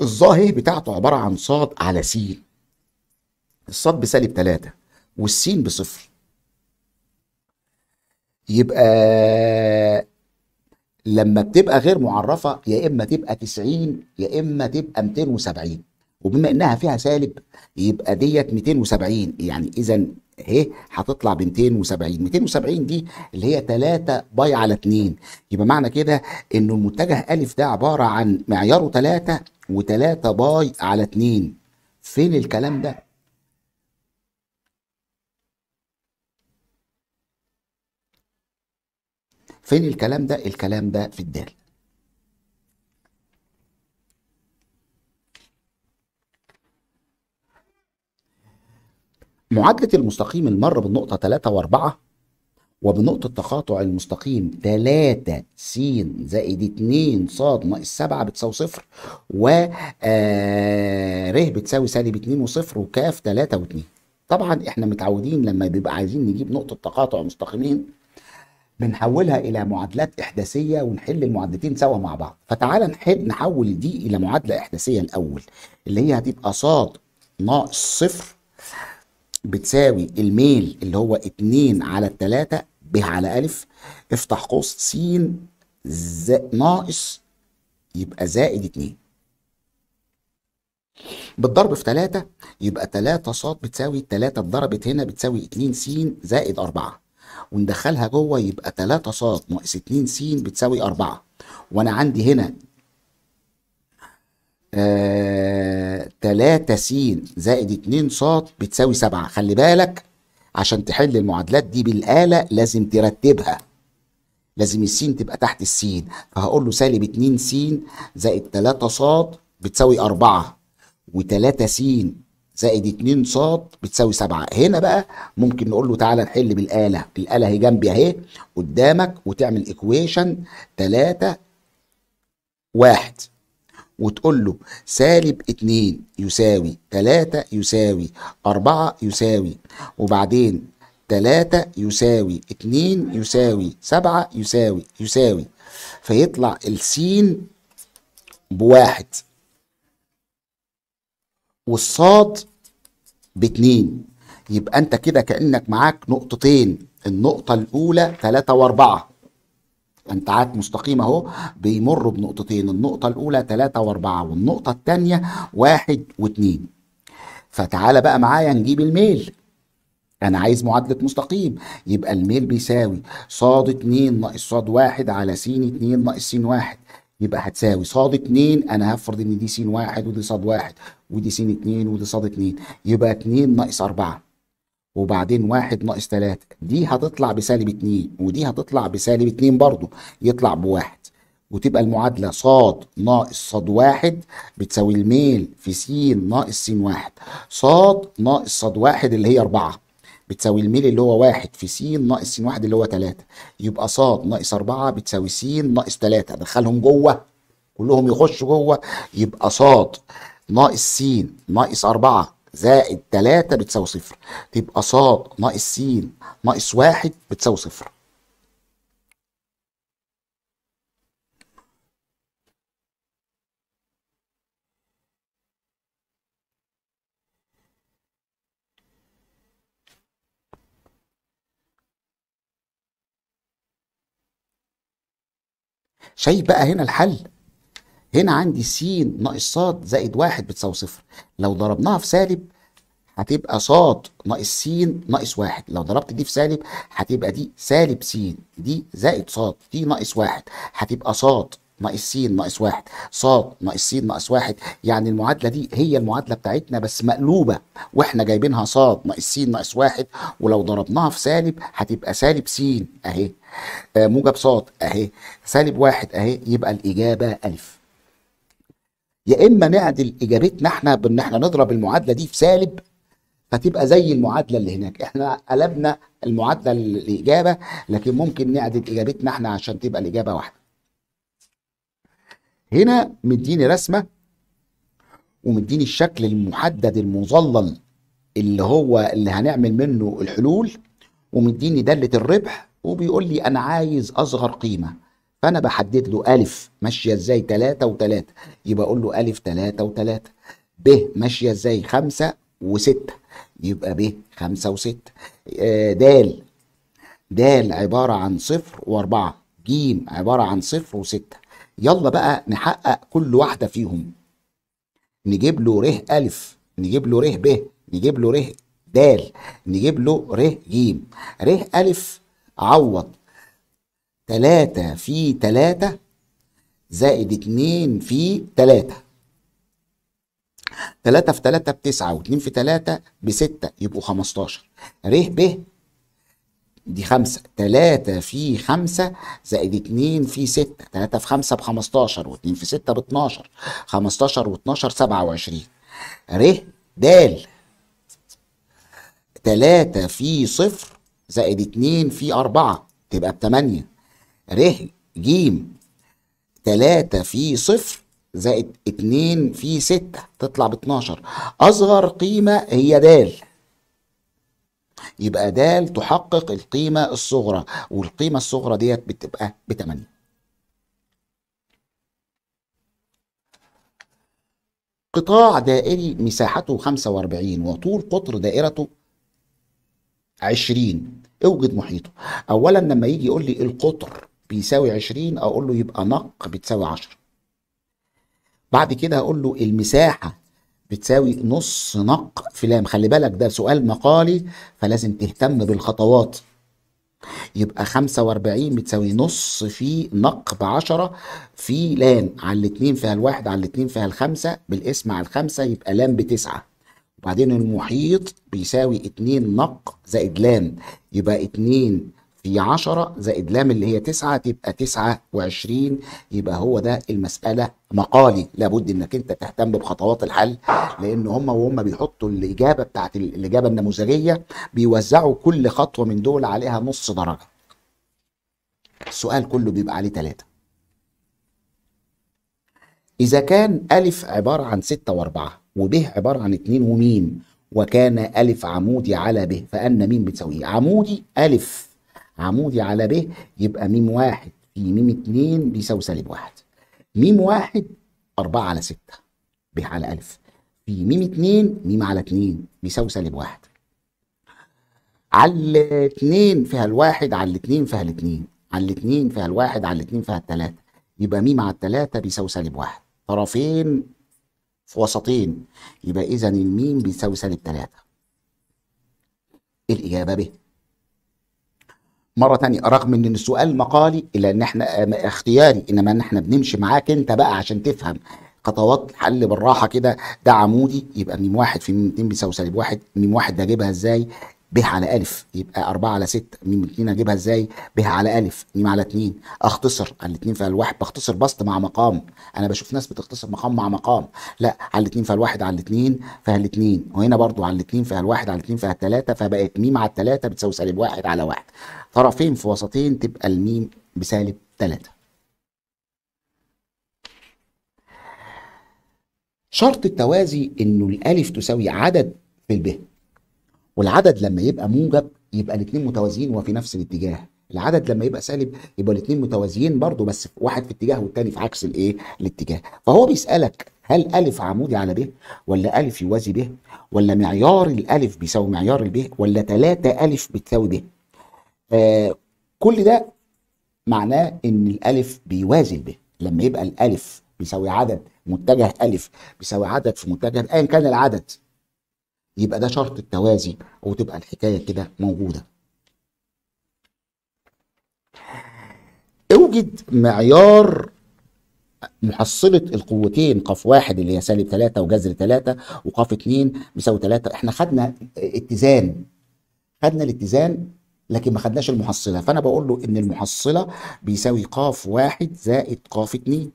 الظاهر بتاعته عبارة عن صاد على س الصاد بسالب 3 والسين بصفر يبقى لما بتبقى غير معرفه يا اما تبقى 90 يا اما تبقى 270 وبما انها فيها سالب يبقى ديت 270 يعني اذا اهي هتطلع ب 270 270 دي اللي هي 3 باي على 2 يبقى معنى كده ان المتجه الف ده عباره عن معياره 3 و3 باي على 2 فين الكلام ده فين الكلام ده الكلام ده في الدال معادلة المستقيم المر بالنقطة 3 و4 وبنقطة تقاطع المستقيم 3 س زائد 2 ص ناقص 7 بتساوي صفر و آه، ر بتساوي سالب 2 وصفر وكاف 3 و2 طبعا احنا متعودين لما بيبقى عايزين نجيب نقطة تقاطع مستقيمين بنحولها الى معادلات احداثيه ونحل المعادلتين سوا مع بعض فتعال نحل نحول دي الى معادله احداثيه الاول اللي هي هتبقى ص ناقص صفر بتساوي الميل اللي هو 2 على 3 ب على الف افتح قوس س ناقص يبقى زائد 2 بالضرب في 3 يبقى 3 ص بتساوي 3 اتضربت هنا بتساوي 2 س زائد 4 وندخلها جوه يبقى 3 ص ناقص 2 س بتساوي 4 وانا عندي هنا آه 3 س زائد 2 ص بتساوي 7 خلي بالك عشان تحل المعادلات دي بالآلة لازم ترتبها لازم السين تبقى تحت السين فهقول له سالب 2 س زائد 3 ص بتساوي 4 و3 س زائد 2 ص بتساوي 7 هنا بقى ممكن نقول له تعالى نحل بالاله الاله هي جنبي اهي قدامك وتعمل ايكويشن 3 1 وتقول له سالب 2 يساوي 3 يساوي 4 يساوي وبعدين 3 يساوي 2 يساوي 7 يساوي يساوي فيطلع السين بواحد والصاد باتنين يبقى انت كده كانك معاك نقطتين النقطه الاولى ثلاثة واربعة انت عاد مستقيم اهو بيمر بنقطتين النقطه الاولى ثلاثة واربعة والنقطه الثانيه واحد واتنين فتعالى بقى معايا نجيب الميل انا عايز معادله مستقيم يبقى الميل بيساوي ص 2 ناقص ص 1 على س 2 ناقص س 1 يبقى هتساوي صاد 2 انا هفرض ان دي س واحد ودي ص واحد ودي س 2 ودي ص 2 يبقى 2 ناقص 4 وبعدين 1 ناقص 3 دي هتطلع بسالب 2 ودي هتطلع بسالب 2 برضه يطلع بواحد وتبقى المعادله ص ناقص ص واحد بتساوي الميل في س ناقص س واحد ص ناقص ص واحد اللي هي 4 بتساوي الميل اللي هو واحد في س ناقص س واحد اللي هو تلاتة يبقى ص ناقص أربعة بتساوي س ناقص تلاتة أدخلهم جوه كلهم يخشوا جوه يبقى ص ناقص س ناقص أربعة زائد تلاتة بتساوي صفر تبقى ص ناقص س ناقص واحد بتساوي صفر شايف بقى هنا الحل هنا عندي س ناقص ص زائد واحد بتساوي صفر لو ضربناها في سالب هتبقى ص ناقص س ناقص واحد لو ضربت دي في سالب هتبقى دي سالب س دي زائد ص دي ناقص واحد هتبقى ص ناقص س ناقص واحد ص ناقص س ناقص واحد يعني المعادله دي هي المعادله بتاعتنا بس مقلوبه واحنا جايبينها ص ناقص س ناقص واحد ولو ضربناها في سالب هتبقى سالب س اهي آه، موجب ص اهي سالب واحد اهي يبقى الاجابه الف يا اما نعدل اجابتنا احنا بان احنا نضرب المعادله دي في سالب فتبقى زي المعادله اللي هناك احنا قلبنا المعادله الاجابه لكن ممكن نعدل اجابتنا احنا عشان تبقى الاجابه واحده هنا مديني رسمه ومديني الشكل المحدد المظلل اللي هو اللي هنعمل منه الحلول ومديني داله الربح وبيقول لي انا عايز اصغر قيمه فانا بحدد له الف ماشيه ازاي 3 و3 يبقى اقول له الف 3 و3 ب ماشيه ازاي 5 و6 يبقى ب 5 و6 د د عباره عن صفر 4 ج عباره عن صفر 6 يلا بقى نحقق كل واحدة فيهم نجيب له ره ألف نجيب له ره ب نجيب له ره د نجيب له ره جيم ره ألف عوض تلاتة في تلاتة زائد اتنين في تلاتة تلاتة في تلاتة بتسعة واتنين في تلاتة بستة يبقوا خمستاشر ره ب دي خمسة تلاتة في خمسة زائد اتنين في ستة تلاتة في خمسة بخمستاشر واتنين في ستة باتناشر خمستاشر واتناشر سبعة وعشرين ر د تلاتة في صفر زائد اتنين في أربعة تبقى بتمانية ر ج تلاتة في صفر زائد اتنين في ستة تطلع باتناشر أصغر قيمة هي د يبقى دال تحقق القيمة الصغرى والقيمة الصغرى ديت بتبقى بتمانية قطاع دائري مساحته 45 وطول قطر دائرته 20 اوجد محيطه اولا لما يجي يقول لي القطر بيساوي 20 اقول له يبقى نق بتساوي 10 بعد كده اقول له المساحه بتساوي نص نق في فلام خلي بالك ده سؤال مقالي فلازم تهتم بالخطوات يبقى 45 بتساوي نص في نق ب 10 في لان على الاثنين فيها الواحد على الاثنين فيها الخمسه بالاسم على الخمسه يبقى لان بتسعه وبعدين المحيط بيساوي 2 نق زائد لان يبقى 2 في 10 زائد لام اللي هي 9 تبقى 29 يبقى هو ده المساله مقالي لابد انك انت تهتم بخطوات الحل لان هم وهم بيحطوا الاجابه بتاعت الاجابه النموذجيه بيوزعوا كل خطوه من دول عليها نص درجه السؤال كله بيبقى عليه ثلاثة إذا كان ألف عبارة عن ستة وأربعة وب عبارة عن اتنين وميم وكان ألف عمودي على ب فأن ميم بتساوي عمودي ألف عمودي على ب يبقى م واحد في م اتنين بيساوي سالب واحد م واحد أربعة على ستة ب على ألف في م اتنين م على اتنين بيساوي سالب واحد على اتنين فيها الواحد على الاتنين فيها الاتنين على الاتنين فيها الواحد على الاتنين فيها التلاتة يبقى ميم على التلاتة بيساوي سالب واحد طرفين في وسطين يبقى إذا الميم بيساوي سالب تلاتة إيه الإجابة ب مره تانية رغم ان السؤال مقالي الا ان احنا آه، اختياري انما ان احنا بنمشي معاك انت بقى عشان تفهم خطوات الحل بالراحه كده ده عمودي يبقى ميم واحد في ميم اتنين بيساوي سالب واحد ميم واحد ده اجيبها ازاي ب على ألف يبقى أربعة على 6 ميم اتنين أجيبها إزاي؟ ب على ألف ميم على اتنين أختصر على الاتنين في الواحد بختصر بسط مع مقام أنا بشوف ناس بتختصر مقام مع مقام لا على الاتنين في الواحد على الاتنين في الاتنين وهنا برضو على الاتنين في الواحد على الاتنين في الثلاثة فبقت ميم على التلاتة بتساوي سالب واحد على واحد طرفين في وسطين تبقى الميم بسالب تلاتة شرط التوازي انه الالف تساوي عدد في الب والعدد لما يبقى موجب يبقى الاثنين متوازيين وفي نفس الاتجاه العدد لما يبقى سالب يبقى الاثنين متوازيين برضه بس واحد في اتجاه والتاني في عكس الايه الاتجاه فهو بيسالك هل ألف عمودي على ب ولا ألف يوازي ب ولا معيار الألف بيساوي معيار ب ولا 3 ألف بتساوي ب آه كل ده معناه إن الألف بيوازي ب لما يبقى الألف بيساوي عدد متجه ألف بيساوي عدد في متجه أيا كان العدد يبقى ده شرط التوازي وتبقى الحكايه كده موجوده اوجد معيار محصلة القوتين قاف واحد اللي هي سالب ثلاثة وجذر ثلاثة وقاف اثنين بيساوي ثلاثة احنا خدنا اتزان خدنا الاتزان لكن ما خدناش المحصلة فأنا بقول له إن المحصلة بيساوي قاف واحد زائد قاف اثنين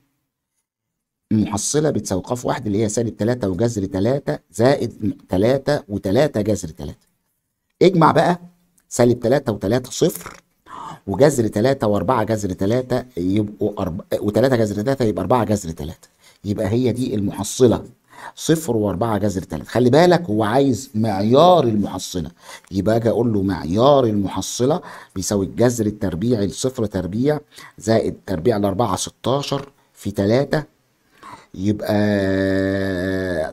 المحصلة بتساوي واحد اللي هي سالب 3 وجذر 3 زائد 3 و3 جذر 3 اجمع بقى سالب 3 و3 صفر وجذر 3 و4 جذر 3 يبقوا أرب... و3 جذر 3 يبقى 4 جذر 3 يبقى هي دي المحصلة صفر و4 جذر 3 خلي بالك هو عايز معيار المحصلة يبقى اجي اقول له معيار المحصلة بيساوي الجذر التربيعي لصفر تربيع زائد تربيع ل4 16 في 3 يبقى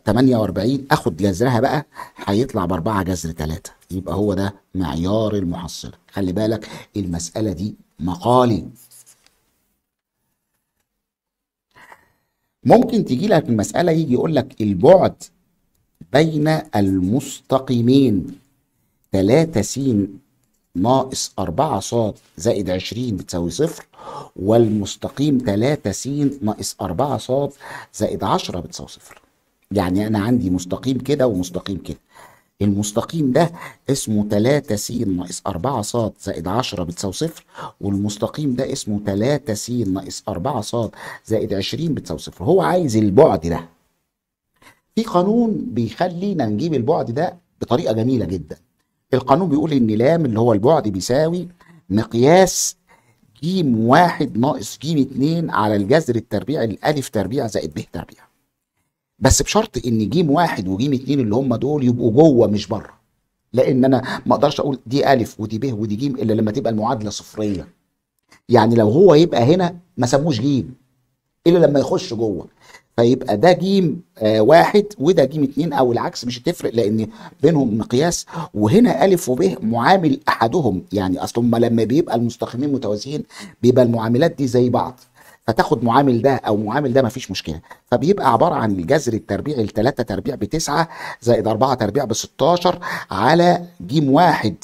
48 اخد جذرها بقى هيطلع باربعه جذر ثلاثه يبقى هو ده معيار المحصله خلي بالك المساله دي مقالي ممكن تيجي لك المساله يجي يقول لك البعد بين المستقيمين 3 س ناقص 4 ص زائد 20 بتساوي صفر والمستقيم 3 س ناقص 4 ص زائد 10 بتساوي صفر يعني انا عندي مستقيم كده ومستقيم كده المستقيم ده اسمه 3 س ناقص 4 ص زائد 10 بتساوي صفر والمستقيم ده اسمه 3 س ناقص 4 ص زائد 20 بتساوي صفر هو عايز البعد ده في قانون بيخلينا نجيب البعد ده بطريقه جميله جدا القانون بيقول ان لام اللي هو البعد بيساوي مقياس جيم واحد ناقص جيم اتنين على الجذر التربيعي الالف تربيع زائد ب تربيع بس بشرط ان جيم واحد وجيم اتنين اللي هم دول يبقوا جوه مش بره لان انا ما اقدرش اقول دي الف ودي ب ودي جيم الا لما تبقى المعادله صفريه يعني لو هو يبقى هنا ما سموش جيم الا لما يخش جوه فيبقى ده جيم آه واحد وده جيم اتنين او العكس مش هتفرق لان بينهم مقياس وهنا الف وب معامل احدهم يعني اصل لما بيبقى المستخدمين متوازيين بيبقى المعاملات دي زي بعض فتاخد معامل ده او معامل ده مفيش مشكله فبيبقى عباره عن الجذر التربيعي ل 3 تربيع ب 9 زائد 4 تربيع ب 16 على جيم واحد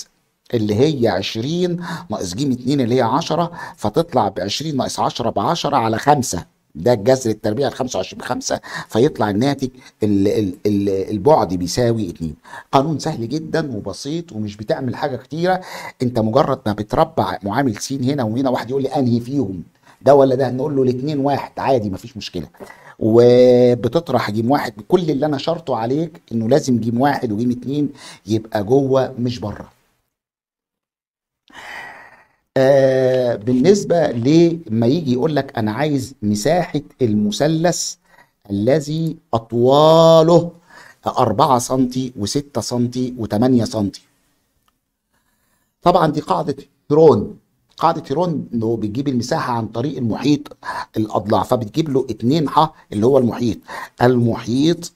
اللي هي 20 ناقص جيم 2 اللي هي 10 فتطلع ب 20 ناقص 10 ب 10 على 5 ده الجذر التربيع ال 25 5 فيطلع الناتج الـ الـ الـ البعد بيساوي 2 قانون سهل جدا وبسيط ومش بتعمل حاجه كتيره انت مجرد ما بتربع معامل س هنا وهنا واحد يقول لي انهي فيهم ده ولا ده نقول له الاثنين واحد عادي مفيش مشكله وبتطرح جيم واحد كل اللي انا شرطه عليك انه لازم جيم واحد وجيم اتنين يبقى جوه مش بره آه بالنسبة لما يجي يقول لك أنا عايز مساحة المثلث الذي أطواله 4 سم و6 سم و8 سم طبعا دي قاعدة هيرون قاعدة هيرون انه بتجيب المساحة عن طريق المحيط الأضلاع فبتجيب له 2 ح اللي هو المحيط المحيط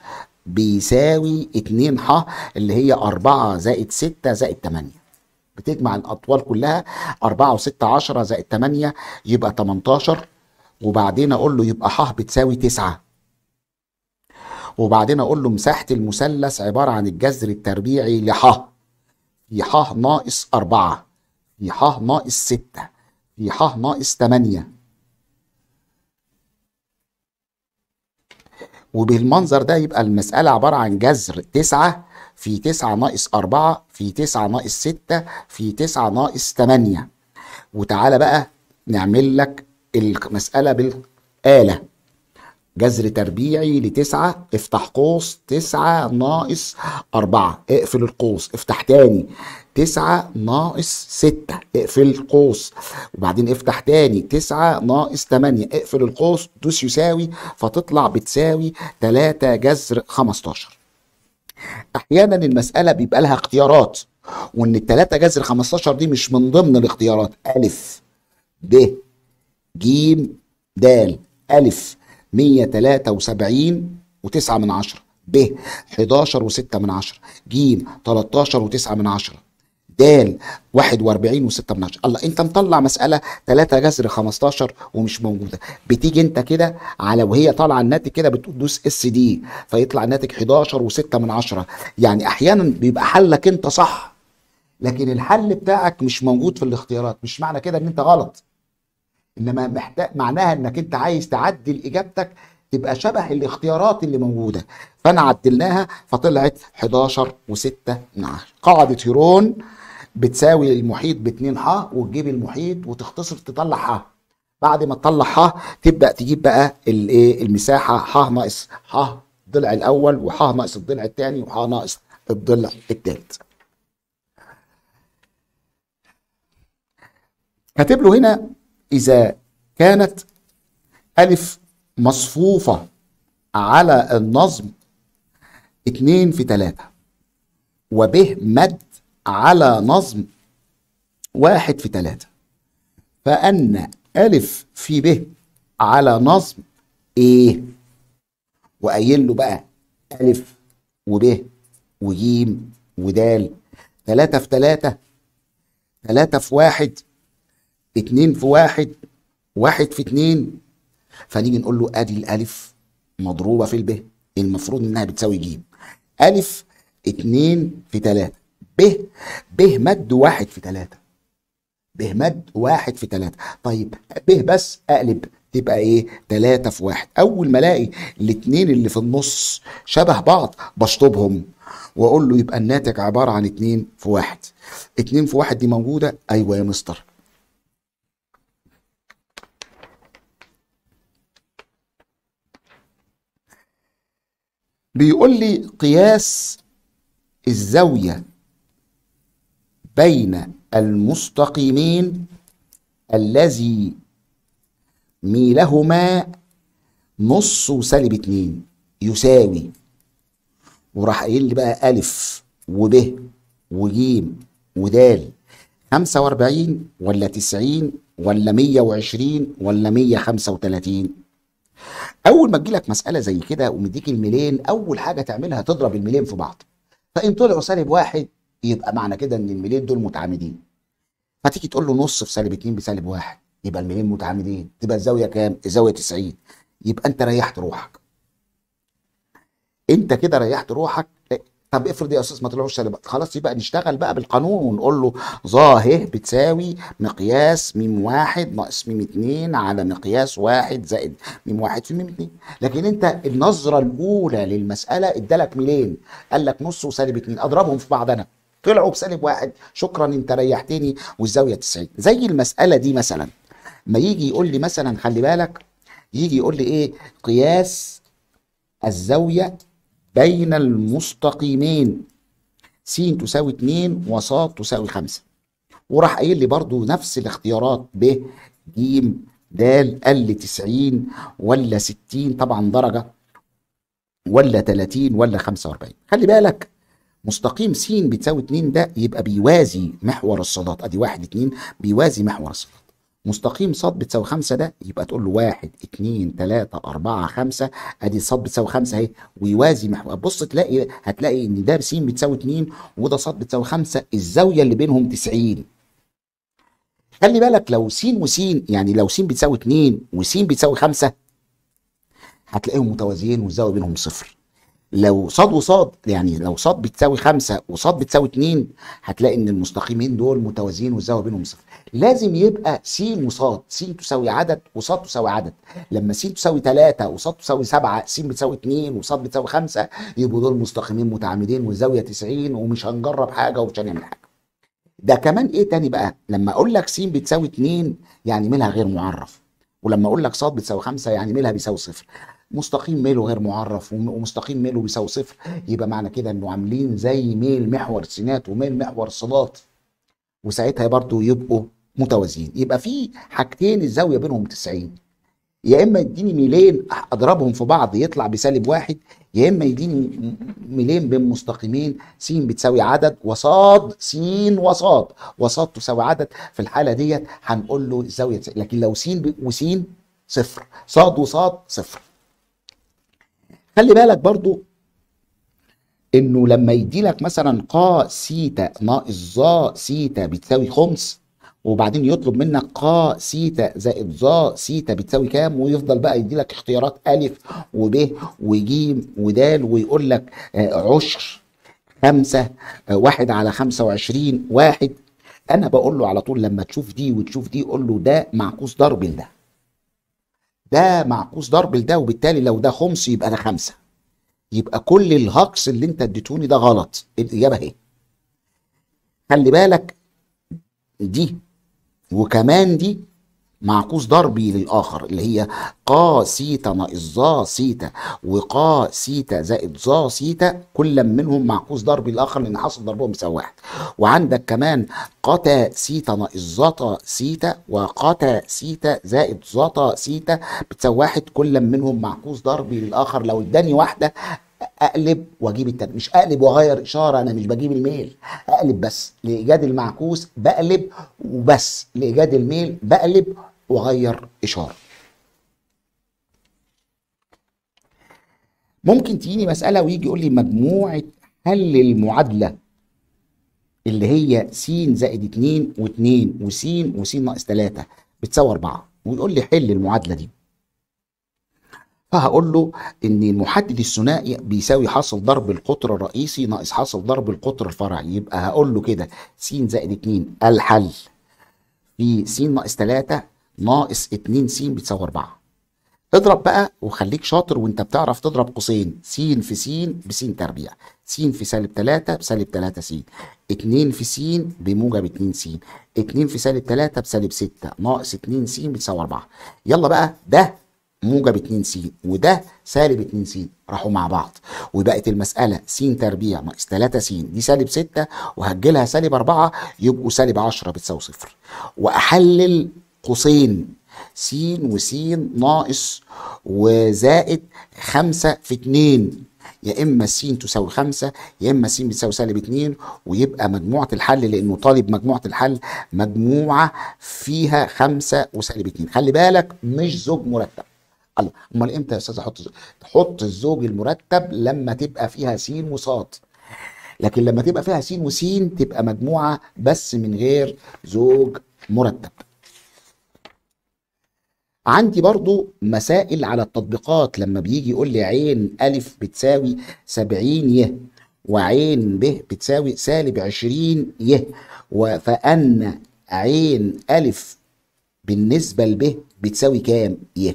بيساوي 2 ح اللي هي 4 زائد 6 زائد 8 بتجمع الاطوال كلها 4 و6 10 زائد 8 يبقى 18 وبعدين اقول له يبقى ح بتساوي 9 وبعدين اقول له مساحه المثلث عباره عن الجذر التربيعي لح في ح ناقص 4 في ح ناقص 6 في ح ناقص 8 وبالمنظر ده يبقى المساله عباره عن جذر 9 في 9 ناقص 4 في 9 ناقص 6 في 9 ناقص 8 وتعالى بقى نعمل لك المسألة بالآلة جذر تربيعي لتسعة افتح قوس تسعة ناقص أربعة اقفل القوس افتح تاني تسعة ناقص ستة اقفل القوس وبعدين افتح تاني تسعة ناقص تمانية اقفل القوس دوس يساوي فتطلع بتساوي تلاتة جذر خمستاشر احيانا المساله بيبقى لها اختيارات وان التلاتة جذر 15 دي مش من ضمن الاختيارات الف ب ج د الف 173 و9 من 10 ب 11 و6 من 10 ج 13 و9 من 10 دال 41 و6 من 10 الله انت مطلع مساله 3 جذر 15 ومش موجوده بتيجي انت كده على وهي طالعه الناتج كده بتدوس اس دي فيطلع الناتج 11 و6 من 10 يعني احيانا بيبقى حلك انت صح لكن الحل بتاعك مش موجود في الاختيارات مش معنى كده ان انت غلط انما محتاج معناها انك انت عايز تعدل اجابتك تبقى شبه الاختيارات اللي موجوده فانا عدلناها فطلعت 11 و6 من 10 قاعده هيرون بتساوي المحيط ب 2 ح وتجيب المحيط وتختصر تطلع ح بعد ما تطلع ح تبدا تجيب بقى الايه المساحه ح ناقص ح الضلع الاول وح ناقص الضلع الثاني وح ناقص الضلع الثالث كاتب له هنا اذا كانت الف مصفوفه على النظم 2 في 3 وب مد على نظم واحد في تلاتة فأن ألف في ب على نظم إيه وقايل له بقى ألف وب وجيم ودال تلاتة في تلاتة تلاتة في واحد اتنين في واحد واحد في اتنين فنيجي نقول له ادي الالف مضروبه في الب المفروض انها بتساوي جيم الف اتنين في تلاته ب ب مد واحد في ثلاثة ب مد واحد في ثلاثة طيب ب بس أقلب تبقى ايه ثلاثة في واحد اول ما الاقي الاتنين اللي في النص شبه بعض بشطبهم واقول له يبقى الناتج عبارة عن اتنين في واحد اتنين في واحد دي موجودة ايوه يا مستر بيقول لي قياس الزاوية بين المستقيمين الذي ميلهما نص سالب اتنين يساوي وراح قايل لي بقى ألف وب وجيم ودال 45 ولا 90 ولا 120 ولا 135 اول ما تجي لك مساله زي كده ومديك الميلين اول حاجه تعملها تضرب الميلين في بعض فان طلعوا سالب واحد يبقى معنى كده ان الميلين دول متعامدين فتيجي تقول له نص في سالب 2 بسالب 1 يبقى الميلين متعامدين تبقى الزاويه كام؟ الزاويه 90 يبقى انت ريحت روحك انت كده ريحت روحك إيه؟ طب افرض يا استاذ ما طلعوش سالب خلاص يبقى نشتغل بقى بالقانون ونقول له ظاهر بتساوي مقياس ميم واحد ناقص ميم اتنين على مقياس واحد زائد ميم واحد في ميم اتنين لكن انت النظره الاولى للمساله ادالك ميلين قال لك نص وسالب اتنين اضربهم في بعض انا طلعوا بسالب واحد شكرا انت ريحتني والزاويه 90 زي المساله دي مثلا ما يجي يقول لي مثلا خلي بالك يجي يقول لي ايه قياس الزاويه بين المستقيمين س تساوي 2 وص تساوي 5 وراح قايل لي برضو نفس الاختيارات ب ج د قال 90 ولا 60 طبعا درجه ولا 30 ولا 45 خلي بالك مستقيم س بتساوي 2 ده يبقى بيوازي محور الصادات ادي 1 2 بيوازي محور الصادات مستقيم ص بتساوي 5 ده يبقى تقول له 1 2 3 4 5 ادي ص بتساوي 5 اهي ويوازي محور بص تلاقي هتلاقي ان ده س بتساوي 2 وده ص بتساوي 5 الزاويه اللي بينهم 90 خلي بالك لو س وس يعني لو س بتساوي 2 وس بتساوي 5 هتلاقيهم متوازيين والزاويه بينهم صفر لو صاد وصاد يعني لو صاد بتساوي خمسة وصاد بتساوي اتنين هتلاقي ان المستقيمين دول متوازيين والزاوية بينهم صفر لازم يبقى س وصاد س تساوي عدد وصاد تساوي عدد لما س تساوي تلاتة وصاد تساوي سبعة س بتساوي اتنين وصاد بتساوي خمسة يبقوا دول مستقيمين متعامدين والزاوية تسعين ومش هنجرب حاجة ومش هنعمل حاجة ده كمان ايه تاني بقى لما اقول لك س بتساوي اتنين يعني ميلها غير معرف ولما اقول لك صاد بتساوي خمسة يعني ميلها بيساوي صفر مستقيم ميله غير معرف ومستقيم ميله بيساوي صفر يبقى معنى كده انه عاملين زي ميل محور سينات وميل محور صلات وساعتها برضو يبقوا متوازيين يبقى في حاجتين الزاويه بينهم 90 يا اما يديني ميلين اضربهم في بعض يطلع بسالب واحد يا اما يديني ميلين بين مستقيمين س بتساوي عدد وصاد س وصاد وصاد تساوي عدد في الحاله ديت هنقول له الزاويه لكن لو س وس صفر صاد وصاد صفر خلي بالك برضو انه لما يدي لك مثلا قا سيتا ناقص ظا سيتا بتساوي خمس وبعدين يطلب منك قا سيتا زائد ظا سيتا بتساوي كام ويفضل بقى يدي لك اختيارات الف وب وجيم ودال ويقول لك آه، عشر خمسة آه، واحد على خمسة وعشرين واحد أنا بقول له على طول لما تشوف دي وتشوف دي قول له ده معكوس ضرب لده ده معكوس ضرب لده وبالتالي لو ده خمس يبقى ده خمسه يبقى كل الهقص اللي انت اديتوني ده غلط الاجابه اهي خلي بالك دي وكمان دي معكوس ضربي للآخر اللي هي قا سيتا ناقص ظا سيتا وقا سيتا زائد ظا سيتا كل منهم معكوس ضربي للآخر لأن حاصل ضربهم يساوي واحد وعندك كمان قتا سيتا ناقص زتا سيتا وقتا سيتا زائد زتا سيتا بتساوي واحد كل منهم معكوس ضربي للآخر لو اداني واحدة اقلب واجيب التاني مش اقلب واغير اشاره انا مش بجيب الميل اقلب بس لايجاد المعكوس بقلب وبس لايجاد الميل بقلب وغير إشارة ممكن تجيني مسألة ويجي يقول لي مجموعة حل المعادلة اللي هي س زائد 2 و2 وس وس ناقص 3 بتساوي 4 ويقول لي حل المعادلة دي فهقول له ان المحدد الثنائي بيساوي حاصل ضرب القطر الرئيسي ناقص حاصل ضرب القطر الفرعي يبقى هقول له كده س زائد 2 الحل في س ناقص 3 ناقص 2 س بتساوي 4 اضرب بقى وخليك شاطر وانت بتعرف تضرب قوسين س في س بس تربيع س في سالب 3 بسالب 3 س 2 في س بموجب 2 س 2 في سالب 3 بسالب 6 ناقص 2 س بتساوي 4 يلا بقى ده موجب 2 س وده سالب 2 س راحوا مع بعض وبقت المساله س تربيع ناقص 3 س دي سالب 6 وهجلها سالب 4 يبقوا سالب 10 بتساوي صفر واحلل قوسين س وس ناقص وزائد خمسة في اتنين يا اما س تساوي خمسة يا اما س بتساوي سالب اتنين ويبقى مجموعة الحل لانه طالب مجموعة الحل مجموعة فيها خمسة وسالب اتنين خلي بالك مش زوج مرتب امال امتى يا استاذ احط تحط الزوج المرتب لما تبقى فيها س وص لكن لما تبقى فيها س وس تبقى مجموعة بس من غير زوج مرتب عندي برضو مسائل على التطبيقات لما بيجي يقول لي عين ألف بتساوي 70 ي وعين ب بتساوي سالب 20 ي فأن عين ألف بالنسبة لب بتساوي كام ي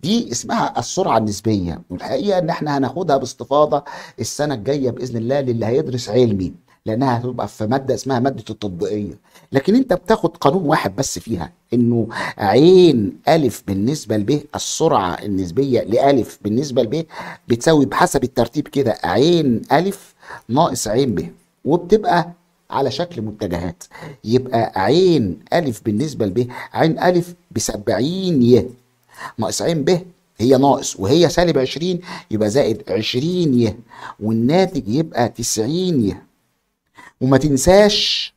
دي اسمها السرعة النسبية والحقيقة ان احنا هناخدها باستفاضة السنة الجاية بإذن الله للي هيدرس علمي لانها هتبقى في مادة اسمها مادة التطبيقية لكن انت بتاخد قانون واحد بس فيها انه عين الف بالنسبه ب السرعه النسبيه لالف بالنسبه ب بتساوي بحسب الترتيب كده عين الف ناقص عين ب وبتبقى على شكل متجهات يبقى عين الف بالنسبه ب عين الف ب 70 ي ناقص عين ب هي ناقص وهي سالب 20 يبقى زائد 20 ي والناتج يبقى 90 ي وما تنساش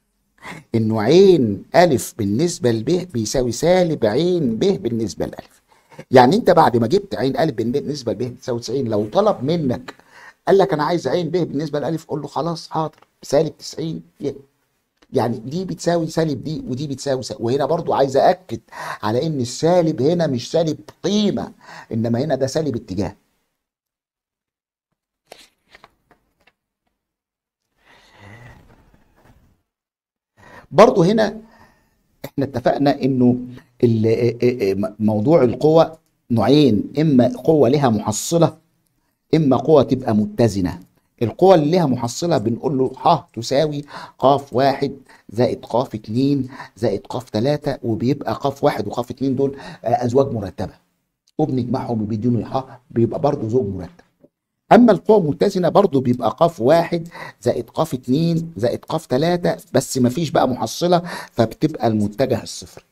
انه عين الف بالنسبه لب بيساوي سالب عين ب بالنسبه لالف يعني انت بعد ما جبت عين الف بالنسبه لب بتساوي 90 لو طلب منك قال لك انا عايز عين ب بالنسبه لالف قول له خلاص حاضر سالب 90 يه. يعني دي بتساوي سالب دي ودي بتساوي سالب وهنا برضو عايز اكد على ان السالب هنا مش سالب قيمه انما هنا ده سالب اتجاه برضو هنا احنا اتفقنا انه موضوع القوة نوعين اما قوة لها محصلة اما قوة تبقى متزنة القوة اللي لها محصلة بنقول له ح تساوي قاف واحد زائد قاف اتنين زائد قاف تلاتة وبيبقى قاف واحد وقاف اتنين دول آه، ازواج مرتبة وبنجمعهم وبيدوني ح بيبقى برضه زوج مرتب اما القوى المتزنه برضو بيبقى قاف واحد زائد قاف اتنين زائد قاف تلاته بس مفيش بقى محصله فبتبقى المتجه الصفر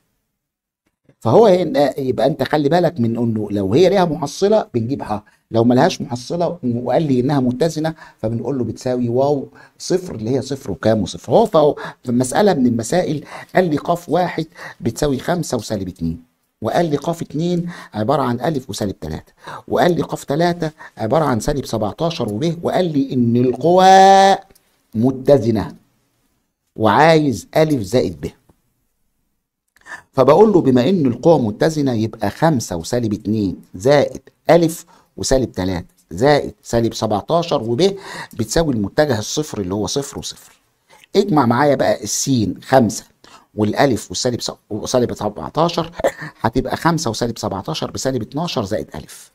فهو هنا يبقى انت خلي بالك من انه لو هي ليها محصله بنجيبها لو ملهاش محصله وقال لي انها متزنه فبنقول له بتساوي واو صفر اللي هي صفر وكام وصفر هو فهو في مساله من المسائل قال لي قاف واحد بتساوي خمسه وسالب اتنين وقال لي قاف 2 عباره عن الف وسالب 3 وقال لي قاف 3 عباره عن سالب 17 وب وقال لي ان القوى متزنه وعايز الف زائد ب فبقول له بما ان القوى متزنه يبقى 5 وسالب 2 زائد الف وسالب 3 زائد سالب 17 وب بتساوي المتجه الصفر اللي هو صفر وصفر اجمع معايا بقى السين 5 والالف والسالب وسالب 14 هتبقى 5 وسالب 17 بسالب 12 زائد الف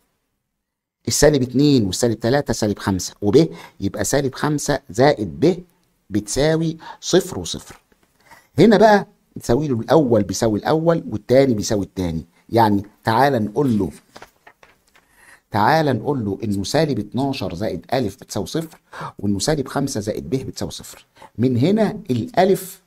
السالب 2 والسالب 3 سالب 5 وب يبقى سالب 5 زائد ب بتساوي صفر وصفر هنا بقى تساوي له الاول بيساوي الاول والتاني بيساوي التاني يعني تعالى نقول له تعالى نقول له انه سالب 12 زائد الف بتساوي صفر وانه سالب 5 زائد ب بتساوي صفر من هنا الالف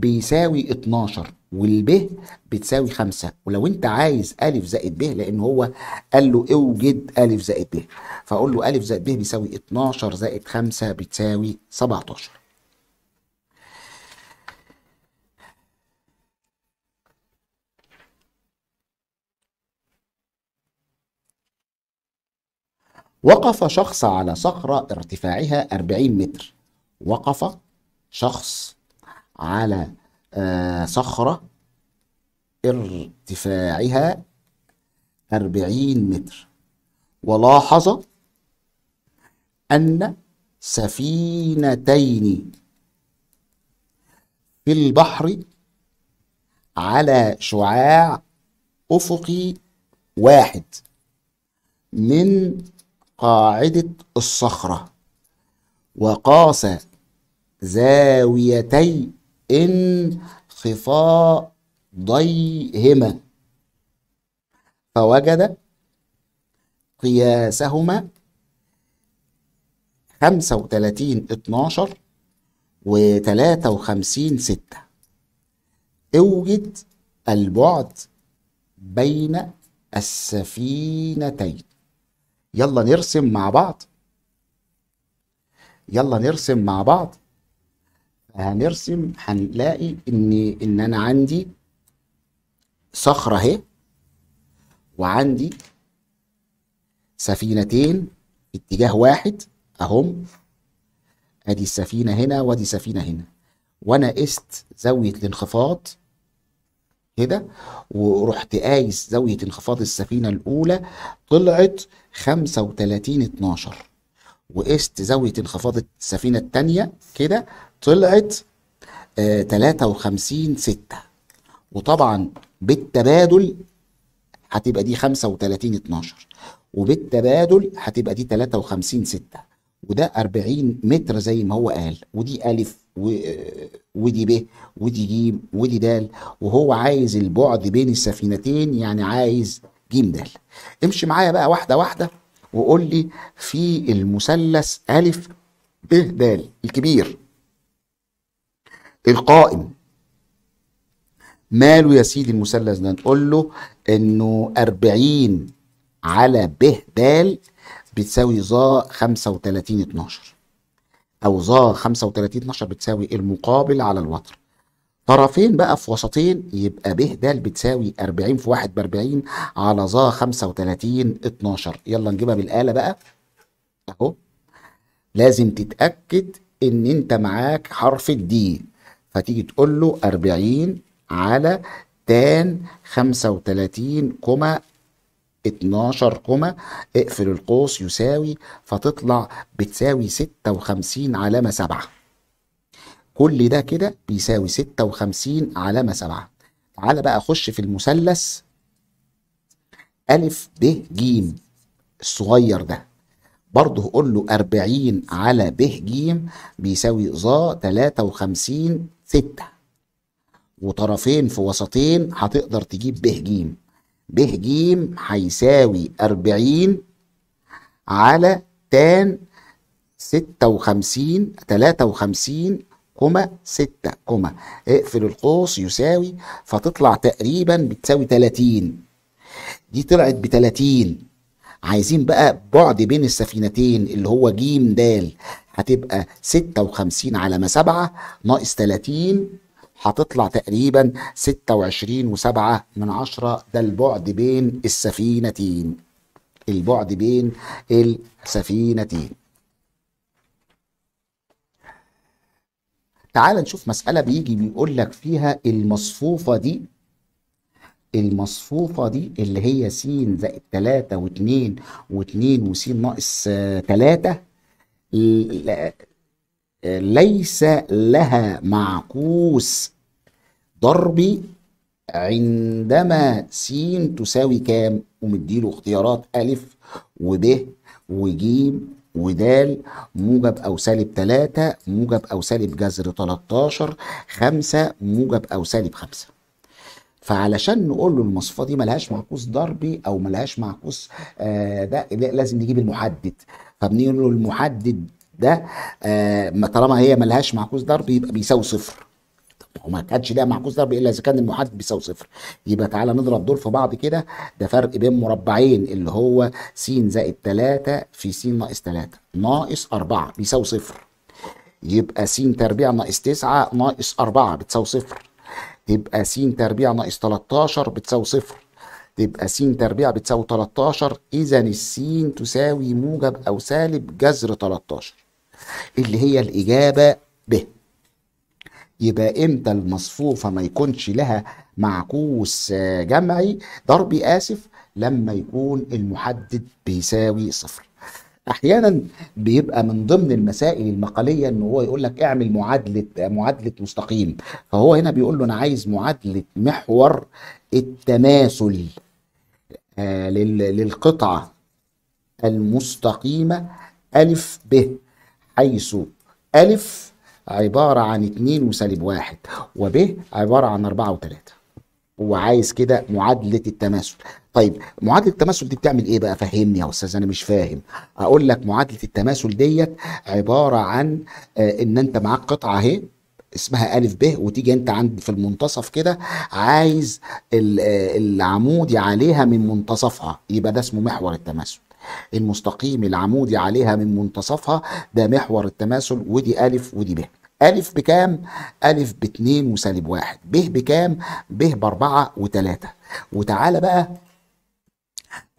بيساوي 12 والب بتساوي 5 ولو انت عايز ا زائد ب لان هو قال له اوجد ا زائد ب فاقول له ا زائد ب بيساوي 12 زائد 5 بتساوي 17 وقف شخص على صخرة ارتفاعها 40 متر وقف شخص على آه، صخرة ارتفاعها أربعين متر ولاحظ أن سفينتين في البحر على شعاع أفقي واحد من قاعدة الصخرة وقاس زاويتي انخفاضيهما فوجد قياسهما 35 12 و 53 6 اوجد البعد بين السفينتين يلا نرسم مع بعض يلا نرسم مع بعض هنرسم هنلاقي ان ان انا عندي صخرة اهي وعندي سفينتين اتجاه واحد اهم ادي السفينة هنا وادي سفينة هنا وانا قست زاوية الانخفاض كده ورحت قايس زاوية انخفاض السفينة الأولى طلعت 35 12 وقست زاوية انخفاض السفينة التانية كده طلعت 53 آه، 6 وطبعا بالتبادل هتبقى دي 35 12 وبالتبادل هتبقى دي 53 6 وده 40 متر زي ما هو قال ودي ألف و... آه، ودي ب ودي ج ودي د وهو عايز البعد بين السفينتين يعني عايز ج د امشي معايا بقى واحده واحده وقول لي في المثلث ا ب د الكبير القائم ماله يا سيدي المثلث ده نقول له انه 40 على ب د بتساوي ظا 35 12 او ظا 35 12 بتساوي المقابل على الوتر طرفين بقى في وسطين يبقى ب د بتساوي 40 في 1 ب 40 على ظا 35 12 يلا نجيبها بالآلة بقى اهو لازم تتأكد ان انت معاك حرف الدين فتيجي تقول له 40 على تان 35,12, اقفل القوس يساوي فتطلع بتساوي 56 علامة 7 كل ده كده بيساوي 56 علامة 7 تعالى بقى اخش في المثلث أ ب ج الصغير ده برضه قول له 40 على ب ج بيساوي ظا 53 ستة وطرفين في وسطين هتقدر تجيب ب ج ب ج هيساوي أربعين على تان ستة وخمسين تلاتة وخمسين كما ستة كما اقفل القوس يساوي فتطلع تقريبا بتساوي تلاتين دي طلعت بتلاتين عايزين بقى بعد بين السفينتين اللي هو ج د هتبقى 56 على ما 7 ناقص 30 هتطلع تقريبا 26 و7 من 10 ده البعد بين السفينتين البعد بين السفينتين تعال نشوف مسألة بيجي بيقول لك فيها المصفوفة دي المصفوفة دي اللي هي س زائد 3 و2 و2 وس ناقص 3 ليس لها معكوس ضربي عندما س تساوي كام ومديله اختيارات ألف وب وجيم ودال موجب أو سالب 3 موجب أو سالب جذر 13 5 موجب أو سالب 5 فعلشان نقول له المصفه دي ملهاش معكوس ضربي او ملهاش معكوس آه، ده لازم نجيب المحدد فبنقول له المحدد ده آه طالما هي ملهاش معكوس ضرب يبقى بيساوي صفر وما كانش ده معكوس ضرب الا اذا كان المحدد بيساوي صفر يبقى تعالى نضرب دول في بعض كده ده فرق بين مربعين اللي هو س زائد 3 في س ناقص 3 ناقص 4 بيساوي صفر يبقى س تربيع ناقص 9 ناقص 4 بتساوي صفر يبقى س تربيع ناقص 13 بتساوي صفر تبقى س تربيع بتساوي 13 اذا الس تساوي موجب او سالب جذر 13 اللي هي الاجابه ب يبقى امتى المصفوفه ما يكونش لها معكوس جمعي ضربي اسف لما يكون المحدد بيساوي صفر احيانا بيبقى من ضمن المسائل المقاليه ان هو يقول لك اعمل معادله معادله مستقيم فهو هنا بيقول له انا عايز معادله محور التماثل آه، للقطعة المستقيمة ألف ب حيث ألف عبارة عن اتنين وسالب واحد وب عبارة عن أربعة وتلاتة وعايز كده معادلة التماثل طيب معادلة التماثل دي بتعمل ايه بقى فهمني يا استاذ انا مش فاهم اقول لك معادلة التماثل ديت عبارة عن آه، ان انت معاك قطعة اهي اسمها الف ب وتيجي انت عند في المنتصف كده عايز العمودي عليها من منتصفها يبقى ده اسمه محور التماثل المستقيم العمودي عليها من منتصفها ده محور التماثل ودي الف ودي ب ألف بكام؟ ألف باتنين وسالب واحد، ب بكام؟ ب بأربعة وتلاتة، وتعالى بقى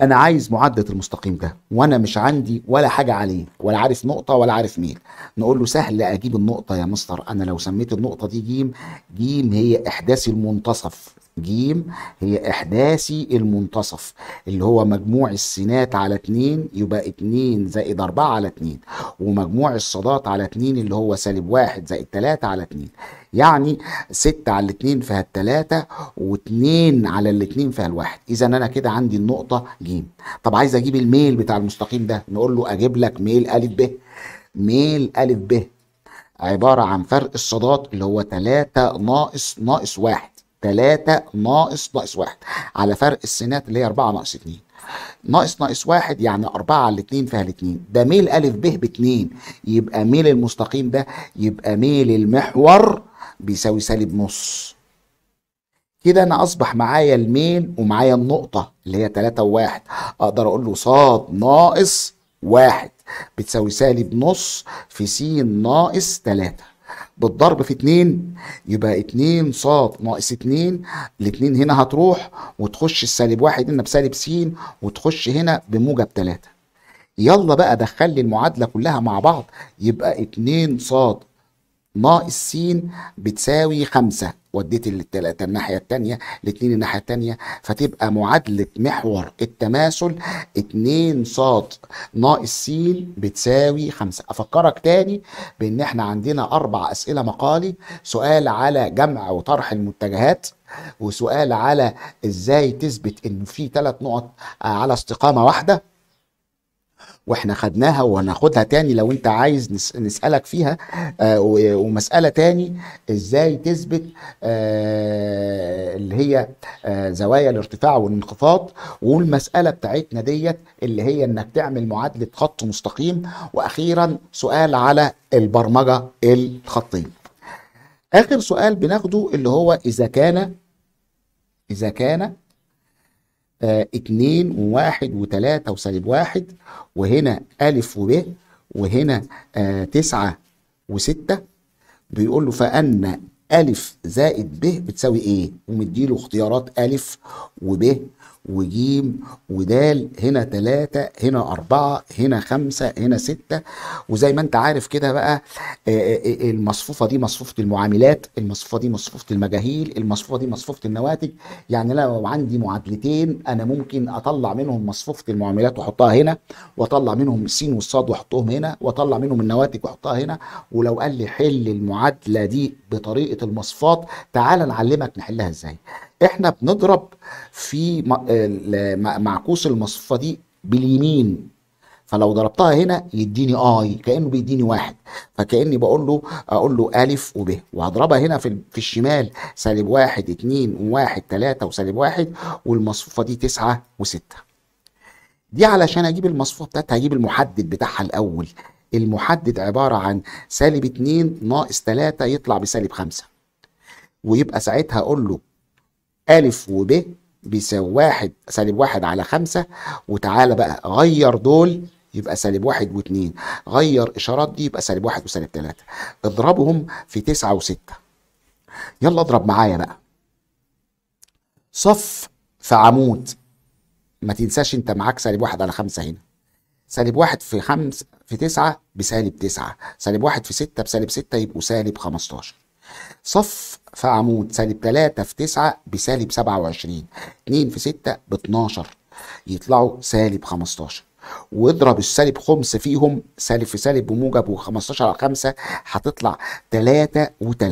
انا عايز معادله المستقيم ده وانا مش عندي ولا حاجه عليه ولا عارف نقطه ولا عارف ميل نقول له سهل اجيب النقطه يا مستر انا لو سميت النقطه دي جيم جيم هي احداثي المنتصف جيم هي إحداثي المنتصف اللي هو مجموع السينات على 2 يبقى 2 زائد 4 على 2 ومجموع الصادات على 2 اللي هو سالب 1 زائد 3 على 2 يعني 6 على 2 فيها 3 و و2 على ال2 فيها الواحد إذا أنا كده عندي النقطة جيم طب عايز أجيب الميل بتاع المستقيم ده نقول له أجيب لك ميل ا ب ميل ا ب عبارة عن فرق الصادات اللي هو 3 ناقص ناقص 1 3 ناقص ناقص 1 على فرق السينات اللي هي 4 ناقص 2 ناقص ناقص 1 يعني 4 على 2 فيها 2 ده ميل أ ب ب 2 يبقى ميل المستقيم ده يبقى ميل المحور بيساوي سالب نص كده انا اصبح معايا الميل ومعايا النقطة اللي هي 3 و1 اقدر اقول له ص ناقص 1 بتساوي سالب نص في س ناقص 3 بالضرب في 2 يبقى 2 ص ناقص 2 الاتنين هنا هتروح وتخش السالب واحد هنا بسالب س وتخش هنا بموجب 3 يلا بقى دخل لي المعادله كلها مع بعض يبقى 2 ص ناقص س بتساوي خمسة وديت الثلاثة الناحية التانية الاتنين الناحية التانية فتبقى معادلة محور التماثل اتنين ص ناقص س بتساوي خمسة أفكرك تاني بإن احنا عندنا أربع أسئلة مقالي سؤال على جمع وطرح المتجهات وسؤال على ازاي تثبت إن في ثلاث نقط آه، على استقامة واحدة واحنا خدناها وهناخدها تاني لو انت عايز نسالك فيها آه، ومساله تاني ازاي تثبت آه، اللي هي آه، زوايا الارتفاع والانخفاض والمساله بتاعتنا ديت اللي هي انك تعمل معادله خط مستقيم واخيرا سؤال على البرمجه الخطيه اخر سؤال بناخده اللي هو اذا كان اذا كان آه، اتنين وواحد وتلاتة وسالب واحد وهنا ألف وب وهنا آه تسعة وستة بيقول له فأن ألف زائد ب بتساوي إيه؟ ومديله اختيارات ألف وب وجيم ودال هنا تلاتة هنا أربعة هنا خمسة هنا ستة وزي ما أنت عارف كده بقى آه، آه، آه، المصفوفة دي مصفوفة المعاملات المصفوفة دي مصفوفة المجاهيل المصفوفة دي مصفوفة النواتج يعني لو عندي معادلتين أنا ممكن أطلع منهم مصفوفة المعاملات وأحطها هنا وأطلع منهم السين والصاد وأحطهم هنا وأطلع منهم النواتج وأحطها هنا ولو قال لي حل المعادلة دي بطريقة المصفات تعال نعلمك نحلها إزاي احنا بنضرب في آه، معكوس المصفوفه دي باليمين فلو ضربتها هنا يديني اي كانه بيديني واحد فكاني بقول له اقول له الف وب وهضربها هنا في في الشمال سالب واحد اتنين وواحد تلاته وسالب واحد والمصفوفه دي تسعه وسته. دي علشان اجيب المصفوفه بتاعتها اجيب المحدد بتاعها الاول. المحدد عباره عن سالب اتنين ناقص تلاته يطلع بسالب خمسه. ويبقى ساعتها اقول له أ وب بيساوي واحد سالب واحد على خمسة وتعالى بقى غير دول يبقى سالب واحد واتنين غير إشارات دي يبقى سالب واحد وسالب تلاتة اضربهم في تسعة وستة يلا اضرب معايا بقى صف في عمود ما تنساش انت معاك سالب واحد على خمسة هنا سالب واحد في خمس في تسعة بسالب تسعة سالب واحد في ستة بسالب ستة يبقوا سالب خمستاشر صف في عمود سالب 3 في 9 بسالب 27 2 في 6 ب 12 يطلعوا سالب 15 واضرب السالب خمس فيهم سالب في سالب بموجب و15 على 5 هتطلع 3 و3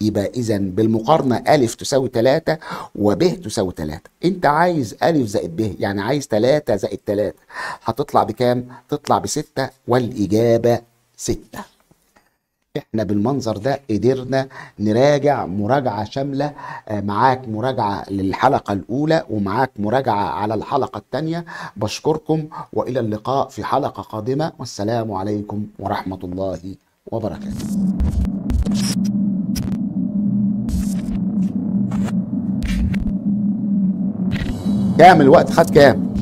يبقى اذا بالمقارنه ا تساوي 3 وب تساوي 3 انت عايز ا زائد ب يعني عايز 3 زائد 3 هتطلع بكام؟ تطلع ب 6 والاجابه 6 احنا بالمنظر ده قدرنا نراجع مراجعه شامله آه، معاك مراجعه للحلقه الاولى ومعاك مراجعه على الحلقه الثانيه بشكركم والى اللقاء في حلقه قادمه والسلام عليكم ورحمه الله وبركاته كام الوقت خد كام